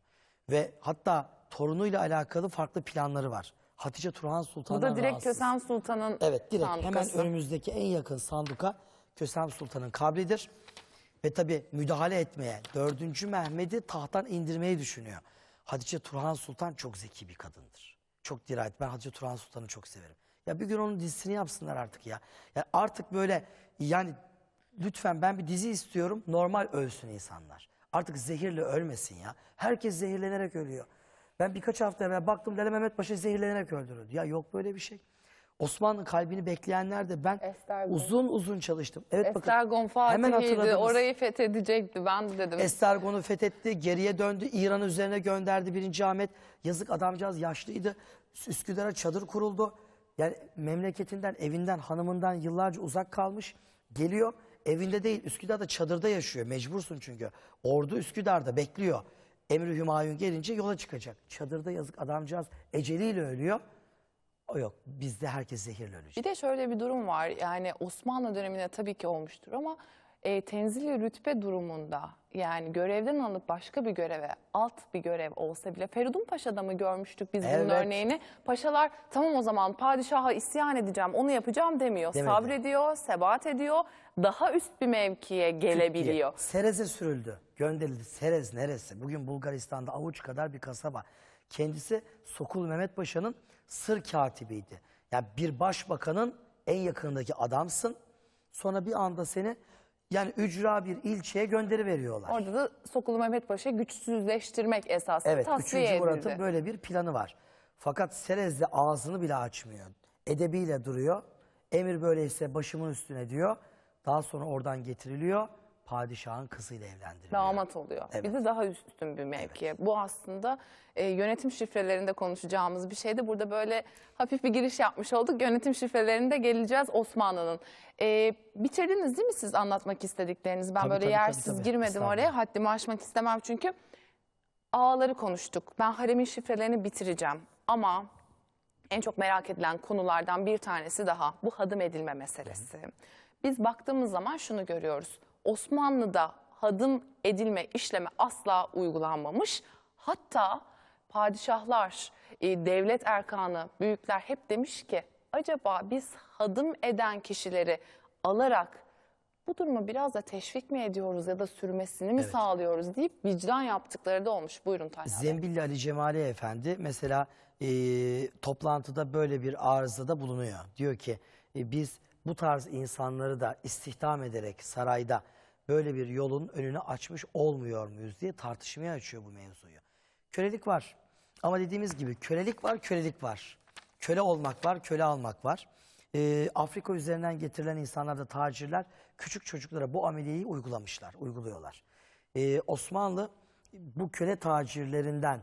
Ve hatta torunuyla alakalı farklı planları var. Hatice Turhan Sultan'ın Bu da direkt rahatsız. Kösem Sultan'ın Evet direkt sandukası. hemen önümüzdeki en yakın sanduka Kösem Sultan'ın kabridir. Ve tabii müdahale etmeye, dördüncü Mehmet'i tahttan indirmeyi düşünüyor. Hatice Turhan Sultan çok zeki bir kadındır. Çok dirayet. Ben Hatice Turhan Sultan'ı çok severim. Ya bir gün onun dizisini yapsınlar artık ya. ya artık böyle yani lütfen ben bir dizi istiyorum. Normal ölsün insanlar. Artık zehirle ölmesin ya. Herkes zehirlenerek ölüyor. Ben birkaç hafta evvel baktım Lele Mehmet Paşa zehirlenerek öldürüldü. Ya yok böyle bir şey. Osmanlı kalbini bekleyenler de ben Ester uzun uzun çalıştım. Evet bakın. Estergon Fatih'iydi. Orayı fethedecekti. Ben de dedim. Estergon'u fethetti. Geriye döndü. İran üzerine gönderdi 1. Ahmet. Yazık adamcağız yaşlıydı. Üsküdar'a çadır kuruldu. Yani memleketinden, evinden, hanımından yıllarca uzak kalmış. Geliyor. Evinde değil Üsküdar'da çadırda yaşıyor. Mecbursun çünkü. Ordu Üsküdar'da bekliyor. Emri Hümayun gelince yola çıkacak. Çadırda yazık adamcağız eceliyle ölüyor. O yok. Bizde herkes zehirle ölecek. Bir de şöyle bir durum var. Yani Osmanlı dönemine tabii ki olmuştur ama e, tenzili rütbe durumunda yani görevden alıp başka bir göreve, alt bir görev olsa bile Feridun Paşa'da mı görmüştük biz evet. bunun örneğini? Paşalar tamam o zaman padişaha isyan edeceğim, onu yapacağım demiyor. Demedi. Sabrediyor, sebat ediyor, daha üst bir mevkiye gelebiliyor. Türkiye, Serez'e sürüldü, gönderildi. Serez neresi? Bugün Bulgaristan'da avuç kadar bir kasaba. Kendisi Sokul Mehmet Paşa'nın sır katibiydi. Yani bir başbakanın en yakınındaki adamsın. Sonra bir anda seni yani ücra bir ilçeye gönderi veriyorlar. Orada da Sokulu Mehmet Paşa güçsüzleştirmek esasında evet, tasfiye edildi. Murat'ın böyle bir planı var. Fakat Serez de ağzını bile açmıyor. Edebiyle duruyor. Emir böyleyse başımın üstüne diyor. Daha sonra oradan getiriliyor padişahın kızıyla evlendiriliyor. Damat oluyor. Evet. de daha üstün bir mevkiye. Evet. Bu aslında e, yönetim şifrelerinde konuşacağımız bir şeydi. Burada böyle hafif bir giriş yapmış olduk. Yönetim şifrelerinde geleceğiz Osmanlı'nın. E, bitirdiniz değil mi siz anlatmak istedikleriniz? Ben tabii, böyle tabii, yersiz tabii, tabii. girmedim oraya. Haddimi aşmak istemem çünkü ağları konuştuk. Ben haremin şifrelerini bitireceğim. Ama en çok merak edilen konulardan bir tanesi daha bu hadım edilme meselesi. Biz baktığımız zaman şunu görüyoruz. Osmanlı'da hadım edilme işleme asla uygulanmamış. Hatta padişahlar, e, devlet erkanı, büyükler hep demiş ki acaba biz hadım eden kişileri alarak bu durumu biraz da teşvik mi ediyoruz ya da sürmesini mi evet. sağlıyoruz deyip vicdan yaptıkları da olmuş. Buyurun Tayyip Zembilli Ali Cemali Efendi mesela e, toplantıda böyle bir arızada bulunuyor. Diyor ki e, biz bu tarz insanları da istihdam ederek sarayda böyle bir yolun önünü açmış olmuyor muyuz diye tartışmaya açıyor bu mevzuyu. Kölelik var ama dediğimiz gibi kölelik var, kölelik var. Köle olmak var, köle almak var. Ee, Afrika üzerinden getirilen insanlar da tacirler küçük çocuklara bu ameliyeyi uygulamışlar, uyguluyorlar. Ee, Osmanlı bu köle tacirlerinden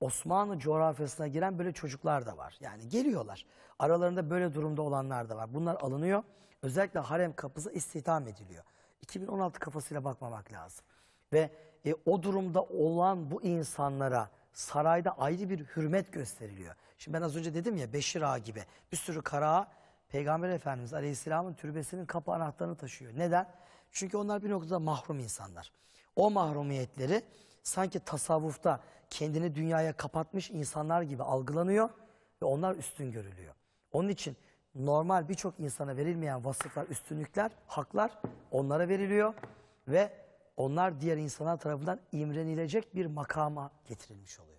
Osmanlı coğrafyasına giren böyle çocuklar da var. Yani geliyorlar. Aralarında böyle durumda olanlar da var. Bunlar alınıyor. Özellikle harem kapısı istihdam ediliyor. 2016 kafasıyla bakmamak lazım. Ve e, o durumda olan bu insanlara sarayda ayrı bir hürmet gösteriliyor. Şimdi ben az önce dedim ya Beşir Ağa gibi bir sürü kara Peygamber Efendimiz Aleyhisselam'ın türbesinin kapı anahtarını taşıyor. Neden? Çünkü onlar bir noktada mahrum insanlar. O mahrumiyetleri sanki tasavvufta kendini dünyaya kapatmış insanlar gibi algılanıyor ve onlar üstün görülüyor. Onun için normal birçok insana verilmeyen vasıflar, üstünlükler, haklar onlara veriliyor ve onlar diğer insanlar tarafından imrenilecek bir makama getirilmiş oluyor.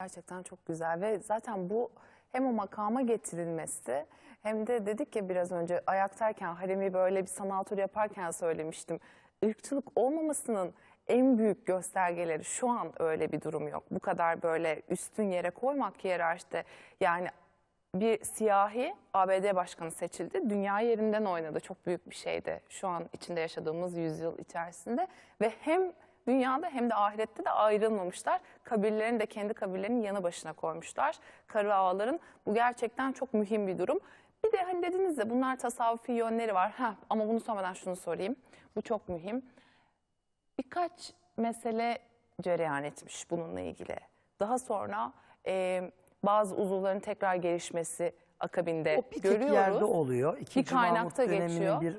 Gerçekten çok güzel ve zaten bu hem o makama getirilmesi hem de dedik ya biraz önce ayaktayken haremi böyle bir sanal tur yaparken söylemiştim. Irkçılık olmamasının en büyük göstergeleri şu an öyle bir durum yok. Bu kadar böyle üstün yere koymak hiyerarşide yani bir siyahi ABD başkanı seçildi. Dünya yerinden oynadı. Çok büyük bir şeydi şu an içinde yaşadığımız yüzyıl içerisinde. Ve hem dünyada hem de ahirette de ayrılmamışlar. Kabirlerini de kendi kabirlerinin yanı başına koymuşlar. Karı ağaların. Bu gerçekten çok mühim bir durum. Bir de hani dediniz de bunlar tasavvufi yönleri var. Heh, ama bunu sormadan şunu sorayım. Bu çok mühim. Birkaç mesele cereyan etmiş bununla ilgili. Daha sonra... E, bazı uzuvların tekrar gelişmesi akabinde o bir görüyoruz. yerde oluyor. İkinci bir kaynakta geçiyor. bir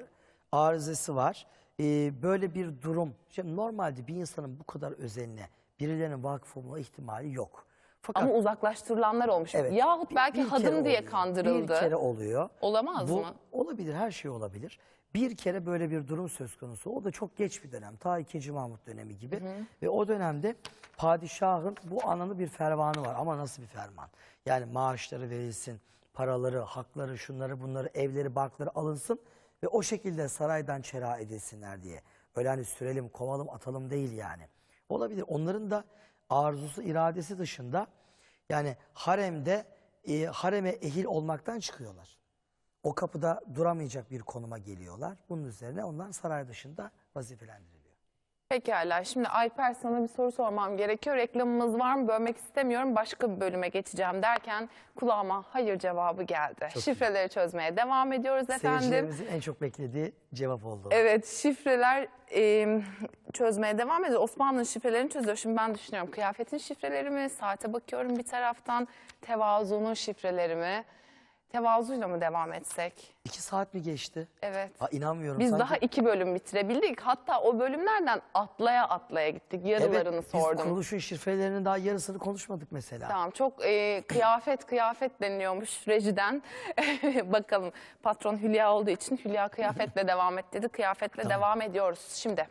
arızası var. Ee, böyle bir durum. Şimdi normalde bir insanın bu kadar özenine birilerinin vakıf olma ihtimali yok. Fakat, Ama uzaklaştırılanlar olmuş. Evet, Yahut belki bir, bir hadım diye kandırıldı. Bir kere oluyor. Olamaz bu, mı? Olabilir, her şey olabilir bir kere böyle bir durum söz konusu. O da çok geç bir dönem. Ta 2. Mahmut dönemi gibi. Hı hı. Ve o dönemde padişahın bu ananı bir fermanı var. Ama nasıl bir ferman? Yani maaşları verilsin, paraları, hakları, şunları, bunları, evleri, barkları alınsın. Ve o şekilde saraydan çera edilsinler diye. Öyle hani sürelim, kovalım, atalım değil yani. Olabilir. Onların da arzusu, iradesi dışında yani haremde e, hareme ehil olmaktan çıkıyorlar o kapıda duramayacak bir konuma geliyorlar. Bunun üzerine onlar saray dışında vazifelendiriliyor. Pekala. Şimdi Alper sana bir soru sormam gerekiyor. Reklamımız var mı? Bölmek istemiyorum. Başka bir bölüme geçeceğim derken kulağıma hayır cevabı geldi. Çok Şifreleri iyi. çözmeye devam ediyoruz efendim. Seyircilerimizin en çok beklediği cevap oldu. Evet. Şifreler e, çözmeye devam ediyor. Osmanlı'nın şifrelerini çözüyor. Şimdi ben düşünüyorum. Kıyafetin şifrelerimi, Saate bakıyorum bir taraftan. Tevazunun şifrelerimi. mi? Tevazuyla mı devam etsek? İki saat mi geçti? Evet. Aa, inanmıyorum. Biz sanki. daha iki bölüm bitirebildik. Hatta o bölümlerden atlaya atlaya gittik. Yarılarını evet, sordum. Biz kuruluşun şifrelerinin daha yarısını konuşmadık mesela. Tamam çok e, kıyafet kıyafet deniliyormuş rejiden. Bakalım patron Hülya olduğu için Hülya kıyafetle devam et dedi. Kıyafetle tamam. devam ediyoruz şimdi.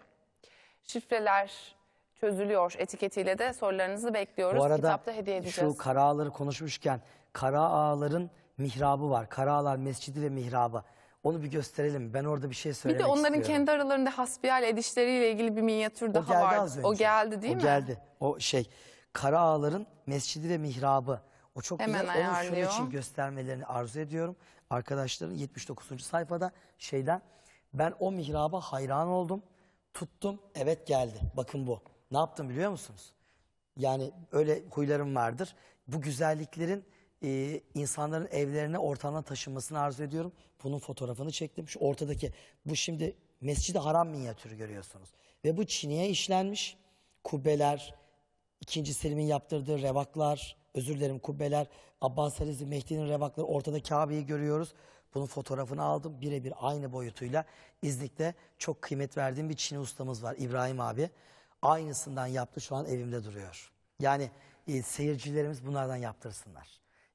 Şifreler çözülüyor etiketiyle de sorularınızı bekliyoruz. Bu arada Kitapta hediye edeceğiz. şu kara ağları konuşmuşken kara ağların mihrabı var. Karaağlar Mescidi ve mihrabı. Onu bir gösterelim. Ben orada bir şey söylemek Bir de onların istiyorum. kendi aralarında hasbihal edişleriyle ilgili bir minyatür daha geldi vardı. az önce. O geldi değil o mi? O geldi. O şey Karaağlar'ın Mescidi ve mihrabı. O çok Hemen güzel. Onu ayarlıyor. şunun için göstermelerini arzu ediyorum. Arkadaşların 79. sayfada şeyden ben o mihraba hayran oldum. Tuttum. Evet geldi. Bakın bu. Ne yaptım biliyor musunuz? Yani öyle huylarım vardır. Bu güzelliklerin e, insanların evlerine ortamdan taşınmasını arzu ediyorum. Bunun fotoğrafını çektim. Şu ortadaki bu şimdi Mescid-i Haram minyatürü görüyorsunuz. Ve bu Çin'e işlenmiş kubbeler, ikinci Selim'in yaptırdığı revaklar, özür dilerim kubbeler, Abbas Halisi Mehdi'nin revakları, ortada Kabe'yi görüyoruz. Bunun fotoğrafını aldım birebir aynı boyutuyla. İznik'te çok kıymet verdiğim bir çini ustamız var İbrahim abi. Aynısından yaptı şu an evimde duruyor. Yani e, seyircilerimiz bunlardan yaptırsınlar.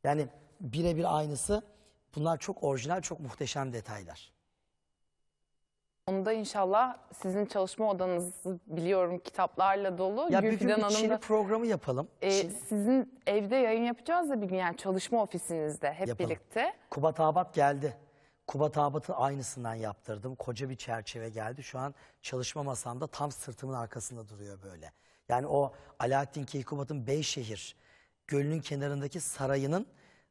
Yani birebir aynısı. Bunlar çok orijinal, çok muhteşem detaylar. Onu da inşallah sizin çalışma odanızı biliyorum kitaplarla dolu. Ya bir gün bir Hanım programı yapalım. E, Sizin evde yayın yapacağız da bir gün yani çalışma ofisinizde hep yapalım. birlikte. Kubat Abat geldi. Kubat Abat'ı aynısından yaptırdım. Koca bir çerçeve geldi. Şu an çalışma masamda tam sırtımın arkasında duruyor böyle. Yani o Alaaddin Keykubat'ın Beyşehir gölünün kenarındaki sarayının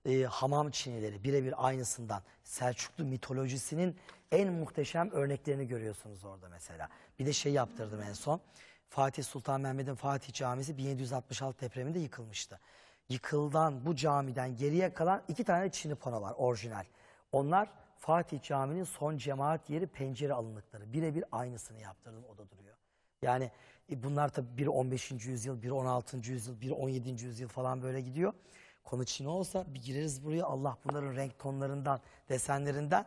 e, hamam çinileri birebir aynısından Selçuklu mitolojisinin en muhteşem örneklerini görüyorsunuz orada mesela. Bir de şey yaptırdım en son. Fatih Sultan Mehmet'in Fatih Camisi 1766 depreminde yıkılmıştı. Yıkıldan bu camiden geriye kalan iki tane Çin'i pano var orijinal. Onlar Fatih Camii'nin son cemaat yeri pencere alınlıkları. Birebir aynısını yaptırdım o da duruyor. Yani e bunlar tabi bir 15. yüzyıl, bir 16. yüzyıl, bir 17. yüzyıl falan böyle gidiyor. Konu Çin olsa bir gireriz buraya Allah bunların renk tonlarından, desenlerinden.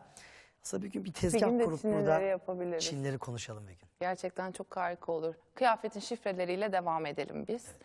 Aslında bir gün bir tezgah bir kurup burada Çinleri konuşalım bir gün. Gerçekten çok harika olur. Kıyafetin şifreleriyle devam edelim biz. Evet.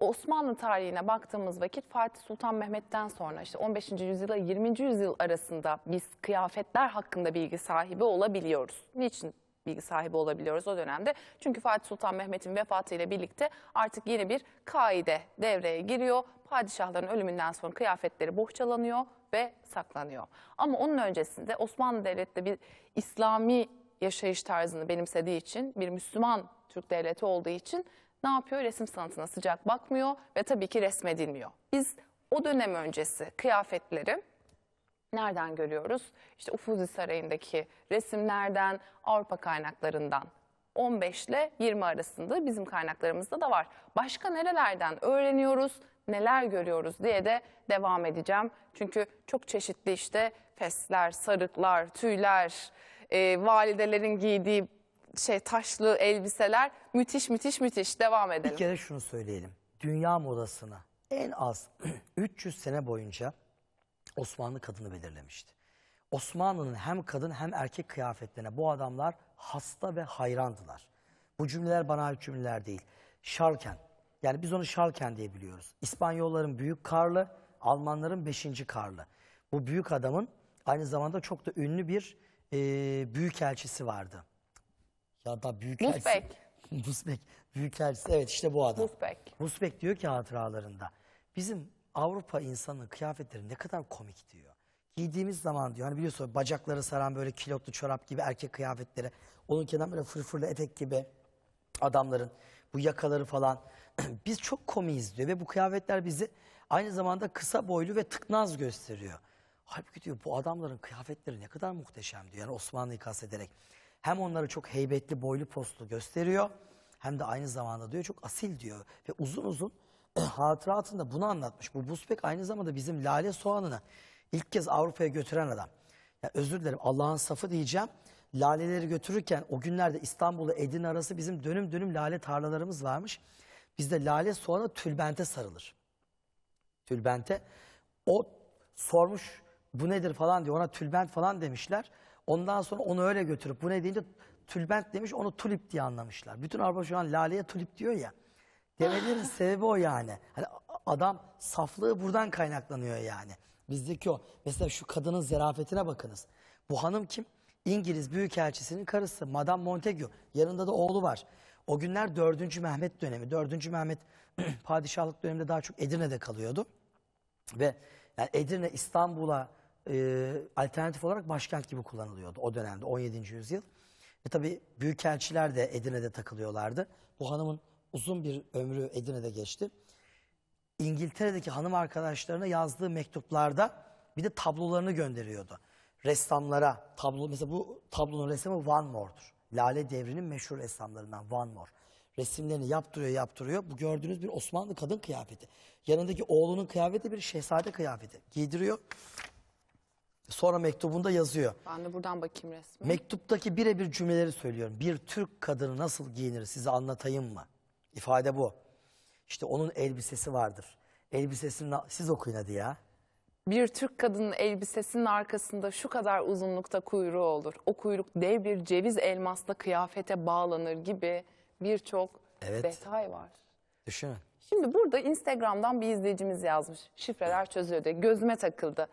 Osmanlı tarihine baktığımız vakit Fatih Sultan Mehmet'ten sonra işte 15. yüzyıla 20. yüzyıl arasında biz kıyafetler hakkında bilgi sahibi olabiliyoruz. Niçin bilgi sahibi olabiliyoruz o dönemde. Çünkü Fatih Sultan Mehmet'in vefatıyla birlikte artık yeni bir kaide devreye giriyor. Padişahların ölümünden sonra kıyafetleri bohçalanıyor ve saklanıyor. Ama onun öncesinde Osmanlı Devleti bir İslami yaşayış tarzını benimsediği için, bir Müslüman Türk devleti olduğu için ne yapıyor? Resim sanatına sıcak bakmıyor ve tabii ki resmedilmiyor. Biz o dönem öncesi kıyafetleri Nereden görüyoruz? İşte Ufuzi Sarayı'ndaki resimlerden, Avrupa kaynaklarından 15 ile 20 arasında bizim kaynaklarımızda da var. Başka nerelerden öğreniyoruz, neler görüyoruz diye de devam edeceğim. Çünkü çok çeşitli işte fesler, sarıklar, tüyler, e, validelerin giydiği şey taşlı elbiseler müthiş müthiş müthiş devam edelim. Bir kere şunu söyleyelim. Dünya modasını en az 300 sene boyunca Osmanlı kadını belirlemişti. Osmanlı'nın hem kadın hem erkek kıyafetlerine bu adamlar hasta ve hayrandılar. Bu cümleler bana ait cümleler değil. Şarken, yani biz onu Şarken diye biliyoruz. İspanyolların büyük karlı, Almanların beşinci karlı. Bu büyük adamın aynı zamanda çok da ünlü bir e, büyük elçisi vardı. Ya da büyük Musbek. Musbek. Büyük elçisi. Evet işte bu adam. Musbek. Musbek diyor ki hatıralarında. Bizim Avrupa insanının kıyafetleri ne kadar komik diyor. Giydiğimiz zaman diyor hani biliyorsun bacakları saran böyle kilotlu çorap gibi erkek kıyafetleri. Onun kenarında böyle fırfırlı etek gibi adamların bu yakaları falan. Biz çok komiyiz diyor ve bu kıyafetler bizi aynı zamanda kısa boylu ve tıknaz gösteriyor. Halbuki diyor bu adamların kıyafetleri ne kadar muhteşem diyor. Yani Osmanlı'yı kastederek. Hem onları çok heybetli boylu postlu gösteriyor hem de aynı zamanda diyor çok asil diyor ve uzun uzun hatıratında bunu anlatmış. Bu Buzbek aynı zamanda bizim lale soğanını ilk kez Avrupa'ya götüren adam. Ya özür dilerim Allah'ın safı diyeceğim. Laleleri götürürken o günlerde İstanbul'la Edirne arası bizim dönüm dönüm lale tarlalarımız varmış. Bizde lale soğanı tülbente sarılır. Tülbente. O sormuş bu nedir falan diyor ona tülbent falan demişler. Ondan sonra onu öyle götürüp bu ne deyince tülbent demiş onu tulip diye anlamışlar. Bütün Avrupa şu an laleye tulip diyor ya. Demelerin sebebi o yani. Hani adam saflığı buradan kaynaklanıyor yani. Bizdeki o. Mesela şu kadının zerafetine bakınız. Bu hanım kim? İngiliz Büyükelçisi'nin karısı Madame Montague. Yanında da oğlu var. O günler 4. Mehmet dönemi. 4. Mehmet padişahlık döneminde daha çok Edirne'de kalıyordu. Ve yani Edirne İstanbul'a e, alternatif olarak başkent gibi kullanılıyordu o dönemde 17. yüzyıl. Ve tabii büyükelçiler de Edirne'de takılıyorlardı. Bu hanımın uzun bir ömrü Edirne'de geçti. İngiltere'deki hanım arkadaşlarına yazdığı mektuplarda bir de tablolarını gönderiyordu. Ressamlara tablo mesela bu tablonun resmi Van Moor'dur. Lale Devri'nin meşhur ressamlarından Van Moor. Resimlerini yaptırıyor yaptırıyor. Bu gördüğünüz bir Osmanlı kadın kıyafeti. Yanındaki oğlunun kıyafeti bir şehzade kıyafeti. Giydiriyor. Sonra mektubunda yazıyor. Ben de buradan bakayım resmi. Mektuptaki birebir cümleleri söylüyorum. Bir Türk kadını nasıl giyinir size anlatayım mı? İfade bu. İşte onun elbisesi vardır. Elbisesini siz okuyun hadi ya. Bir Türk kadının elbisesinin arkasında şu kadar uzunlukta kuyruğu olur. O kuyruk dev bir ceviz elmasla kıyafete bağlanır gibi birçok evet. detay var. Düşünün. Şimdi burada Instagram'dan bir izleyicimiz yazmış. Şifreler çözüyor diye. Gözüme takıldı.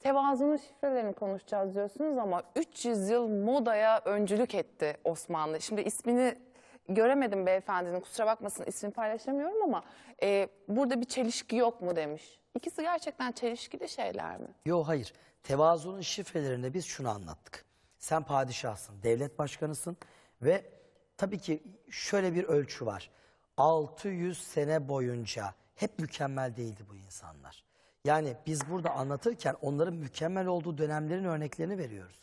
Tevazunun şifrelerini konuşacağız diyorsunuz ama 300 yıl modaya öncülük etti Osmanlı. Şimdi ismini göremedim beyefendinin kusura bakmasın ismini paylaşamıyorum ama e, burada bir çelişki yok mu demiş. İkisi gerçekten çelişkili şeyler mi? Yok hayır. Tevazunun şifrelerinde biz şunu anlattık. Sen padişahsın, devlet başkanısın ve tabii ki şöyle bir ölçü var. 600 sene boyunca hep mükemmel değildi bu insanlar. Yani biz burada anlatırken onların mükemmel olduğu dönemlerin örneklerini veriyoruz.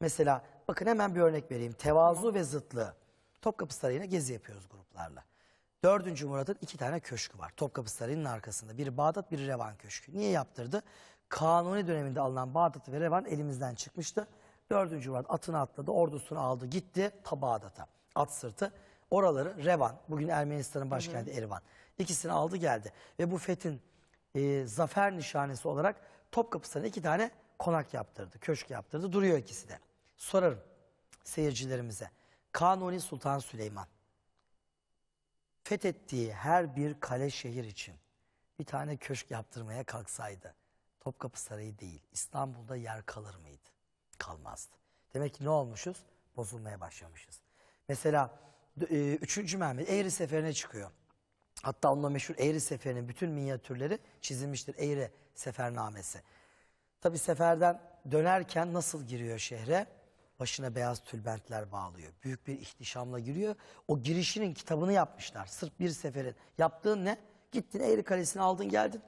Mesela bakın hemen bir örnek vereyim. Tevazu ve zıtlığı. Topkapı Sarayı'na gezi yapıyoruz gruplarla. 4. Murat'ın iki tane köşkü var. Topkapı Sarayı'nın arkasında. Biri Bağdat, biri Revan Köşkü. Niye yaptırdı? Kanuni döneminde alınan Bağdat ve Revan elimizden çıkmıştı. 4. Murat atını atladı, ordusunu aldı, gitti ta Bağdat'a. At sırtı. Oraları Revan, bugün Ermenistan'ın başkenti hı hı. Erivan. İkisini aldı geldi. Ve bu fethin e, zafer nişanesi olarak Topkapı Sarayı'na iki tane konak yaptırdı, köşk yaptırdı. Duruyor ikisi de. Sorarım seyircilerimize. Kanuni Sultan Süleyman fethettiği her bir kale şehir için bir tane köşk yaptırmaya kalksaydı Topkapı Sarayı değil İstanbul'da yer kalır mıydı? Kalmazdı. Demek ki ne olmuşuz? Bozulmaya başlamışız. Mesela 3. E, Mehmet Eğri Seferi'ne çıkıyor. Hatta onunla meşhur Eğri Seferi'nin bütün minyatürleri çizilmiştir. Eğri Sefernamesi. Tabi seferden dönerken nasıl giriyor şehre? Başına beyaz tülbentler bağlıyor. Büyük bir ihtişamla giriyor. O girişinin kitabını yapmışlar. Sırf bir seferin. Yaptığın ne? Gittin Eğri Kalesi'ni aldın geldin.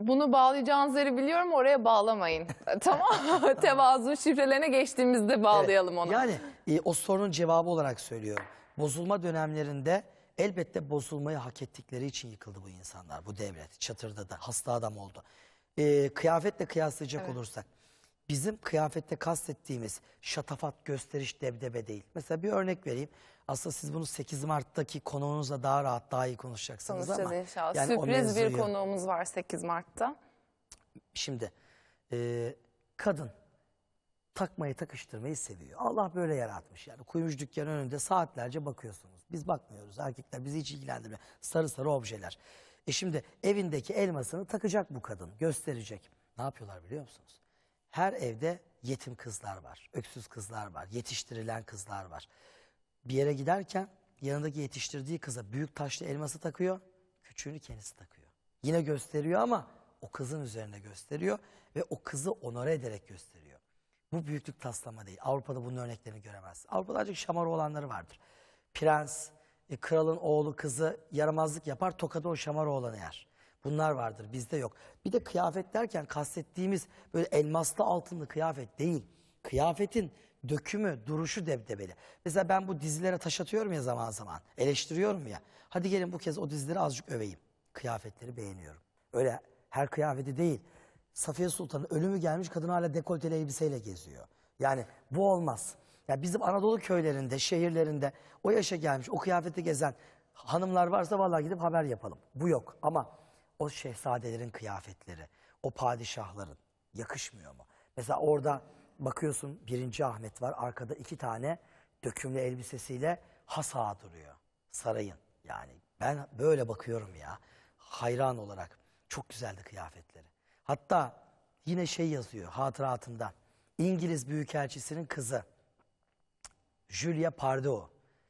Bunu bağlayacağınız yeri biliyorum oraya bağlamayın. tamam tevazu şifrelerine geçtiğimizde bağlayalım evet. onu. Yani e, o sorunun cevabı olarak söylüyorum. Bozulma dönemlerinde elbette bozulmayı hak ettikleri için yıkıldı bu insanlar. Bu devlet çatırdadı hasta adam oldu. E, kıyafetle kıyaslayacak evet. olursak bizim kıyafette kastettiğimiz şatafat, gösteriş, debdebe değil. Mesela bir örnek vereyim. Aslında siz bunu 8 Mart'taki konuğunuzla daha rahat, daha iyi konuşacaksınız ama. inşallah. Yani Sürpriz bir mevzuyu- konuğumuz var 8 Mart'ta. Şimdi e, kadın takmayı takıştırmayı seviyor. Allah böyle yaratmış yani. Kuyumcu dükkanı önünde saatlerce bakıyorsunuz. Biz bakmıyoruz erkekler bizi hiç ilgilendirmiyor. Sarı sarı objeler. E şimdi evindeki elmasını takacak bu kadın gösterecek. Ne yapıyorlar biliyor musunuz? her evde yetim kızlar var, öksüz kızlar var, yetiştirilen kızlar var. Bir yere giderken yanındaki yetiştirdiği kıza büyük taşlı elması takıyor, küçüğünü kendisi takıyor. Yine gösteriyor ama o kızın üzerine gösteriyor ve o kızı onore ederek gösteriyor. Bu büyüklük taslama değil. Avrupa'da bunun örneklerini göremez. Avrupa'da azıcık şamar olanları vardır. Prens, e, kralın oğlu kızı yaramazlık yapar, tokadı o şamar oğlanı yer. Bunlar vardır bizde yok. Bir de kıyafet derken kastettiğimiz böyle elmaslı altınlı kıyafet değil. Kıyafetin dökümü, duruşu debdebeli. Mesela ben bu dizilere taş atıyorum ya zaman zaman. Eleştiriyorum ya. Hadi gelin bu kez o dizileri azıcık öveyim. Kıyafetleri beğeniyorum. Öyle her kıyafeti değil. Safiye Sultan'ın ölümü gelmiş kadın hala dekolteli elbiseyle geziyor. Yani bu olmaz. Ya bizim Anadolu köylerinde, şehirlerinde o yaşa gelmiş, o kıyafeti gezen hanımlar varsa vallahi gidip haber yapalım. Bu yok ama o şehzadelerin kıyafetleri, o padişahların yakışmıyor mu? Mesela orada bakıyorsun birinci Ahmet var arkada iki tane dökümlü elbisesiyle hasa duruyor sarayın. Yani ben böyle bakıyorum ya hayran olarak çok güzeldi kıyafetleri. Hatta yine şey yazıyor hatıratında İngiliz Büyükelçisi'nin kızı Julia Pardo.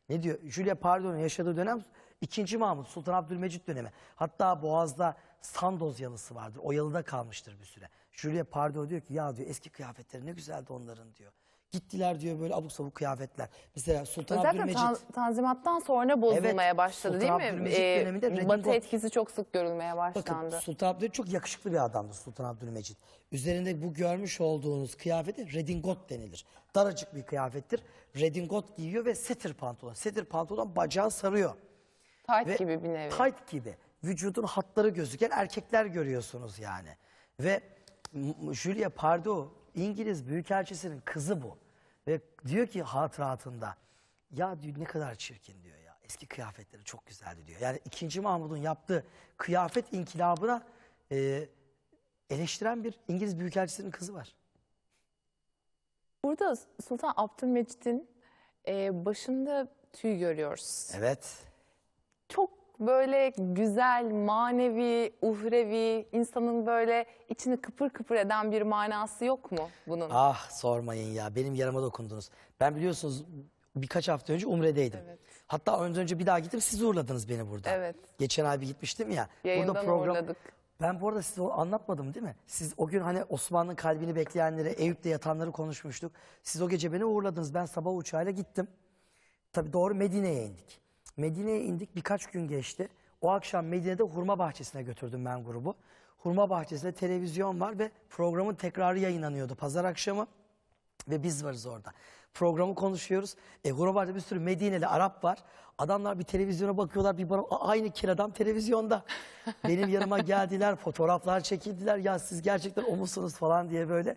Ne diyor? Julia Pardo'nun yaşadığı dönem 2. Mahmut Sultan Abdülmecit dönemi. Hatta Boğaz'da Sandoz yalısı vardır. O yalıda kalmıştır bir süre. Şuraya Pardo diyor ki ya diyor eski kıyafetleri ne güzeldi onların diyor. Gittiler diyor böyle abuk sabuk kıyafetler. Mesela Sultan Zaten Abdülmecit. Zaten Tanzimat'tan sonra bozulmaya evet, başladı Sultan değil mi? Ee, döneminde Redding Batı etkisi çok sık görülmeye başlandı. Bakın Sultan Abdülmecit çok yakışıklı bir adamdı Sultan Abdülmecit. Üzerinde bu görmüş olduğunuz kıyafeti redingot denilir. Daracık bir kıyafettir. Redingot giyiyor ve setir pantolon. Setir pantolon bacağı sarıyor. Tight Ve gibi bir nevi. Tight gibi. Vücudun hatları gözüken erkekler görüyorsunuz yani. Ve Julia Pardo İngiliz Büyükelçisi'nin kızı bu. Ve diyor ki hatıratında ya diyor, ne kadar çirkin diyor ya. Eski kıyafetleri çok güzeldi diyor. Yani 2. Mahmud'un yaptığı kıyafet inkilabına e, eleştiren bir İngiliz Büyükelçisi'nin kızı var. Burada Sultan Abdülmecit'in e, başında tüy görüyoruz. Evet çok böyle güzel, manevi, uhrevi, insanın böyle içini kıpır kıpır eden bir manası yok mu bunun? Ah sormayın ya benim yarama dokundunuz. Ben biliyorsunuz birkaç hafta önce Umre'deydim. Evet. Hatta ondan önce bir daha gittim siz uğurladınız beni burada. Evet. Geçen ay bir gitmiştim ya. Yayından burada program... uğurladık. Ben bu arada size onu anlatmadım değil mi? Siz o gün hani Osmanlı'nın kalbini bekleyenlere, Eyüp'te yatanları konuşmuştuk. Siz o gece beni uğurladınız. Ben sabah uçağıyla gittim. Tabii doğru Medine'ye indik. Medine'ye indik birkaç gün geçti. O akşam Medine'de hurma bahçesine götürdüm ben grubu. Hurma bahçesinde televizyon var ve programın tekrarı yayınlanıyordu pazar akşamı. Ve biz varız orada. Programı konuşuyoruz. E, Hurmabar'da bir sürü Medine'li Arap var. Adamlar bir televizyona bakıyorlar. Bir bana, aynı kiradam televizyonda. Benim yanıma geldiler. Fotoğraflar çekildiler. Ya siz gerçekten o musunuz falan diye böyle.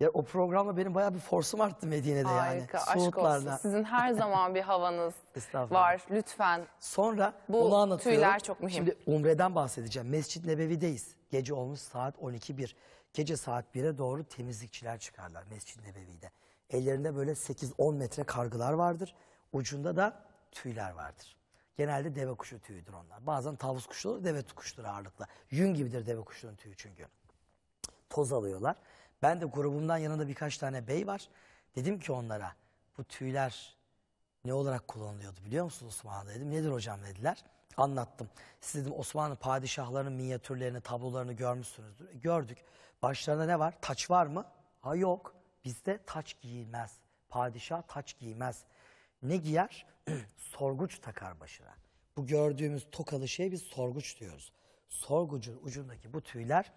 Ya o programla benim bayağı bir forsum arttı Medine'de Harika, yani. aşk olsun. Sizin her zaman bir havanız var. Lütfen. Sonra Bu onu anlatıyorum. tüyler çok mühim. Şimdi Umre'den bahsedeceğim. Mescid-i Nebevi'deyiz. Gece olmuş saat 12.1. Gece saat 1'e doğru temizlikçiler çıkarlar Mescid-i Nebevi'de. Ellerinde böyle 8-10 metre kargılar vardır. Ucunda da tüyler vardır. Genelde deve kuşu tüyüdür onlar. Bazen tavus kuşu, deve kuşudur ağırlıkla. Yün gibidir deve kuşunun tüyü çünkü. Toz alıyorlar. Ben de grubumdan yanında birkaç tane bey var. Dedim ki onlara bu tüyler ne olarak kullanılıyordu biliyor musunuz Osmanlı dedim. Nedir hocam dediler. Anlattım. Siz dedim Osmanlı padişahlarının minyatürlerini, tablolarını görmüşsünüzdür. E, gördük. Başlarında ne var? Taç var mı? Ha yok. Bizde taç giyilmez. Padişah taç giymez. Ne giyer? sorguç takar başına. Bu gördüğümüz tokalı şeye biz sorguç diyoruz. Sorgucun ucundaki bu tüyler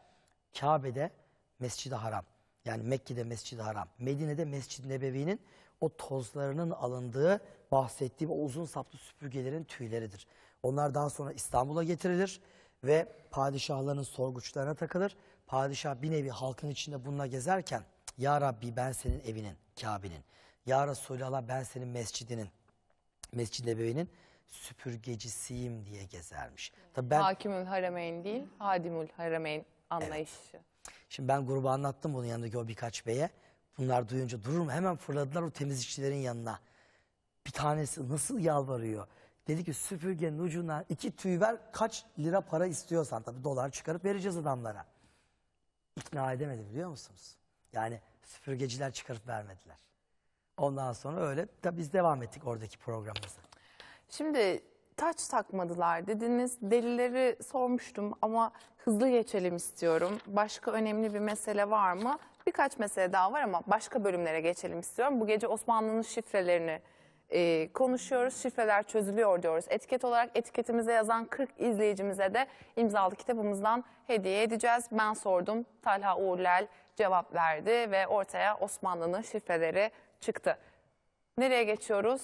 Kabe'de Mescid-i Haram. Yani Mekke'de Mescid-i Haram, Medine'de Mescid-i Nebevi'nin o tozlarının alındığı, bahsettiğim o uzun saplı süpürgelerin tüyleridir. Onlar daha sonra İstanbul'a getirilir ve padişahların sorguçlarına takılır. Padişah bir nevi halkın içinde bununla gezerken, Ya Rabbi ben senin evinin, Kabe'nin, Ya Resulallah ben senin mescidinin, Mescid-i Nebevi'nin süpürgecisiyim diye gezermiş. Tabii ben, Hakimül Harameyn değil, Hadimül Harameyn anlayışı. Evet. Şimdi ben gruba anlattım bunu yanındaki o birkaç beye. Bunlar duyunca durur mu? Hemen fırladılar o temizlikçilerin yanına. Bir tanesi nasıl yalvarıyor? Dedi ki süpürgenin ucuna iki tüy ver kaç lira para istiyorsan. Tabii dolar çıkarıp vereceğiz adamlara. İkna edemedi biliyor musunuz? Yani süpürgeciler çıkarıp vermediler. Ondan sonra öyle tabii biz devam ettik oradaki programımızı. Şimdi taç takmadılar dediniz. Delilleri sormuştum ama hızlı geçelim istiyorum. Başka önemli bir mesele var mı? Birkaç mesele daha var ama başka bölümlere geçelim istiyorum. Bu gece Osmanlı'nın şifrelerini e, konuşuyoruz. Şifreler çözülüyor diyoruz. Etiket olarak etiketimize yazan 40 izleyicimize de imzalı kitabımızdan hediye edeceğiz. Ben sordum. Talha Uğurlel cevap verdi ve ortaya Osmanlı'nın şifreleri çıktı. Nereye geçiyoruz?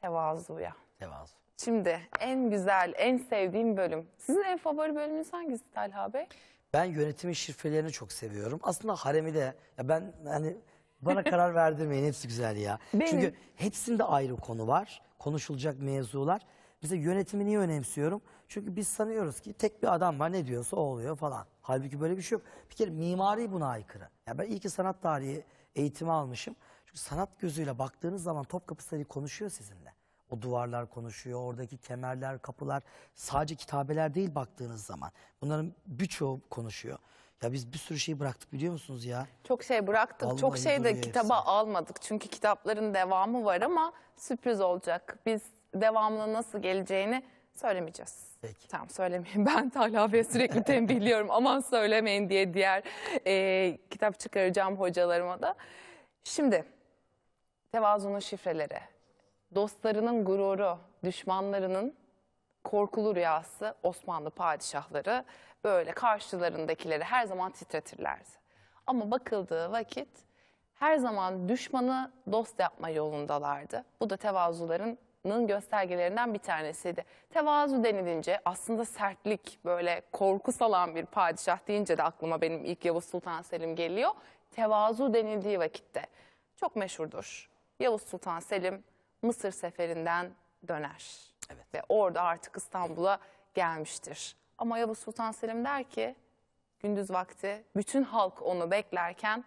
Tevazuya. Tevazu. Şimdi en güzel, en sevdiğim bölüm. Sizin en favori bölümünüz hangisi Talha Bey? Ben yönetimin şifrelerini çok seviyorum. Aslında haremi de ya ben hani bana karar verdirmeyin hepsi güzel ya. Benim. Çünkü hepsinde ayrı konu var. Konuşulacak mevzular. Bize yönetimi niye önemsiyorum? Çünkü biz sanıyoruz ki tek bir adam var ne diyorsa o oluyor falan. Halbuki böyle bir şey yok. Bir kere mimari buna aykırı. Ya ben iyi ki sanat tarihi eğitimi almışım. Çünkü sanat gözüyle baktığınız zaman Topkapı Sarayı konuşuyor sizinle. O duvarlar konuşuyor, oradaki kemerler, kapılar. Sadece kitabeler değil baktığınız zaman. Bunların birçoğu konuşuyor. Ya biz bir sürü şey bıraktık biliyor musunuz ya? Çok şey bıraktık. Vallahi Çok şey de duruyor kitaba hepsi. almadık. Çünkü kitapların devamı var ama sürpriz olacak. Biz devamlı nasıl geleceğini söylemeyeceğiz. Peki. Tamam söylemeyeyim. Ben Talha Bey'e sürekli tembihliyorum. Aman söylemeyin diye diğer e, kitap çıkaracağım hocalarıma da. Şimdi tevazunun şifreleri dostlarının gururu, düşmanlarının korkulu rüyası Osmanlı padişahları böyle karşılarındakileri her zaman titretirlerdi. Ama bakıldığı vakit her zaman düşmanı dost yapma yolundalardı. Bu da tevazularının göstergelerinden bir tanesiydi. Tevazu denilince aslında sertlik, böyle korku salan bir padişah deyince de aklıma benim ilk Yavuz Sultan Selim geliyor. Tevazu denildiği vakitte çok meşhurdur. Yavuz Sultan Selim Mısır seferinden döner. Evet. Ve orada artık İstanbul'a gelmiştir. Ama Yavuz Sultan Selim der ki gündüz vakti bütün halk onu beklerken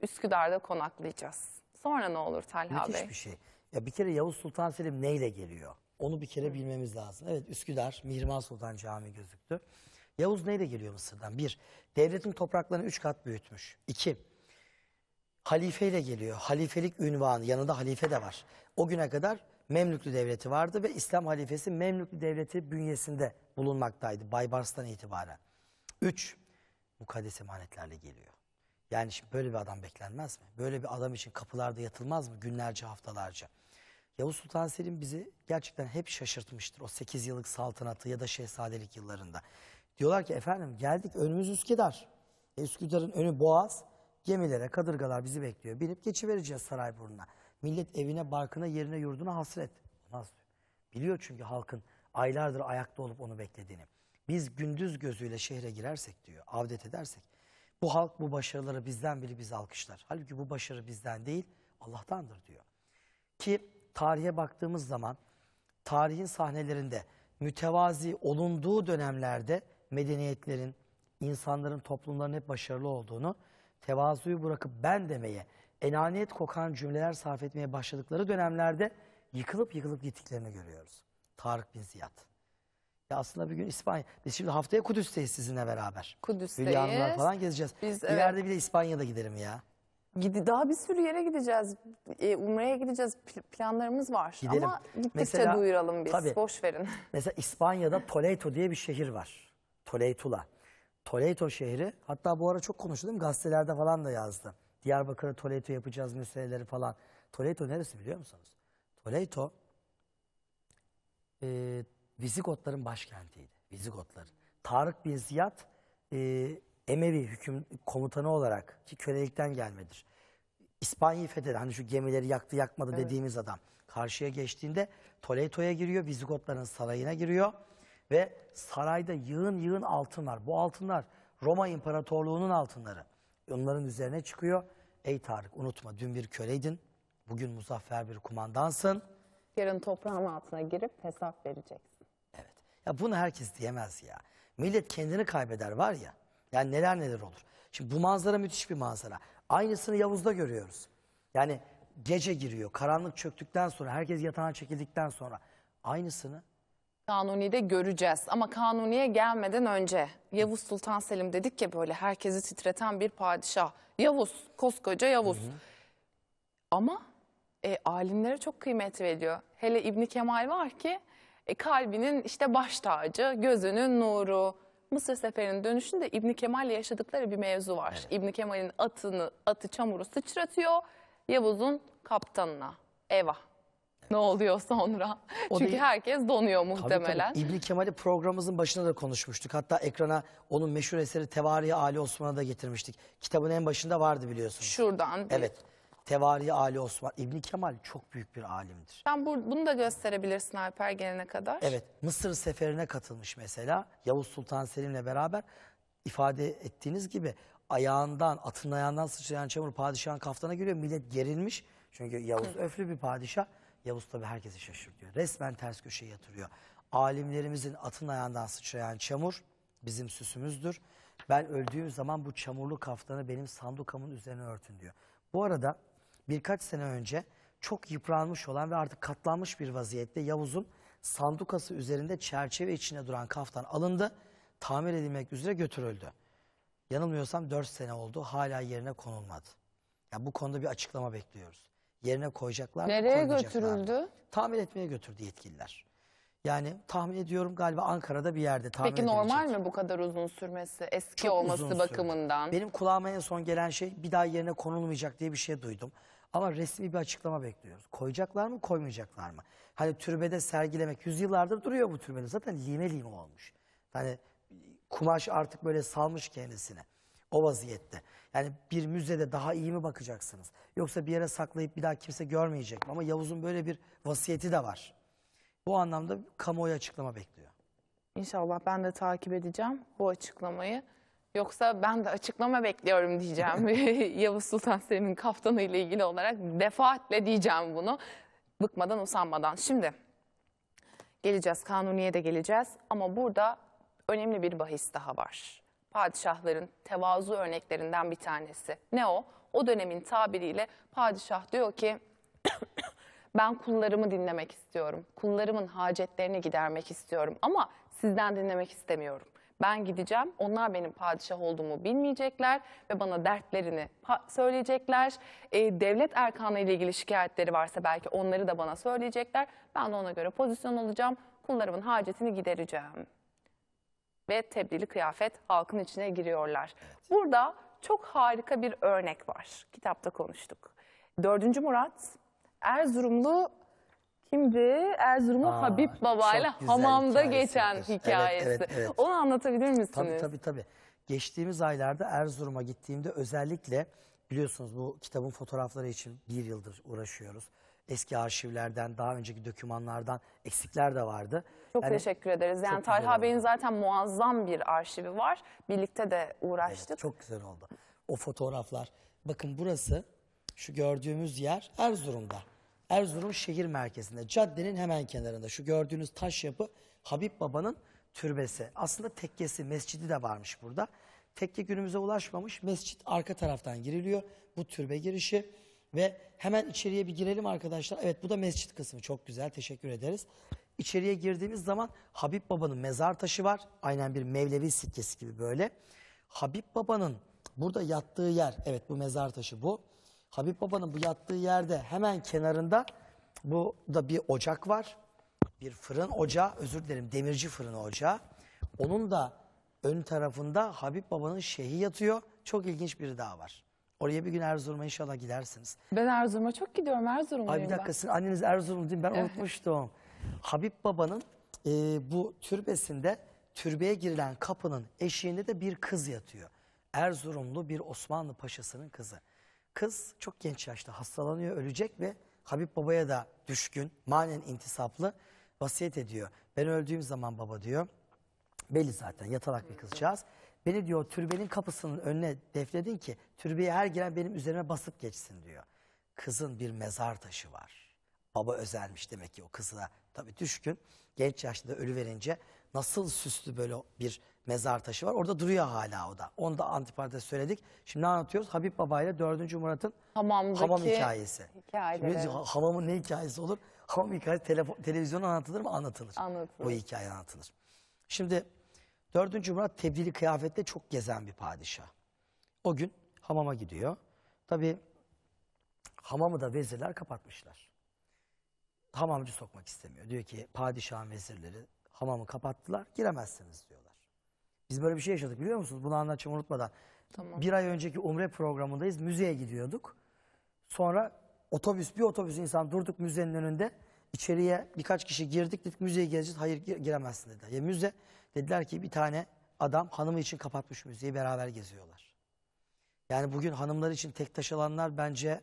Üsküdar'da konaklayacağız. Sonra ne olur Talha Müthiş Bey? Müthiş bir şey. Ya bir kere Yavuz Sultan Selim neyle geliyor? Onu bir kere Hı. bilmemiz lazım. Evet Üsküdar, Mihrimah Sultan Camii gözüktü. Yavuz neyle geliyor Mısır'dan? Bir, devletin topraklarını üç kat büyütmüş. İki, halifeyle geliyor. Halifelik ünvanı yanında halife de var. O güne kadar Memlüklü Devleti vardı ve İslam halifesi Memlüklü Devleti bünyesinde bulunmaktaydı Baybars'tan itibaren. Üç Mukaddes emanetlerle geliyor. Yani şimdi böyle bir adam beklenmez mi? Böyle bir adam için kapılarda yatılmaz mı günlerce haftalarca? Yavuz Sultan Selim bizi gerçekten hep şaşırtmıştır. O 8 yıllık saltanatı ya da şehzadelik yıllarında. Diyorlar ki efendim geldik önümüz Üsküdar. E, Üsküdar'ın önü Boğaz, Gemilere kadırgalar bizi bekliyor. Binip geçivereceğiz Sarayburnu'na. Millet evine, barkına, yerine, yurduna hasret. Nasıl? Biliyor çünkü halkın aylardır ayakta olup onu beklediğini. Biz gündüz gözüyle şehre girersek diyor, avdet edersek. Bu halk bu başarıları bizden biri biz alkışlar. Halbuki bu başarı bizden değil, Allah'tandır diyor. Ki tarihe baktığımız zaman tarihin sahnelerinde mütevazi olunduğu dönemlerde medeniyetlerin, insanların, toplumların hep başarılı olduğunu tevazuyu bırakıp ben demeye, enaniyet kokan cümleler sarf etmeye başladıkları dönemlerde yıkılıp yıkılıp gittiklerini görüyoruz. Tarık bin Ziyad. Ya aslında bir gün İspanya, biz şimdi haftaya Kudüs'teyiz sizinle beraber. Kudüs'teyiz. Hülya Hanımlar falan gezeceğiz. Biz, evet. bir de İspanya'da giderim ya. Gidi, daha bir sürü yere gideceğiz. E, Umre'ye gideceğiz. Pl planlarımız var. Gidelim. Ama gittikçe mesela, duyuralım biz. Tabii, Boş verin. Mesela İspanya'da Toledo diye bir şehir var. Toledo'la. Toledo şehri hatta bu ara çok konuşuldu gazetelerde falan da yazdı. Diyarbakır'a Toledo yapacağız meseleleri falan. Toledo neresi biliyor musunuz? Toledo e, Vizigotların başkentiydi. Vizigotların. Tarık bin Ziyad e, Emevi hüküm komutanı olarak ki kölelikten gelmedir. İspanya'yı fetheder. Hani şu gemileri yaktı yakmadı evet. dediğimiz adam. Karşıya geçtiğinde Toledo'ya giriyor. Vizigotların sarayına giriyor. Ve sarayda yığın yığın altınlar. Bu altınlar Roma İmparatorluğu'nun altınları. Onların üzerine çıkıyor. Ey Tarık unutma dün bir köleydin. Bugün muzaffer bir kumandansın. Yarın toprağın altına girip hesap vereceksin. Evet. Ya bunu herkes diyemez ya. Millet kendini kaybeder var ya. Yani neler neler olur. Şimdi bu manzara müthiş bir manzara. Aynısını Yavuz'da görüyoruz. Yani gece giriyor. Karanlık çöktükten sonra, herkes yatağa çekildikten sonra. Aynısını Kanuni'de göreceğiz. Ama Kanuni'ye gelmeden önce Yavuz Sultan Selim dedik ya böyle herkesi titreten bir padişah. Yavuz, koskoca Yavuz. Hı hı. Ama e, alimlere çok kıymet veriyor. Hele İbni Kemal var ki e, kalbinin işte baş tacı, gözünün nuru. Mısır seferinin dönüşünde İbni Kemal ile yaşadıkları bir mevzu var. Evet. İbni Kemal'in atını, atı çamuru sıçratıyor Yavuz'un kaptanına. Eyvah ne oluyor sonra. O Çünkü da... herkes donuyor muhtemelen. Tabii, tabii. İbni Kemal'i programımızın başında da konuşmuştuk. Hatta ekrana onun meşhur eseri Tevari Ali Osman'a da getirmiştik. Kitabın en başında vardı biliyorsunuz. Şuradan. Bir... Evet. Tevari Ali Osman. İbni Kemal çok büyük bir alimdir. Ben bu, bunu da gösterebilirsin Alper gelene kadar. Evet. Mısır seferine katılmış mesela. Yavuz Sultan Selim'le beraber ifade ettiğiniz gibi ayağından, atın ayağından sıçrayan çamur padişahın kaftana giriyor. Millet gerilmiş. Çünkü Yavuz öflü bir padişah. Yavuz tabi herkesi şaşırtıyor. Resmen ters köşeye yatırıyor. Alimlerimizin atın ayağından sıçrayan çamur bizim süsümüzdür. Ben öldüğüm zaman bu çamurlu kaftanı benim sandukamın üzerine örtün diyor. Bu arada birkaç sene önce çok yıpranmış olan ve artık katlanmış bir vaziyette Yavuz'un sandukası üzerinde çerçeve içine duran kaftan alındı. Tamir edilmek üzere götürüldü. Yanılmıyorsam 4 sene oldu hala yerine konulmadı. Ya bu konuda bir açıklama bekliyoruz yerine koyacaklar. Nereye götürüldü? Tamir etmeye götürdü yetkililer. Yani tahmin ediyorum galiba Ankara'da bir yerde tahmin Peki edilecek. normal mi bu kadar uzun sürmesi eski Çok uzun olması sürdü. bakımından? Benim kulağıma en son gelen şey bir daha yerine konulmayacak diye bir şey duydum. Ama resmi bir açıklama bekliyoruz. Koyacaklar mı koymayacaklar mı? Hani türbede sergilemek yüzyıllardır duruyor bu türbenin zaten lime lime olmuş. Hani kumaş artık böyle salmış kendisine. O vaziyette. Yani bir müzede daha iyi mi bakacaksınız? Yoksa bir yere saklayıp bir daha kimse görmeyecek mi? Ama Yavuz'un böyle bir vasiyeti de var. Bu anlamda kamuoyu açıklama bekliyor. İnşallah ben de takip edeceğim bu açıklamayı. Yoksa ben de açıklama bekliyorum diyeceğim. Yavuz Sultan Selim'in kaftanı ile ilgili olarak defaatle diyeceğim bunu. Bıkmadan usanmadan. Şimdi geleceğiz kanuniye de geleceğiz ama burada önemli bir bahis daha var padişahların tevazu örneklerinden bir tanesi. Ne o? O dönemin tabiriyle padişah diyor ki ben kullarımı dinlemek istiyorum. Kullarımın hacetlerini gidermek istiyorum ama sizden dinlemek istemiyorum. Ben gideceğim, onlar benim padişah olduğumu bilmeyecekler ve bana dertlerini söyleyecekler. E, devlet erkanı ile ilgili şikayetleri varsa belki onları da bana söyleyecekler. Ben de ona göre pozisyon alacağım, kullarımın hacetini gidereceğim.'' ve tebdili kıyafet halkın içine giriyorlar. Burada çok harika bir örnek var. Kitapta konuştuk. Dördüncü Murat Erzurumlu kimdi? Erzurumlu Aa, Habib Baba ile hamamda geçen hikayesi. Evet, evet, evet. Onu anlatabilir misiniz? Tabii tabii tabii. Geçtiğimiz aylarda Erzurum'a gittiğimde özellikle biliyorsunuz bu kitabın fotoğrafları için bir yıldır uğraşıyoruz. Eski arşivlerden, daha önceki dokümanlardan eksikler de vardı. Çok yani, teşekkür ederiz. Yani Talha Bey'in zaten muazzam bir arşivi var. Birlikte de uğraştık. Evet, çok güzel oldu. O fotoğraflar. Bakın burası şu gördüğümüz yer Erzurum'da. Erzurum şehir merkezinde caddenin hemen kenarında şu gördüğünüz taş yapı Habib Baba'nın türbesi. Aslında tekkesi, mescidi de varmış burada. Tekke günümüze ulaşmamış. Mescit arka taraftan giriliyor. Bu türbe girişi ve hemen içeriye bir girelim arkadaşlar. Evet bu da mescit kısmı çok güzel. Teşekkür ederiz. İçeriye girdiğimiz zaman Habib Baba'nın mezar taşı var. Aynen bir Mevlevi sikkesi gibi böyle. Habib Baba'nın burada yattığı yer, evet bu mezar taşı bu. Habib Baba'nın bu yattığı yerde hemen kenarında bu da bir ocak var. Bir fırın ocağı, özür dilerim demirci fırın ocağı. Onun da ön tarafında Habib Baba'nın şeyhi yatıyor. Çok ilginç biri daha var. Oraya bir gün Erzurum'a inşallah gidersiniz. Ben Erzurum'a çok gidiyorum. Erzurum'a. Ay bir dakika ben. sizin anneniz Erzurumlu değil mi? Ben unutmuştum. Habib Baba'nın e, bu türbesinde türbeye girilen kapının eşiğinde de bir kız yatıyor. Erzurumlu bir Osmanlı paşasının kızı. Kız çok genç yaşta hastalanıyor, ölecek ve Habib Baba'ya da düşkün, manen intisaplı vasiyet ediyor. Ben öldüğüm zaman baba diyor, belli zaten yatalak bir kızcağız. Beni diyor türbenin kapısının önüne defnedin ki türbeye her giren benim üzerime basıp geçsin diyor. Kızın bir mezar taşı var. Baba özelmiş demek ki o kızına Tabii düşkün genç yaşta ölü verince nasıl süslü böyle bir mezar taşı var. Orada duruyor hala o da. Onu da antiparada söyledik. Şimdi anlatıyoruz? Habib Baba ile 4. Murat'ın hamam hikayesi. Şimdi hamamın ne hikayesi olur? Hamam hikayesi telefon, televizyona anlatılır mı? Anlatılır. Anlatılır. O hikaye anlatılır. Şimdi 4. Murat tebdili kıyafetle çok gezen bir padişah. O gün hamama gidiyor. Tabii hamamı da vezirler kapatmışlar hamamcı sokmak istemiyor. Diyor ki padişahın vezirleri hamamı kapattılar giremezsiniz diyorlar. Biz böyle bir şey yaşadık biliyor musunuz? Bunu anlatacağım unutmadan. Tamam. Bir ay önceki umre programındayız. Müzeye gidiyorduk. Sonra otobüs bir otobüs insan durduk müzenin önünde. İçeriye birkaç kişi girdik dedik müzeye geleceğiz. Hayır giremezsin dediler. Ya müze dediler ki bir tane adam hanımı için kapatmış müzeyi beraber geziyorlar. Yani bugün hanımlar için tek taş alanlar bence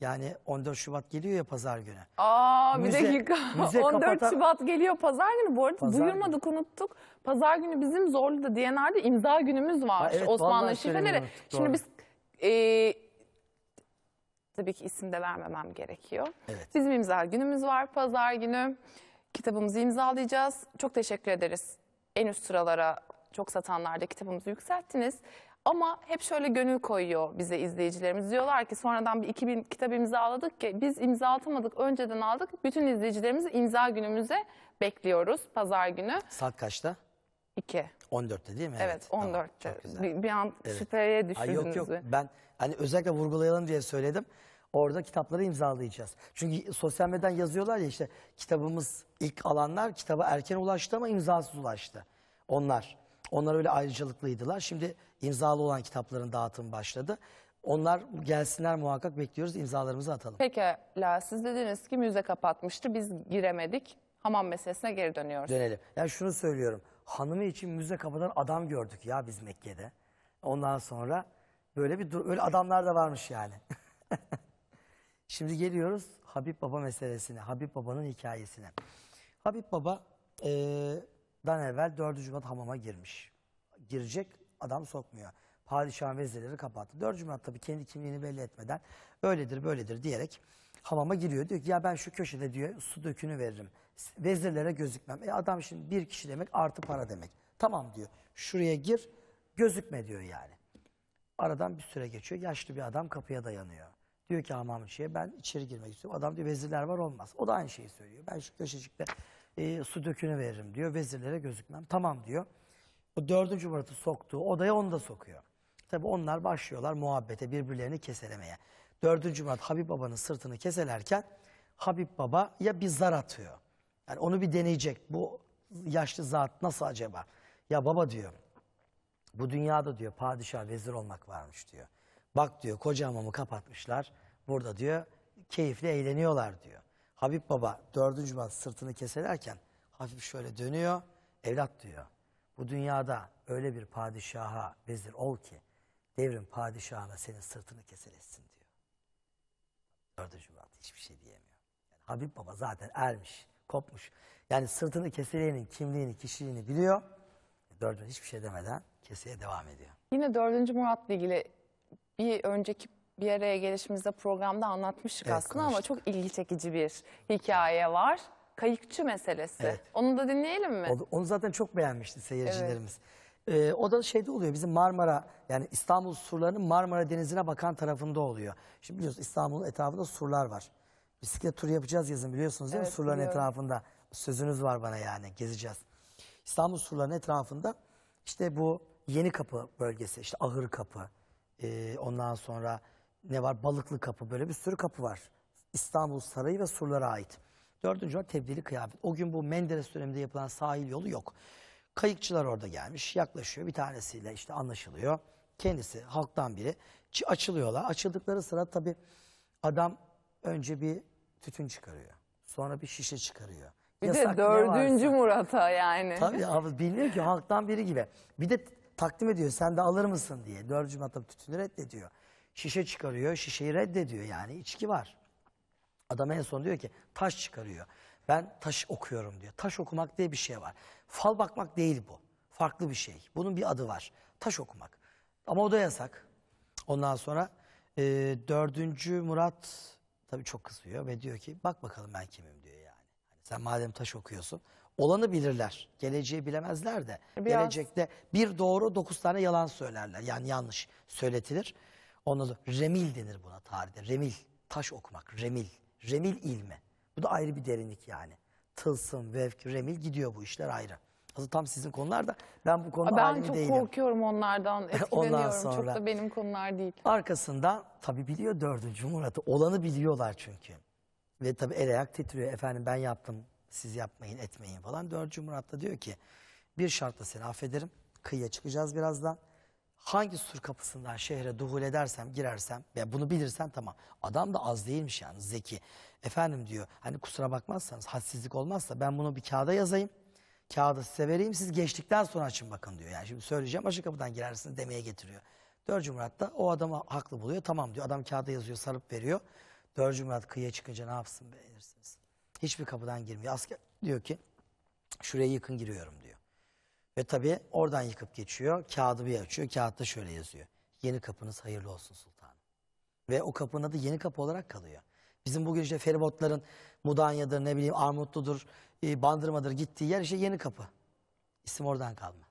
yani 14 Şubat geliyor ya pazar günü. Aa müze, bir dakika. Müze 14 kapata... Şubat geliyor pazar günü. Bu arada pazar duyurmadık günü. unuttuk. Pazar günü bizim Zorlu'da DNR'de imza günümüz var. Ha, evet, Osmanlı şifeleri. Şimdi biz e, tabii ki isim de vermemem gerekiyor. Evet. Bizim imza günümüz var pazar günü. Kitabımızı imzalayacağız. Çok teşekkür ederiz. En üst sıralara çok satanlarda kitabımızı yükselttiniz. Ama hep şöyle gönül koyuyor bize izleyicilerimiz. Diyorlar ki sonradan bir 2000 kitap imzaladık ki biz imza imzalatamadık önceden aldık. Bütün izleyicilerimizi imza günümüze bekliyoruz pazar günü. Saat kaçta? 2. 14'te değil mi? Evet, evet 14'te. Tamam, bir, bir an evet. şüpheye düşürdünüz. Ay yok yok mi? ben hani özellikle vurgulayalım diye söyledim. Orada kitapları imzalayacağız. Çünkü sosyal medyadan yazıyorlar ya işte kitabımız ilk alanlar kitaba erken ulaştı ama imzasız ulaştı. Onlar. Onlar öyle ayrıcalıklıydılar. Şimdi imzalı olan kitapların dağıtımı başladı. Onlar gelsinler muhakkak bekliyoruz imzalarımızı atalım. Peki, la siz dediniz ki müze kapatmıştı biz giremedik hamam meselesine geri dönüyoruz. Dönelim. Yani şunu söylüyorum hanımı için müze kapatan adam gördük ya biz Mekke'de. Ondan sonra böyle bir öyle adamlar da varmış yani. Şimdi geliyoruz Habib Baba meselesine, Habib Baba'nın hikayesine. Habib Baba e, dan evvel 4. Cumhuriyet hamama girmiş. Girecek adam sokmuyor. Padişah vezirleri kapattı. 4. Cumhuriyet tabii kendi kimliğini belli etmeden öyledir böyledir diyerek hamama giriyor. Diyor ki ya ben şu köşede diyor su dökünü veririm. Vezirlere gözükmem. E adam şimdi bir kişi demek artı para demek. Tamam diyor. Şuraya gir gözükme diyor yani. Aradan bir süre geçiyor. Yaşlı bir adam kapıya dayanıyor. Diyor ki hamamçıya ben içeri girmek istiyorum. Adam diyor vezirler var olmaz. O da aynı şeyi söylüyor. Ben şu köşecikte e, su dökünü veririm diyor. Vezirlere gözükmem. Tamam diyor. O dördüncü Murat'ı soktuğu odaya onu da sokuyor. Tabi onlar başlıyorlar muhabbete birbirlerini keselemeye. Dördüncü Murat Habib Baba'nın sırtını keselerken Habib Baba ya bir zar atıyor. Yani onu bir deneyecek. Bu yaşlı zat nasıl acaba? Ya baba diyor. Bu dünyada diyor padişah vezir olmak varmış diyor. Bak diyor koca hamamı kapatmışlar. Burada diyor keyifli eğleniyorlar diyor. Habib Baba dördüncü bas sırtını keselerken hafif şöyle dönüyor. Evlat diyor. Bu dünyada öyle bir padişaha vezir ol ki devrin padişahına senin sırtını keseletsin diyor. Dördüncü Murat hiçbir şey diyemiyor. Yani Habib Baba zaten ermiş, kopmuş. Yani sırtını keseleyenin kimliğini, kişiliğini biliyor. Dördüncü hiçbir şey demeden keseye devam ediyor. Yine dördüncü Murat'la ilgili bir önceki bir araya gelişimizde programda anlatmıştık evet, aslında konuştuk. ama çok ilgi çekici bir hikaye var. Kayıkçı meselesi. Evet. Onu da dinleyelim mi? onu zaten çok beğenmişti seyircilerimiz. Evet. Ee, o da şeyde oluyor bizim Marmara yani İstanbul surlarının Marmara Denizi'ne bakan tarafında oluyor. Şimdi biliyorsunuz İstanbul'un etrafında surlar var. Bisiklet turu yapacağız yazın biliyorsunuz değil evet, mi? Surların biliyorum. etrafında sözünüz var bana yani gezeceğiz. İstanbul surlarının etrafında işte bu Yeni Kapı bölgesi işte Ahır Kapı e, ee, ondan sonra ne var? Balıklı kapı böyle bir sürü kapı var. İstanbul Sarayı ve surlara ait. Dördüncü var tebdili kıyafet. O gün bu Menderes döneminde yapılan sahil yolu yok. Kayıkçılar orada gelmiş yaklaşıyor bir tanesiyle işte anlaşılıyor. Kendisi halktan biri açılıyorlar. Açıldıkları sıra tabii adam önce bir tütün çıkarıyor. Sonra bir şişe çıkarıyor. Bir Yasak de dördüncü Murat'a yani. Tabii abi bilmiyor ki halktan biri gibi. Bir de takdim ediyor sen de alır mısın diye. Dördüncü Murat'a tütünü reddediyor. Şişe çıkarıyor, şişeyi reddediyor yani içki var. Adam en son diyor ki taş çıkarıyor. Ben taş okuyorum diyor. Taş okumak diye bir şey var. Fal bakmak değil bu. Farklı bir şey. Bunun bir adı var. Taş okumak. Ama o da yasak. Ondan sonra e, dördüncü Murat tabii çok kızıyor ve diyor ki bak bakalım ben kimim diyor yani. Hani sen madem taş okuyorsun olanı bilirler. Geleceği bilemezler de. Biraz... Gelecekte bir doğru dokuz tane yalan söylerler. Yani yanlış söyletilir. Ondan sonra remil denir buna tarihte. Remil, taş okumak, remil. Remil ilmi. Bu da ayrı bir derinlik yani. Tılsım, vevk, remil gidiyor bu işler ayrı. Aslında tam sizin konular da ben bu konuda ben çok değilim. korkuyorum onlardan etkileniyorum. sonra, çok da benim konular değil. Arkasından tabi biliyor dördüncü Murat'ı. Olanı biliyorlar çünkü. Ve tabi el ayak titriyor. Efendim ben yaptım siz yapmayın etmeyin falan. Dördüncü Murat da diyor ki bir şartla seni affederim. Kıyıya çıkacağız birazdan hangi sur kapısından şehre duhul edersem, girersem ve bunu bilirsen tamam. Adam da az değilmiş yani zeki. Efendim diyor hani kusura bakmazsanız hadsizlik olmazsa ben bunu bir kağıda yazayım. Kağıda size vereyim siz geçtikten sonra açın bakın diyor. Yani şimdi söyleyeceğim başka kapıdan girersiniz demeye getiriyor. Dördüncü Murat da o adamı haklı buluyor. Tamam diyor adam kağıda yazıyor sarıp veriyor. Dördüncü Murat kıyıya çıkınca ne yapsın beğenirsiniz. Hiçbir kapıdan girmiyor. Asker diyor ki şuraya yakın giriyorum diyor. Ve tabii oradan yıkıp geçiyor. Kağıdı bir açıyor. Kağıtta şöyle yazıyor. Yeni kapınız hayırlı olsun sultanım. Ve o kapının adı yeni kapı olarak kalıyor. Bizim bugün işte feribotların Mudanya'dır ne bileyim Armutlu'dur, e, Bandırma'dır gittiği yer işte yeni kapı. İsim oradan kalma.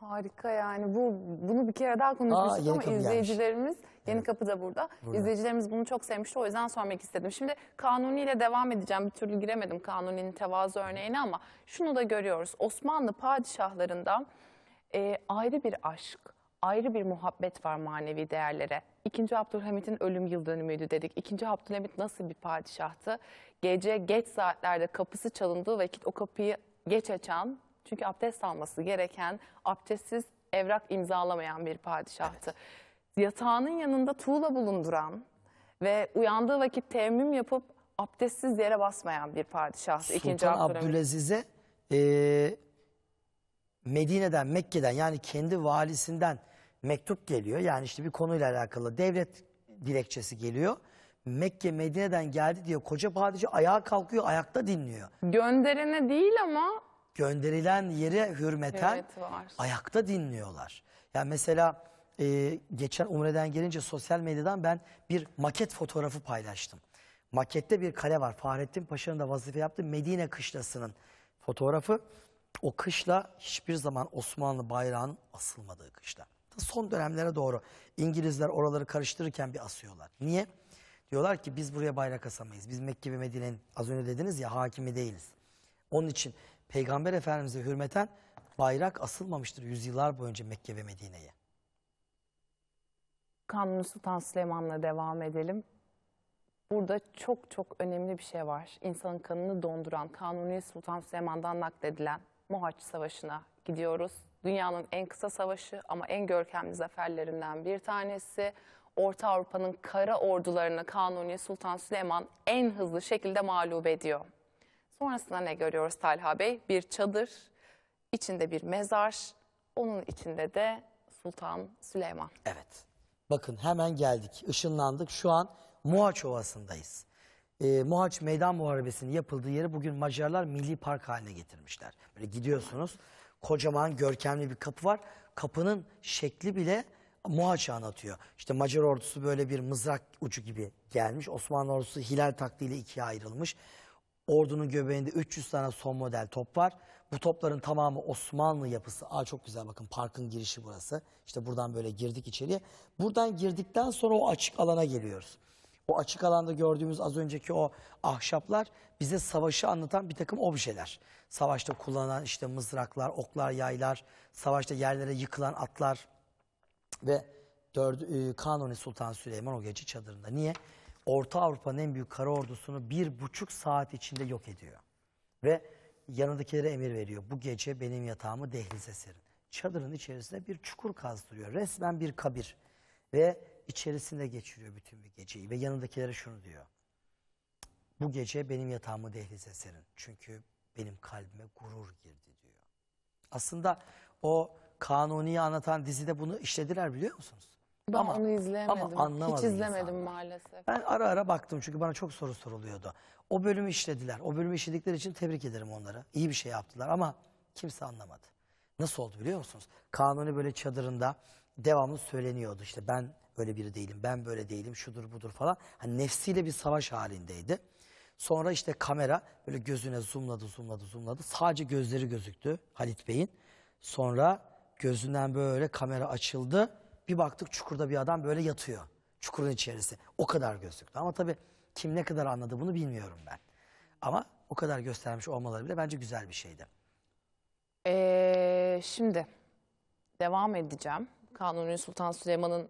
Harika yani bu bunu bir kere daha konuşmuştuk Aa, ama izleyicilerimiz gelmiş. yeni evet. kapı da burada. burada. İzleyicilerimiz bunu çok sevmişti o yüzden sormak istedim. Şimdi Kanuni ile devam edeceğim bir türlü giremedim Kanuni'nin tevazu örneğini ama şunu da görüyoruz. Osmanlı padişahlarında e, ayrı bir aşk, ayrı bir muhabbet var manevi değerlere. İkinci Abdülhamit'in ölüm yıl dönümüydü dedik. İkinci Abdülhamit nasıl bir padişahtı? Gece geç saatlerde kapısı çalındığı vakit o kapıyı geç açan çünkü abdest alması gereken abdestsiz evrak imzalamayan bir padişahtı. Evet. Yatağının yanında tuğla bulunduran ve uyandığı vakit temmüm yapıp abdestsiz yere basmayan bir padişahtı. Sultan İkinci Abdülaziz'e e, Medine'den, Mekke'den yani kendi valisinden mektup geliyor. Yani işte bir konuyla alakalı devlet dilekçesi geliyor. Mekke Medine'den geldi diye koca padişah ayağa kalkıyor ayakta dinliyor. Gönderene değil ama gönderilen yere hürmeten evet, ayakta dinliyorlar. Yani mesela e, geçen Umre'den gelince sosyal medyadan ben bir maket fotoğrafı paylaştım. Makette bir kale var. Fahrettin Paşa'nın da vazife yaptığı Medine kışlasının fotoğrafı. O kışla hiçbir zaman Osmanlı bayrağının asılmadığı kışla. Son dönemlere doğru İngilizler oraları karıştırırken bir asıyorlar. Niye? Diyorlar ki biz buraya bayrak asamayız. Biz Mekke ve Medine'nin az önce dediniz ya hakimi değiliz. Onun için Peygamber Efendimiz'e hürmeten bayrak asılmamıştır yüzyıllar boyunca Mekke ve Medine'ye. Kanuni Sultan Süleyman'la devam edelim. Burada çok çok önemli bir şey var. İnsanın kanını donduran Kanuni Sultan Süleyman'dan nakledilen Mohaç Savaşı'na gidiyoruz. Dünyanın en kısa savaşı ama en görkemli zaferlerinden bir tanesi. Orta Avrupa'nın kara ordularını Kanuni Sultan Süleyman en hızlı şekilde mağlup ediyor. Sonrasında ne görüyoruz Talha Bey? Bir çadır, içinde bir mezar, onun içinde de Sultan Süleyman. Evet. Bakın hemen geldik, ışınlandık. Şu an Muhaç Ovası'ndayız. Ee, Muhaç Meydan Muharebesi'nin yapıldığı yeri bugün Macarlar Milli Park haline getirmişler. Böyle gidiyorsunuz, kocaman görkemli bir kapı var. Kapının şekli bile Muhaç'ı anlatıyor. İşte Macar ordusu böyle bir mızrak ucu gibi gelmiş. Osmanlı ordusu hilal taktiğiyle ikiye ayrılmış. Ordunun göbeğinde 300 tane son model top var. Bu topların tamamı Osmanlı yapısı. Aa çok güzel bakın parkın girişi burası. İşte buradan böyle girdik içeriye. Buradan girdikten sonra o açık alana geliyoruz. O açık alanda gördüğümüz az önceki o ahşaplar bize savaşı anlatan bir takım objeler. Savaşta kullanılan işte mızraklar, oklar, yaylar, savaşta yerlere yıkılan atlar ve dördü, e, Kanuni Sultan Süleyman o gece çadırında. Niye? Orta Avrupa'nın en büyük kara ordusunu bir buçuk saat içinde yok ediyor. Ve yanındakilere emir veriyor. Bu gece benim yatağımı dehlize serin. Çadırın içerisinde bir çukur kazdırıyor. Resmen bir kabir. Ve içerisinde geçiriyor bütün bir geceyi. Ve yanındakilere şunu diyor. Bu gece benim yatağımı dehlize serin. Çünkü benim kalbime gurur girdi diyor. Aslında o kanuniyi anlatan dizide bunu işlediler biliyor musunuz? Ben ama, onu izlemedim, Ama anlamadım Hiç izlemedim insan. maalesef. Ben ara ara baktım çünkü bana çok soru soruluyordu. O bölümü işlediler. O bölümü işledikleri için tebrik ederim onları. İyi bir şey yaptılar ama kimse anlamadı. Nasıl oldu biliyor musunuz? Kanuni böyle çadırında devamlı söyleniyordu. İşte ben böyle biri değilim, ben böyle değilim, şudur budur falan. Hani nefsiyle bir savaş halindeydi. Sonra işte kamera böyle gözüne zoomladı, zoomladı, zoomladı. Sadece gözleri gözüktü Halit Bey'in. Sonra gözünden böyle kamera açıldı. Bir baktık çukurda bir adam böyle yatıyor. Çukurun içerisi. O kadar gözüktü. Ama tabii kim ne kadar anladı bunu bilmiyorum ben. Ama o kadar göstermiş olmaları bile bence güzel bir şeydi. Ee, şimdi devam edeceğim. Kanuni Sultan Süleyman'ın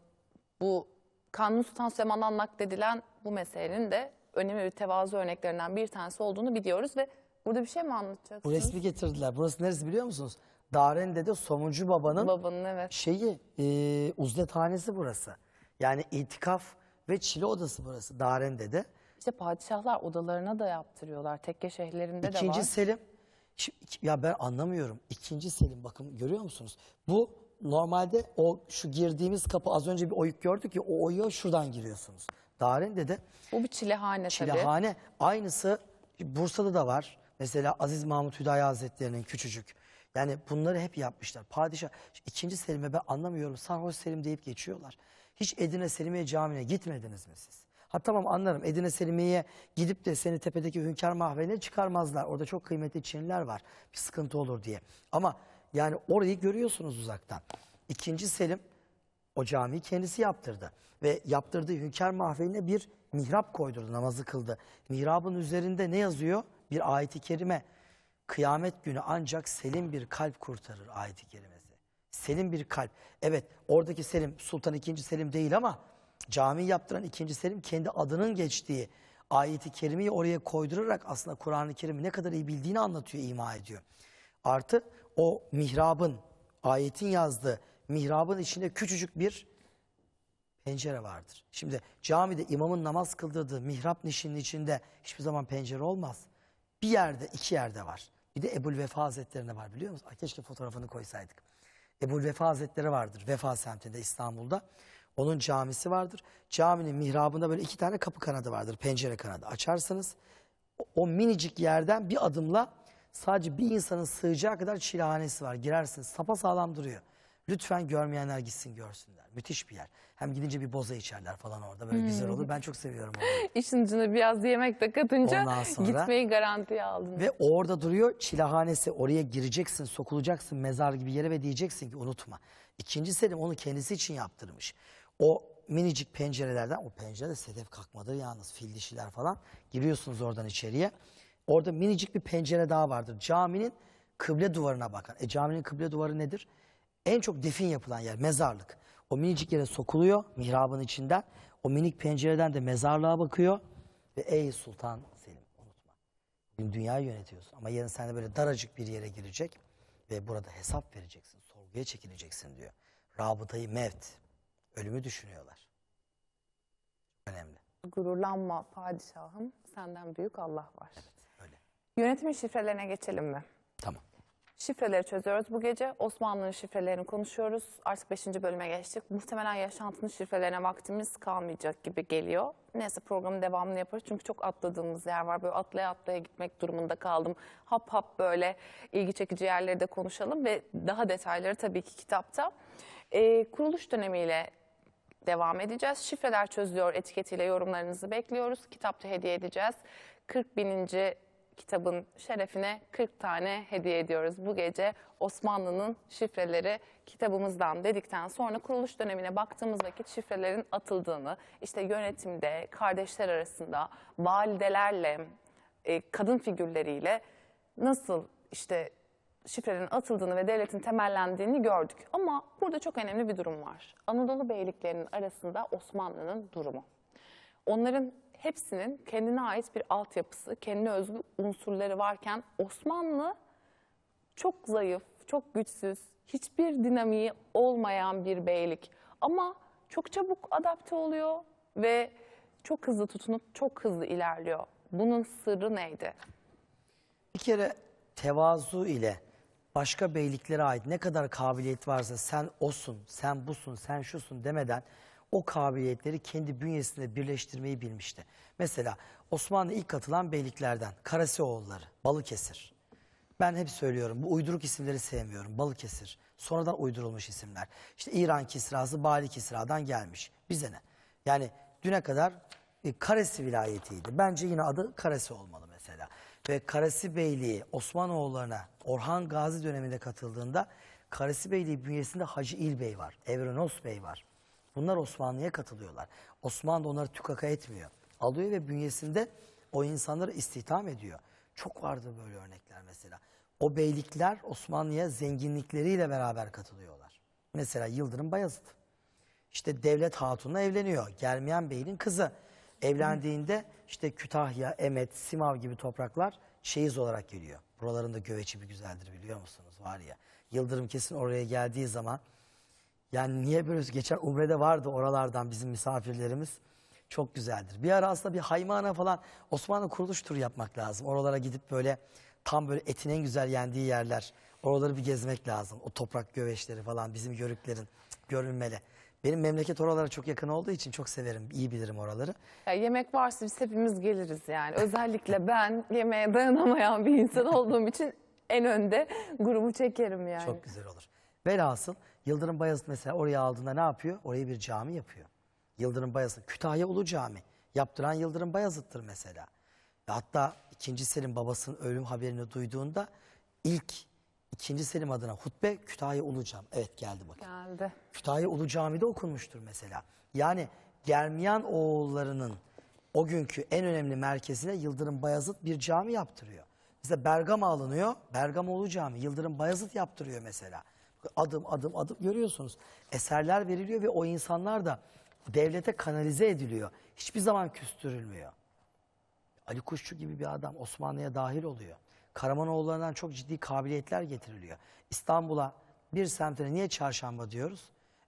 bu Kanuni Sultan Süleyman'dan nakledilen bu meselenin de önemli bir tevazu örneklerinden bir tanesi olduğunu biliyoruz ve burada bir şey mi anlatacaksınız? Bu resmi getirdiler. Burası neresi biliyor musunuz? Darende de Somuncu Baba'nın Babanın evet. şeyi e, uzlethanesi burası. Yani itikaf ve çile odası burası Darende de. İşte padişahlar odalarına da yaptırıyorlar. Tekke şehirlerinde de var. İkinci Selim. Şimdi, iki- ya ben anlamıyorum. İkinci Selim bakın görüyor musunuz? Bu normalde o şu girdiğimiz kapı az önce bir oyuk gördük ya o oyuğa şuradan giriyorsunuz. Darende de Bu bir çilehane, tabii. Çilehane. Aynısı Bursa'da da var. Mesela Aziz Mahmut Hüdayi Hazretleri'nin küçücük yani bunları hep yapmışlar. Padişah ikinci Selim'e ben anlamıyorum sarhoş Selim deyip geçiyorlar. Hiç Edirne Selimiye camine gitmediniz mi siz? Ha tamam anlarım Edirne Selimiye'ye gidip de seni tepedeki hünkar mahvene çıkarmazlar. Orada çok kıymetli Çinliler var bir sıkıntı olur diye. Ama yani orayı görüyorsunuz uzaktan. İkinci Selim o camiyi kendisi yaptırdı. Ve yaptırdığı hünkar mahveline bir mihrap koydurdu, namazı kıldı. Mihrabın üzerinde ne yazıyor? Bir ayeti kerime kıyamet günü ancak selim bir kalp kurtarır ayet-i kerimesi. Selim bir kalp. Evet oradaki Selim Sultan II. Selim değil ama cami yaptıran 2. Selim kendi adının geçtiği ayeti kerimeyi oraya koydurarak aslında Kur'an-ı Kerim'i ne kadar iyi bildiğini anlatıyor, ima ediyor. Artı o mihrabın, ayetin yazdığı mihrabın içinde küçücük bir pencere vardır. Şimdi camide imamın namaz kıldırdığı mihrap nişinin içinde hiçbir zaman pencere olmaz. Bir yerde, iki yerde var. Bir de Ebul Vefa Hazretlerine var biliyor musunuz? Ay, keşke fotoğrafını koysaydık. Ebul Vefa Hazretleri vardır Vefa semtinde İstanbul'da. Onun camisi vardır. Caminin mihrabında böyle iki tane kapı kanadı vardır. Pencere kanadı. Açarsanız, o, o minicik yerden bir adımla sadece bir insanın sığacağı kadar çilehanesi var. Girersiniz sapa sağlam duruyor. Lütfen görmeyenler gitsin görsünler. Müthiş bir yer. Hem gidince bir boza içerler falan orada. Böyle güzel hmm. olur. Ben çok seviyorum orayı. İşin içine biraz yemek de katınca sonra- gitmeyi garantiye aldın. Ve orada duruyor çilahanesi. Oraya gireceksin, sokulacaksın mezar gibi yere ve diyeceksin ki unutma. İkinci Selim onu kendisi için yaptırmış. O minicik pencerelerden, o pencerede sedef kalkmadır yalnız fil dişiler falan. Giriyorsunuz oradan içeriye. Orada minicik bir pencere daha vardır. Caminin kıble duvarına bakar. E caminin kıble duvarı nedir? en çok defin yapılan yer mezarlık. O minicik yere sokuluyor mihrabın içinden. O minik pencereden de mezarlığa bakıyor. Ve ey Sultan Selim unutma. Bugün dünyayı yönetiyorsun ama yarın sen de böyle daracık bir yere girecek. Ve burada hesap vereceksin, sorguya çekileceksin diyor. Rabıtayı mevt, ölümü düşünüyorlar. Önemli. Gururlanma padişahım, senden büyük Allah var. Evet, öyle. Yönetimin şifrelerine geçelim mi? Şifreleri çözüyoruz bu gece. Osmanlı'nın şifrelerini konuşuyoruz. Artık 5. bölüme geçtik. Muhtemelen yaşantının şifrelerine vaktimiz kalmayacak gibi geliyor. Neyse programı devamını yaparız. Çünkü çok atladığımız yer var. Böyle atlaya atlaya gitmek durumunda kaldım. Hap hap böyle ilgi çekici yerleri de konuşalım. Ve daha detayları tabii ki kitapta. Ee, kuruluş dönemiyle devam edeceğiz. Şifreler çözülüyor etiketiyle yorumlarınızı bekliyoruz. Kitapta hediye edeceğiz. 40 bininci kitabın şerefine 40 tane hediye ediyoruz. Bu gece Osmanlı'nın şifreleri kitabımızdan dedikten sonra kuruluş dönemine baktığımız vakit şifrelerin atıldığını, işte yönetimde, kardeşler arasında, validelerle, e, kadın figürleriyle nasıl işte şifrelerin atıldığını ve devletin temellendiğini gördük. Ama burada çok önemli bir durum var. Anadolu beyliklerinin arasında Osmanlı'nın durumu. Onların hepsinin kendine ait bir altyapısı, kendine özgü unsurları varken Osmanlı çok zayıf, çok güçsüz, hiçbir dinamiği olmayan bir beylik. Ama çok çabuk adapte oluyor ve çok hızlı tutunup çok hızlı ilerliyor. Bunun sırrı neydi? Bir kere tevazu ile başka beyliklere ait ne kadar kabiliyet varsa sen osun, sen busun, sen şusun demeden o kabiliyetleri kendi bünyesinde birleştirmeyi bilmişti. Mesela Osmanlı ilk katılan beyliklerden Karasioğulları, Balıkesir. Ben hep söylüyorum bu uyduruk isimleri sevmiyorum. Balıkesir, sonradan uydurulmuş isimler. İşte İran Kisrası, Bali Kisra'dan gelmiş. Bize ne? Yani düne kadar e, Karesi vilayetiydi. Bence yine adı Karesi olmalı mesela. Ve Karesi Beyliği Osmanoğullarına Orhan Gazi döneminde katıldığında Karesi Beyliği bünyesinde Hacı İl Bey var, Evrenos Bey var. Bunlar Osmanlı'ya katılıyorlar. Osmanlı onları tükaka etmiyor. Alıyor ve bünyesinde o insanları istihdam ediyor. Çok vardı böyle örnekler mesela. O beylikler Osmanlı'ya zenginlikleriyle beraber katılıyorlar. Mesela Yıldırım Bayezid. İşte devlet hatunla evleniyor. Germiyan Bey'in kızı. Evlendiğinde işte Kütahya, Emet, Simav gibi topraklar çeyiz olarak geliyor. Buralarında göveçi bir güzeldir biliyor musunuz var ya. Yıldırım kesin oraya geldiği zaman yani niye biliyoruz? geçen Umre'de vardı oralardan bizim misafirlerimiz. Çok güzeldir. Bir ara aslında bir Haymana falan Osmanlı kuruluş turu yapmak lazım. Oralara gidip böyle tam böyle etin en güzel yendiği yerler. Oraları bir gezmek lazım. O toprak göveçleri falan bizim yörüklerin görünmeli. Benim memleket oralara çok yakın olduğu için çok severim. iyi bilirim oraları. Ya yemek varsa biz hepimiz geliriz yani. Özellikle ben yemeğe dayanamayan bir insan olduğum için en önde grubu çekerim yani. Çok güzel olur. Velhasıl Yıldırım Bayezid mesela oraya aldığında ne yapıyor? Oraya bir cami yapıyor. Yıldırım Bayezid. Kütahya Ulu Cami. Yaptıran Yıldırım Bayezid'dir mesela. Ve hatta 2. Selim babasının ölüm haberini duyduğunda ilk 2. Selim adına hutbe Kütahya Ulu Cami. Evet geldi bakın. Geldi. Kütahya Ulu Cami'de okunmuştur mesela. Yani Germiyan oğullarının o günkü en önemli merkezine Yıldırım Bayezid bir cami yaptırıyor. Mesela Bergama alınıyor. Bergama Ulu Cami. Yıldırım Bayezid yaptırıyor mesela. Adım adım adım görüyorsunuz. Eserler veriliyor ve o insanlar da devlete kanalize ediliyor. Hiçbir zaman küstürülmüyor. Ali Kuşçu gibi bir adam Osmanlı'ya dahil oluyor. Karamanoğullarından çok ciddi kabiliyetler getiriliyor. İstanbul'a bir semtine niye çarşamba diyoruz?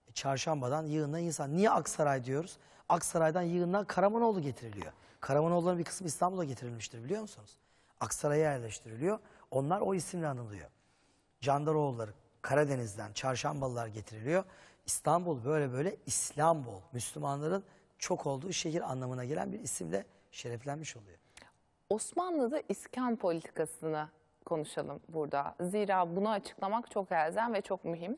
E, çarşambadan yığına insan. Niye Aksaray diyoruz? Aksaray'dan yığına Karamanoğlu getiriliyor. Karamanoğulların bir kısmı İstanbul'a getirilmiştir biliyor musunuz? Aksaray'a yerleştiriliyor. Onlar o isimle anılıyor. Candaroğulları, Karadeniz'den çarşambalılar getiriliyor. İstanbul böyle böyle İslambol, Müslümanların çok olduğu şehir anlamına gelen bir isimle şereflenmiş oluyor. Osmanlı'da iskan politikasını konuşalım burada. Zira bunu açıklamak çok elzem ve çok mühim.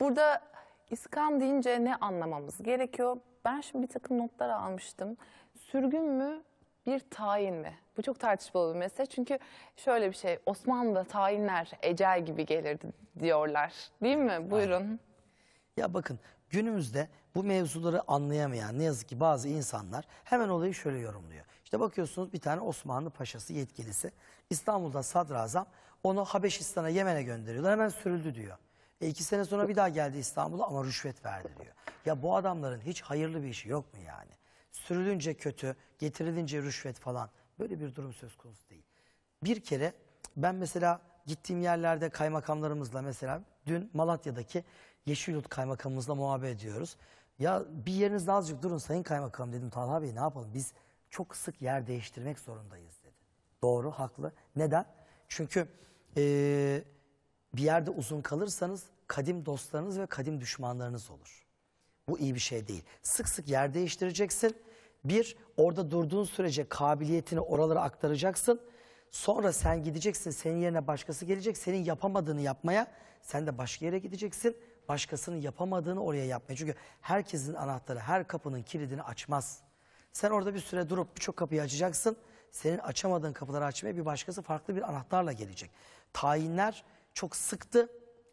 Burada iskan deyince ne anlamamız gerekiyor? Ben şimdi bir takım notlar almıştım. Sürgün mü, bir tayin mi? Bu çok tartışmalı bir mesele. Çünkü şöyle bir şey, Osmanlı'da tayinler ecel gibi gelirdi diyorlar. Değil mi? Buyurun. Aynen. Ya bakın günümüzde bu mevzuları anlayamayan ne yazık ki bazı insanlar hemen olayı şöyle yorumluyor. İşte bakıyorsunuz bir tane Osmanlı paşası yetkilisi İstanbul'da sadrazam onu Habeşistan'a Yemen'e gönderiyorlar hemen sürüldü diyor. E iki sene sonra bir daha geldi İstanbul'a ama rüşvet verdi diyor. Ya bu adamların hiç hayırlı bir işi yok mu yani? sürülünce kötü, getirilince rüşvet falan. Böyle bir durum söz konusu değil. Bir kere ben mesela gittiğim yerlerde kaymakamlarımızla mesela dün Malatya'daki Yeşilyurt kaymakamımızla muhabbet ediyoruz. Ya bir yerinizde azıcık durun sayın kaymakam dedim Talha Bey ne yapalım biz çok sık yer değiştirmek zorundayız dedi. Doğru haklı. Neden? Çünkü ee, bir yerde uzun kalırsanız kadim dostlarınız ve kadim düşmanlarınız olur. Bu iyi bir şey değil. Sık sık yer değiştireceksin. Bir, orada durduğun sürece kabiliyetini oralara aktaracaksın. Sonra sen gideceksin, senin yerine başkası gelecek. Senin yapamadığını yapmaya, sen de başka yere gideceksin. Başkasının yapamadığını oraya yapmaya. Çünkü herkesin anahtarı, her kapının kilidini açmaz. Sen orada bir süre durup birçok kapıyı açacaksın. Senin açamadığın kapıları açmaya bir başkası farklı bir anahtarla gelecek. Tayinler çok sıktı,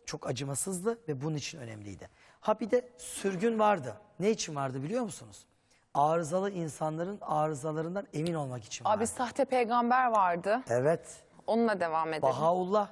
çok acımasızdı ve bunun için önemliydi. Ha bir de sürgün vardı. Ne için vardı biliyor musunuz? Arızalı insanların arızalarından emin olmak için vardı. Abi sahte peygamber vardı. Evet. Onunla devam edelim. Bahaullah.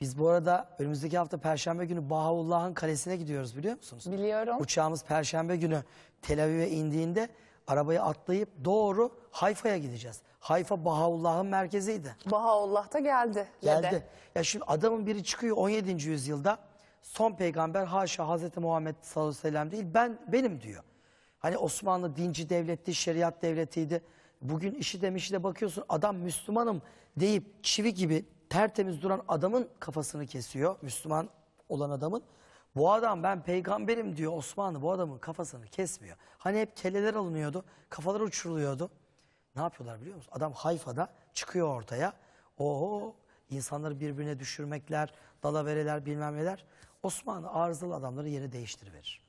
Biz bu arada önümüzdeki hafta Perşembe günü Bahaullah'ın kalesine gidiyoruz biliyor musunuz? Biliyorum. Uçağımız Perşembe günü Tel Aviv'e indiğinde arabayı atlayıp doğru Hayfa'ya gideceğiz. Hayfa Bahaullah'ın merkeziydi. Bahaullah da geldi. Geldi. Ya şimdi adamın biri çıkıyor 17. yüzyılda son peygamber haşa Hazreti Muhammed sallallahu aleyhi ve sellem değil ben benim diyor. Hani Osmanlı dinci devletti, şeriat devletiydi. Bugün işi demişi de bakıyorsun adam Müslümanım deyip çivi gibi tertemiz duran adamın kafasını kesiyor. Müslüman olan adamın. Bu adam ben peygamberim diyor Osmanlı bu adamın kafasını kesmiyor. Hani hep keleler alınıyordu, kafalar uçuruluyordu. Ne yapıyorlar biliyor musun? Adam Hayfa'da çıkıyor ortaya. Oo insanları birbirine düşürmekler, dalavereler bilmem neler. Osmanlı arızalı adamları yeri değiştiriverir.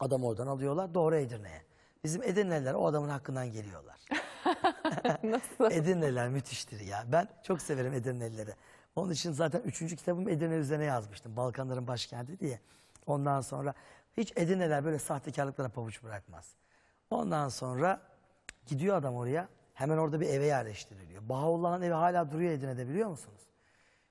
Adam oradan alıyorlar doğru Edirne'ye. Bizim Edirne'liler o adamın hakkından geliyorlar. Nasıl? Edirne'liler müthiştir ya. Ben çok severim Edirne'lileri. Onun için zaten üçüncü kitabım Edirne üzerine yazmıştım. Balkanların başkenti diye. Ondan sonra hiç Edirne'ler böyle sahtekarlıklara pabuç bırakmaz. Ondan sonra gidiyor adam oraya. Hemen orada bir eve yerleştiriliyor. Bahaullah'ın evi hala duruyor Edirne'de biliyor musunuz?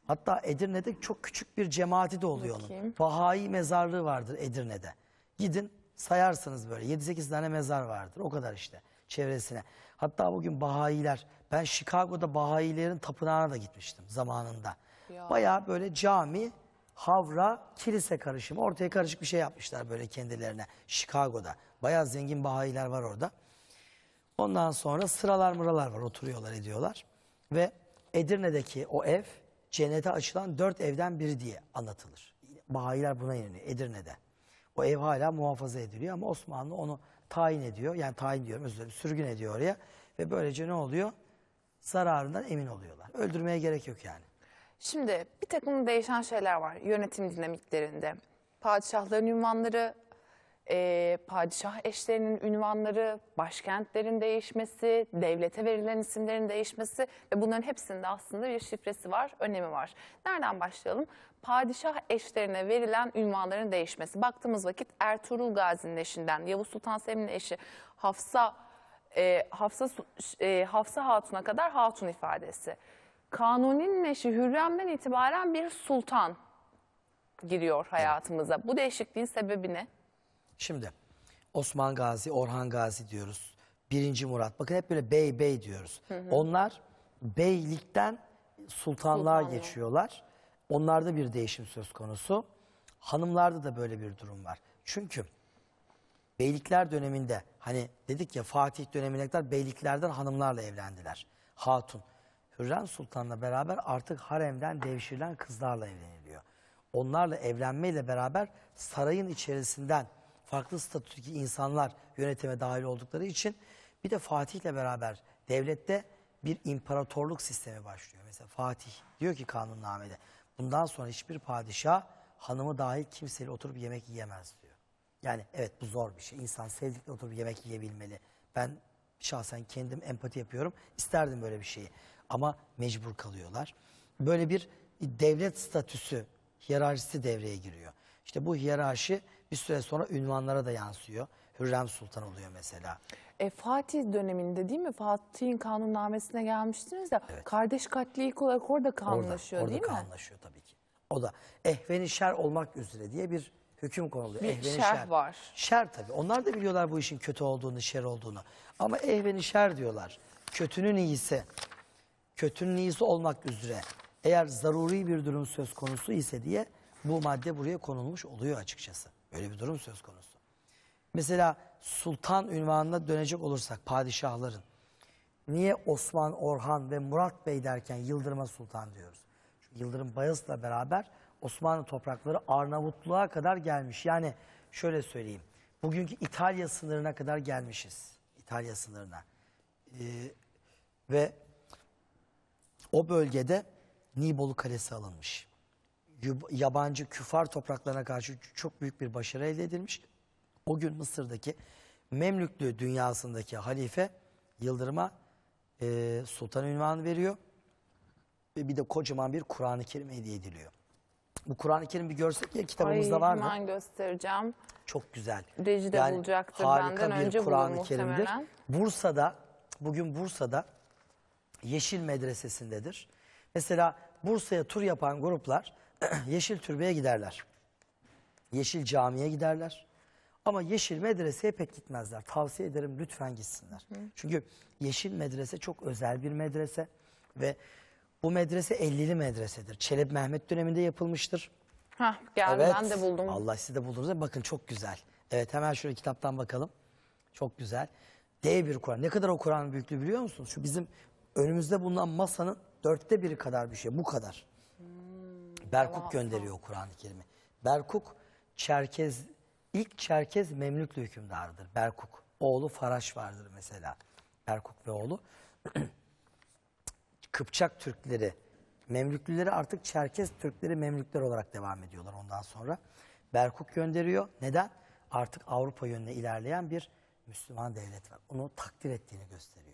Hatta Edirne'de çok küçük bir cemaati de oluyor Bakayım. onun. Bahai mezarlığı vardır Edirne'de. Gidin sayarsınız böyle 7-8 tane mezar vardır o kadar işte çevresine. Hatta bugün Bahailer ben Chicago'da Bahailerin tapınağına da gitmiştim zamanında. Ya. Bayağı böyle cami, havra, kilise karışımı ortaya karışık bir şey yapmışlar böyle kendilerine Chicago'da. Bayağı zengin Bahailer var orada. Ondan sonra sıralar mıralar var oturuyorlar ediyorlar. Ve Edirne'deki o ev cennete açılan dört evden biri diye anlatılır. Bahayiler buna inanıyor Edirne'de. O ev hala muhafaza ediliyor ama Osmanlı onu tayin ediyor. Yani tayin diyorum özür dilerim sürgün ediyor oraya. Ve böylece ne oluyor? Zararından emin oluyorlar. Öldürmeye gerek yok yani. Şimdi bir takım değişen şeyler var yönetim dinamiklerinde. Padişahların ünvanları e, padişah eşlerinin ünvanları, başkentlerin değişmesi, devlete verilen isimlerin değişmesi ve bunların hepsinde aslında bir şifresi var, önemi var. Nereden başlayalım? Padişah eşlerine verilen ünvanların değişmesi. Baktığımız vakit Ertuğrul Gazi'nin eşinden, Yavuz Sultan Selim'in eşi Hafsa, e, Hafsa, e, Hafsa Hatun'a kadar Hatun ifadesi. Kanuni'nin eşi Hürrem'den itibaren bir sultan giriyor hayatımıza. Bu değişikliğin sebebi ne? Şimdi Osman Gazi, Orhan Gazi diyoruz. Birinci Murat. Bakın hep böyle bey bey diyoruz. Hı hı. Onlar beylikten sultanlığa Sultanlı. geçiyorlar. Onlarda bir değişim söz konusu. Hanımlarda da böyle bir durum var. Çünkü beylikler döneminde hani dedik ya Fatih dönemine kadar beyliklerden hanımlarla evlendiler. Hatun. Hürrem Sultan'la beraber artık haremden devşirilen kızlarla evleniliyor. Onlarla evlenmeyle beraber sarayın içerisinden farklı statüdeki insanlar yönetime dahil oldukları için bir de Fatih ile beraber devlette bir imparatorluk sistemi başlıyor. Mesela Fatih diyor ki kanunnamede bundan sonra hiçbir padişah hanımı dahil kimseyle oturup yemek yiyemez diyor. Yani evet bu zor bir şey. İnsan sevdikle oturup yemek yiyebilmeli. Ben şahsen kendim empati yapıyorum. İsterdim böyle bir şeyi. Ama mecbur kalıyorlar. Böyle bir devlet statüsü, hiyerarşisi devreye giriyor. İşte bu hiyerarşi bir süre sonra ünvanlara da yansıyor. Hürrem Sultan oluyor mesela. E, Fatih döneminde değil mi? Fatih'in kanunnamesine gelmiştiniz de Evet. Kardeş katli ilk olarak orada kanunlaşıyor orada, orada değil mi? Orada kanunlaşıyor tabii ki. O da ehveni şer olmak üzere diye bir hüküm konuluyor. Bir ehveni şer, şer var. Şer tabii. Onlar da biliyorlar bu işin kötü olduğunu, şer olduğunu. Ama ehveni şer diyorlar. Kötünün iyisi. Kötünün iyisi olmak üzere. Eğer zaruri bir durum söz konusu ise diye bu madde buraya konulmuş oluyor açıkçası. Öyle bir durum söz konusu. Mesela sultan ünvanına dönecek olursak padişahların. Niye Osman, Orhan ve Murat Bey derken Yıldırım'a sultan diyoruz? Çünkü Yıldırım Bayezid'le beraber Osmanlı toprakları Arnavutluğa kadar gelmiş. Yani şöyle söyleyeyim. Bugünkü İtalya sınırına kadar gelmişiz. İtalya sınırına. Ee, ve o bölgede Nibolu Kalesi alınmış yabancı küfar topraklarına karşı çok büyük bir başarı elde edilmiş. O gün Mısır'daki Memlüklü dünyasındaki halife Yıldırım'a e, sultan ünvanı veriyor. Ve bir de kocaman bir Kur'an-ı Kerim hediye ediliyor. Bu Kur'an-ı Kerim bir görsek ya kitabımızda Ay, var mı? Hemen göstereceğim. Çok güzel. Rejide yani, bulacaktır harika benden bir Kur'an-ı Kerim'dir. Bursa'da, bugün Bursa'da Yeşil Medresesi'ndedir. Mesela Bursa'ya tur yapan gruplar Yeşil Türbe'ye giderler. Yeşil Cami'ye giderler. Ama Yeşil Medrese'ye pek gitmezler. Tavsiye ederim lütfen gitsinler. Hı. Çünkü Yeşil Medrese çok özel bir medrese. Ve bu medrese 50'li medresedir. Çelebi Mehmet döneminde yapılmıştır. Hah geldi evet. ben de buldum. Allah siz de buldunuz. Bakın çok güzel. Evet hemen şöyle kitaptan bakalım. Çok güzel. D bir Kur'an. Ne kadar o Kur'an büyüklüğü biliyor musunuz? Şu bizim önümüzde bulunan masanın dörtte biri kadar bir şey. Bu kadar. Berkuk gönderiyor Kur'an-ı Kerim'i. Berkuk Çerkez ilk Çerkez Memlüklü hükümdarıdır. Berkuk oğlu Faraş vardır mesela. Berkuk ve oğlu Kıpçak Türkleri Memlüklüleri artık Çerkez Türkleri Memlükler olarak devam ediyorlar ondan sonra. Berkuk gönderiyor. Neden? Artık Avrupa yönüne ilerleyen bir Müslüman devlet var. Onu takdir ettiğini gösteriyor.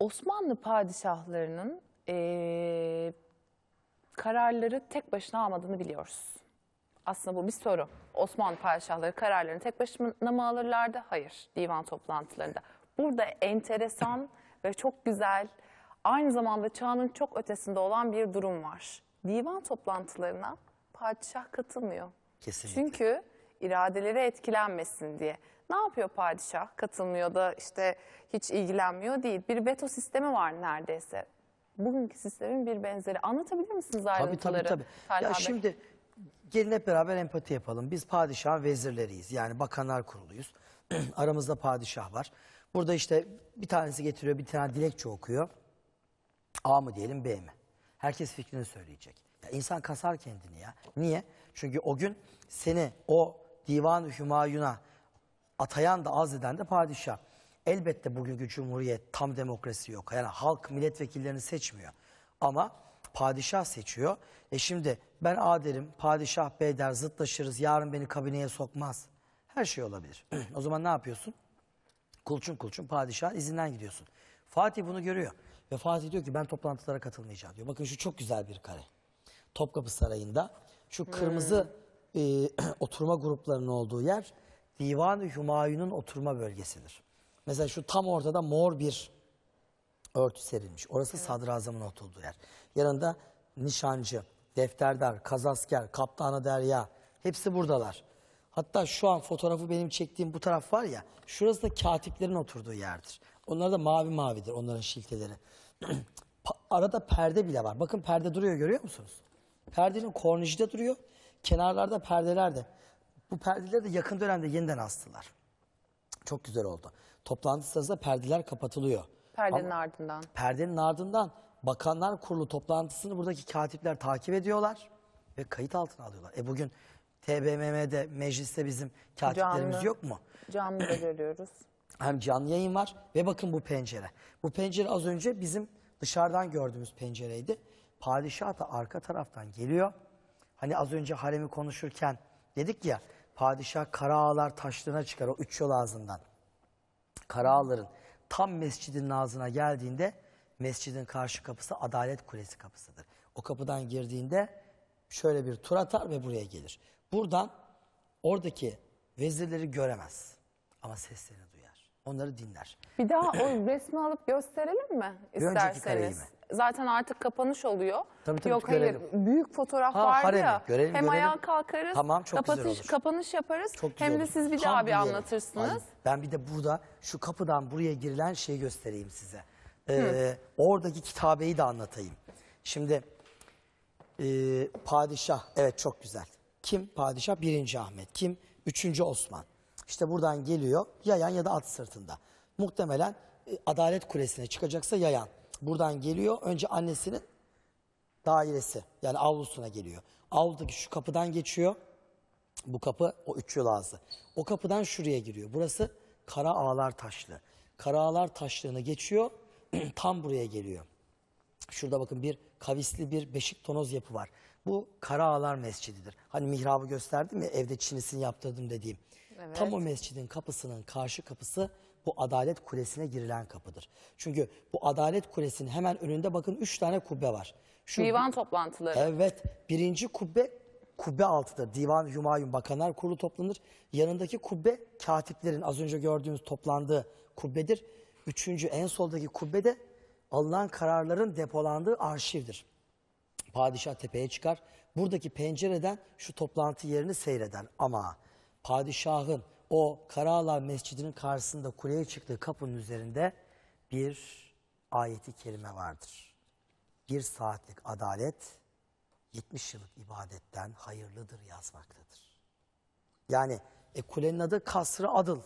Osmanlı padişahlarının e, kararları tek başına almadığını biliyoruz. Aslında bu bir soru. Osmanlı padişahları kararlarını tek başına mı alırlardı? Hayır, divan toplantılarında. Burada enteresan ve çok güzel, aynı zamanda çağının çok ötesinde olan bir durum var. Divan toplantılarına padişah katılmıyor. Kesinlikle. Çünkü iradeleri etkilenmesin diye. Ne yapıyor padişah? Katılmıyor da işte hiç ilgilenmiyor değil. Bir veto sistemi var neredeyse bugünkü sistemin bir benzeri. Anlatabilir misiniz ayrıntıları? Tabii tabii. tabii. Ya şimdi gelin hep beraber empati yapalım. Biz padişah vezirleriyiz. Yani bakanlar kuruluyuz. Aramızda padişah var. Burada işte bir tanesi getiriyor, bir tane dilekçe okuyor. A mı diyelim, B mi? Herkes fikrini söyleyecek. Ya insan kasar kendini ya. Niye? Çünkü o gün seni o divan-ı hümayuna atayan da az de padişah. Elbette bugünkü cumhuriyet tam demokrasi yok. Yani halk milletvekillerini seçmiyor. Ama padişah seçiyor. E şimdi ben A derim, padişah B der, zıtlaşırız, yarın beni kabineye sokmaz. Her şey olabilir. o zaman ne yapıyorsun? Kulçun kulçun padişah izinden gidiyorsun. Fatih bunu görüyor. Ve Fatih diyor ki ben toplantılara katılmayacağım diyor. Bakın şu çok güzel bir kare. Topkapı Sarayı'nda şu hmm. kırmızı hmm. e, oturma gruplarının olduğu yer Divan-ı Hümayun'un oturma bölgesidir. Mesela şu tam ortada mor bir örtü serilmiş. Orası evet. sadrazamın oturduğu yer. Yanında nişancı, defterdar, kazasker, kaptanı derya hepsi buradalar. Hatta şu an fotoğrafı benim çektiğim bu taraf var ya şurası da katiplerin oturduğu yerdir. Onlar da mavi mavidir onların şilteleri. Arada perde bile var. Bakın perde duruyor görüyor musunuz? Perdenin kornişinde duruyor. Kenarlarda perdeler de. Bu perdeleri de yakın dönemde yeniden astılar. Çok güzel oldu toplantı sırasında perdeler kapatılıyor. Perdenin Ama, ardından. Perdenin ardından Bakanlar Kurulu toplantısını buradaki katipler takip ediyorlar ve kayıt altına alıyorlar. E bugün TBMM'de, mecliste bizim katiplerimiz canlı, yok mu? Canlı da görüyoruz. Hem canlı yayın var ve bakın bu pencere. Bu pencere az önce bizim dışarıdan gördüğümüz pencereydi. Padişah da arka taraftan geliyor. Hani az önce haremi konuşurken dedik ya, padişah kara ağlar taşlığına çıkar o üç yol ağzından. Karaağlar'ın tam mescidin ağzına geldiğinde mescidin karşı kapısı Adalet Kulesi kapısıdır. O kapıdan girdiğinde şöyle bir tur atar ve buraya gelir. Buradan oradaki vezirleri göremez ama seslerini duyar. Onları dinler. Bir daha o resmi alıp gösterelim mi Bir önceki isterseniz? kareyi mi? zaten artık kapanış oluyor. Tabii, tabii, Yok hayır büyük fotoğraf ha, vardı haremi. ya. Görelim, hem görelim. ayağa kalkarız. Tamam çok kapatış, güzel olur. Kapanış yaparız. Çok güzel hem de siz bir Tam daha bir anlatırsınız. Ay, ben bir de burada şu kapıdan buraya girilen şeyi göstereyim size. Ee, oradaki kitabeyi de anlatayım. Şimdi e, padişah evet çok güzel. Kim padişah? Birinci Ahmet. Kim? Üçüncü Osman. İşte buradan geliyor yayan ya da at sırtında. Muhtemelen e, Adalet Kulesi'ne çıkacaksa yayan buradan geliyor. Önce annesinin dairesi yani avlusuna geliyor. Avludaki şu kapıdan geçiyor. Bu kapı o üç yol ağzı. O kapıdan şuraya giriyor. Burası Kara Ağlar Taşlı. Kara Ağlar Taşlığı'nı geçiyor. tam buraya geliyor. Şurada bakın bir kavisli bir beşik tonoz yapı var. Bu Kara Ağlar Mescididir. Hani mihrabı gösterdim ya evde Çinis'in yaptırdım dediğim. Evet. Tam o mescidin kapısının karşı kapısı bu adalet kulesine girilen kapıdır. Çünkü bu adalet kulesinin hemen önünde bakın üç tane kubbe var. Şu, Divan toplantıları. Evet birinci kubbe kubbe altıdır. Divan Humayun Bakanlar Kurulu toplanır. Yanındaki kubbe katiplerin az önce gördüğünüz toplandığı kubbedir. Üçüncü en soldaki kubbe de alınan kararların depolandığı arşivdir. Padişah tepeye çıkar. Buradaki pencereden şu toplantı yerini seyreder. Ama padişahın o Karaalan Mescidi'nin karşısında kuleye çıktığı kapının üzerinde bir ayeti kelime vardır. Bir saatlik adalet 70 yıllık ibadetten hayırlıdır yazmaktadır. Yani e, kulenin adı Kasrı Adıl.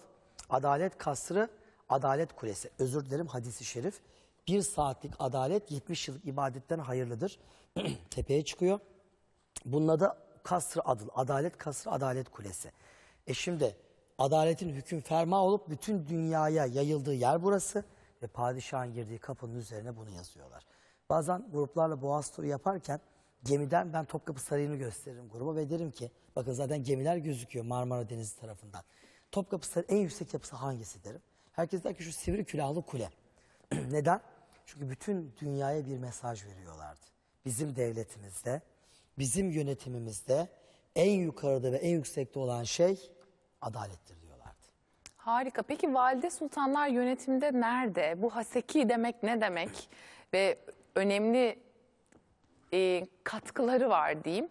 Adalet Kasrı, Adalet Kulesi. Özür dilerim hadisi şerif. Bir saatlik adalet 70 yıllık ibadetten hayırlıdır. Tepeye çıkıyor. Bunun adı Kasrı Adıl. Adalet Kasrı, Adalet Kulesi. E şimdi Adaletin hüküm ferma olup bütün dünyaya yayıldığı yer burası ve padişahın girdiği kapının üzerine bunu yazıyorlar. Bazen gruplarla boğaz turu yaparken gemiden ben Topkapı Sarayı'nı gösteririm gruba ve derim ki bakın zaten gemiler gözüküyor Marmara Denizi tarafından. Topkapı Sarayı en yüksek yapısı hangisi derim. Herkes der ki şu sivri külahlı kule. Neden? Çünkü bütün dünyaya bir mesaj veriyorlardı. Bizim devletimizde, bizim yönetimimizde en yukarıda ve en yüksekte olan şey adalettir diyorlardı. Harika. Peki valide sultanlar yönetimde nerede? Bu haseki demek ne demek? Ve önemli e, katkıları var diyeyim.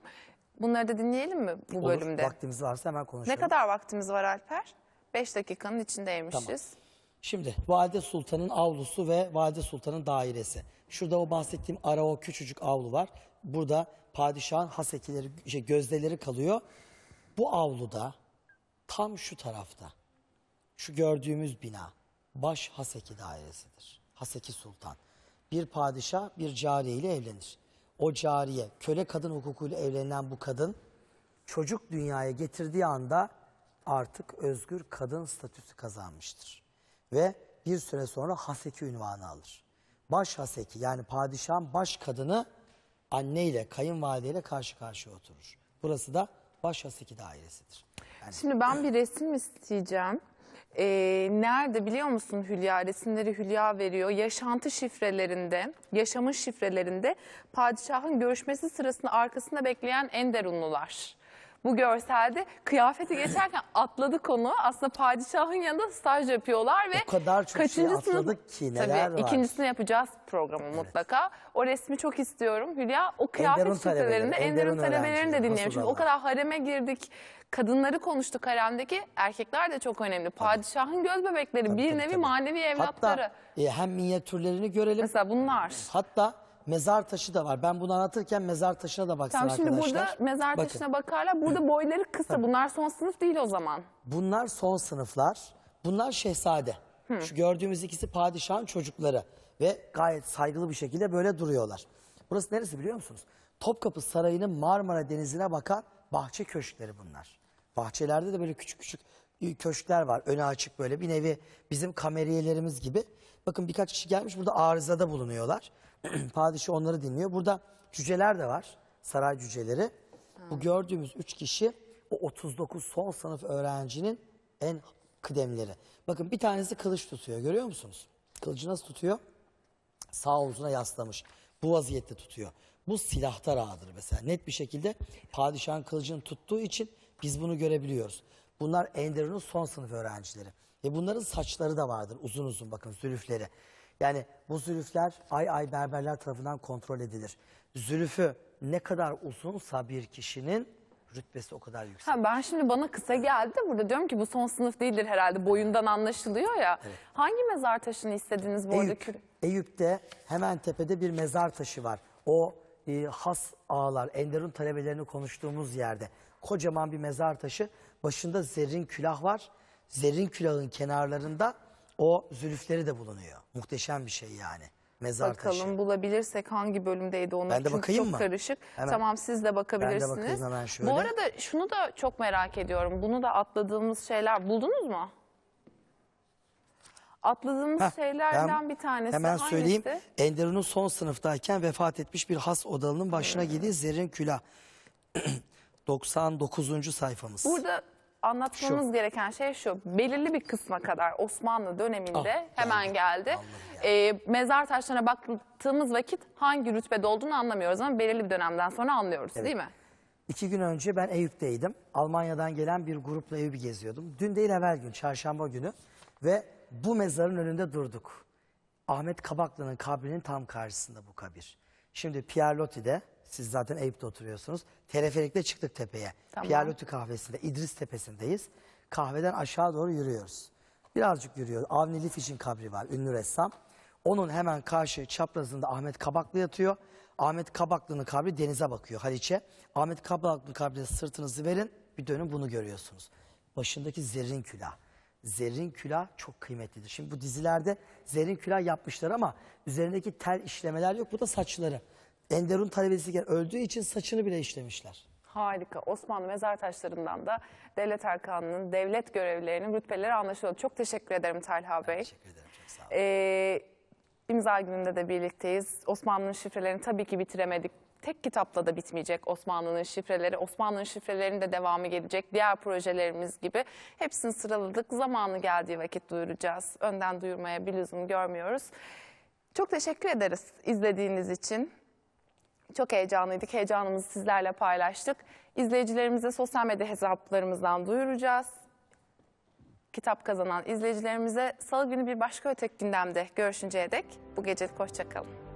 Bunları da dinleyelim mi bu Olur, bölümde? vaktimiz varsa hemen konuşalım. Ne kadar vaktimiz var Alper? Beş dakikanın içindeymişiz. Tamam. Şimdi Valide Sultan'ın avlusu ve Valide Sultan'ın dairesi. Şurada o bahsettiğim ara o küçücük avlu var. Burada padişahın hasekileri, şey, gözdeleri kalıyor. Bu avluda tam şu tarafta. Şu gördüğümüz bina baş Haseki dairesidir. Haseki Sultan. Bir padişah bir cariye ile evlenir. O cariye köle kadın hukukuyla evlenen bu kadın çocuk dünyaya getirdiği anda artık özgür kadın statüsü kazanmıştır. Ve bir süre sonra Haseki ünvanı alır. Baş Haseki yani padişahın baş kadını anneyle kayınvalideyle karşı karşıya oturur. Burası da Baş Haseki dairesidir yani. Şimdi ben bir resim isteyeceğim. Ee, nerede biliyor musun Hülya? Resimleri Hülya veriyor. Yaşantı şifrelerinde, yaşamın şifrelerinde padişahın görüşmesi sırasında arkasında bekleyen Enderunlular. Bu görselde kıyafeti geçerken atladı konu. Aslında padişahın yanında staj yapıyorlar ve O kadar çok şey kaçıncı sınıf- atladık ki neler Tabii var. ikincisini yapacağız programı mutlaka. O resmi çok istiyorum Hülya. O kıyafet Enderun Enderun Enderun de dinleyelim. Çünkü o kadar hareme girdik kadınları konuştuk haremdeki erkekler de çok önemli. Padişahın göz bebekleri tabii, bir tabii, nevi tabii. manevi evlatları. Hatta e, hem minyatürlerini görelim. Mesela bunlar. Hatta mezar taşı da var. Ben bunu anlatırken mezar taşına da baksın tamam, şimdi arkadaşlar. Burada mezar Bakın. taşına bakarlar. Burada boyları kısa. Tabii. Bunlar son sınıf değil o zaman. Bunlar son sınıflar. Bunlar şehzade. Hı. Şu gördüğümüz ikisi padişahın çocukları. Ve gayet saygılı bir şekilde böyle duruyorlar. Burası neresi biliyor musunuz? Topkapı Sarayı'nın Marmara Denizi'ne bakan bahçe köşkleri bunlar. Bahçelerde de böyle küçük küçük köşkler var. Öne açık böyle bir nevi bizim kameriyelerimiz gibi. Bakın birkaç kişi gelmiş burada arızada bulunuyorlar. Padişah onları dinliyor. Burada cüceler de var. Saray cüceleri. Bu gördüğümüz üç kişi o 39 son sınıf öğrencinin en kıdemleri. Bakın bir tanesi kılıç tutuyor görüyor musunuz? Kılıcı nasıl tutuyor? Sağ omzuna yaslamış. Bu vaziyette tutuyor. Bu silahta rahadır mesela. Net bir şekilde padişahın kılıcını tuttuğu için biz bunu görebiliyoruz. Bunlar Enderun'un son sınıf öğrencileri. Ve bunların saçları da vardır uzun uzun bakın zülüfleri. Yani bu zülüfler ay ay berberler tarafından kontrol edilir. Zülüfü ne kadar uzunsa bir kişinin rütbesi o kadar yüksek. Ha, ben şimdi bana kısa geldi. Burada diyorum ki bu son sınıf değildir herhalde. Boyundan anlaşılıyor ya. Evet. Hangi mezar taşını istediniz bu Eyüp, arada? Eyüp'te hemen tepede bir mezar taşı var. O e, has ağalar, Enderun talebelerini konuştuğumuz yerde kocaman bir mezar taşı. Başında zerrin külah var. Zerrin külahın kenarlarında o zülüfleri de bulunuyor. Muhteşem bir şey yani. Mezar Bakalım taşı. bulabilirsek hangi bölümdeydi onu. Ben de Çünkü çok mı? karışık. Hemen. Tamam siz de bakabilirsiniz. Ben de hemen şöyle. Bu arada şunu da çok merak ediyorum. Bunu da atladığımız şeyler buldunuz mu? atladığımız Heh, şeylerden ben bir tanesi Hemen hangisi? söyleyeyim. Enderun'un son sınıftayken vefat etmiş bir has odalının başına evet. gidin Zerrin Külah. 99. sayfamız. Burada anlatmamız şu. gereken şey şu. Belirli bir kısma kadar Osmanlı döneminde ah, geldi. hemen geldi. E, mezar taşlarına baktığımız vakit hangi rütbede olduğunu anlamıyoruz ama belirli bir dönemden sonra anlıyoruz evet. değil mi? İki gün önce ben Eyüp'teydim. Almanya'dan gelen bir grupla Eyüp'ü geziyordum. Dün değil evvel gün, çarşamba günü. Ve bu mezarın önünde durduk. Ahmet Kabaklı'nın kabrinin tam karşısında bu kabir. Şimdi Pierre Loti'de, siz zaten Eyüp'te oturuyorsunuz. Teleferikle çıktık tepeye. Tamam. Pierre Loti kahvesinde, İdris tepesindeyiz. Kahveden aşağı doğru yürüyoruz. Birazcık yürüyoruz. Avni Lifiş'in kabri var, ünlü ressam. Onun hemen karşı çaprazında Ahmet Kabaklı yatıyor. Ahmet Kabaklı'nın kabri denize bakıyor Haliç'e. Ahmet Kabaklı'nın kabrine sırtınızı verin, bir dönün bunu görüyorsunuz. Başındaki zerrin külah. Zerrin külah çok kıymetlidir. Şimdi bu dizilerde zerrin külah yapmışlar ama üzerindeki tel işlemeler yok. Bu da saçları. Enderun talebesi öldüğü için saçını bile işlemişler. Harika. Osmanlı mezar taşlarından da devlet erkanının devlet görevlilerinin rütbeleri anlaşılıyor. Çok teşekkür ederim Talha Bey. Ben teşekkür ederim. Çok sağ olun. Ee, imza gününde de birlikteyiz. Osmanlı'nın şifrelerini tabii ki bitiremedik tek kitapla da bitmeyecek Osmanlı'nın şifreleri. Osmanlı'nın şifrelerinin de devamı gelecek. Diğer projelerimiz gibi hepsini sıraladık. Zamanı geldiği vakit duyuracağız. Önden duyurmaya bir lüzum görmüyoruz. Çok teşekkür ederiz izlediğiniz için. Çok heyecanlıydık. Heyecanımızı sizlerle paylaştık. İzleyicilerimize sosyal medya hesaplarımızdan duyuracağız. Kitap kazanan izleyicilerimize salı günü bir başka ötek gündemde görüşünceye dek bu gecelik hoşçakalın.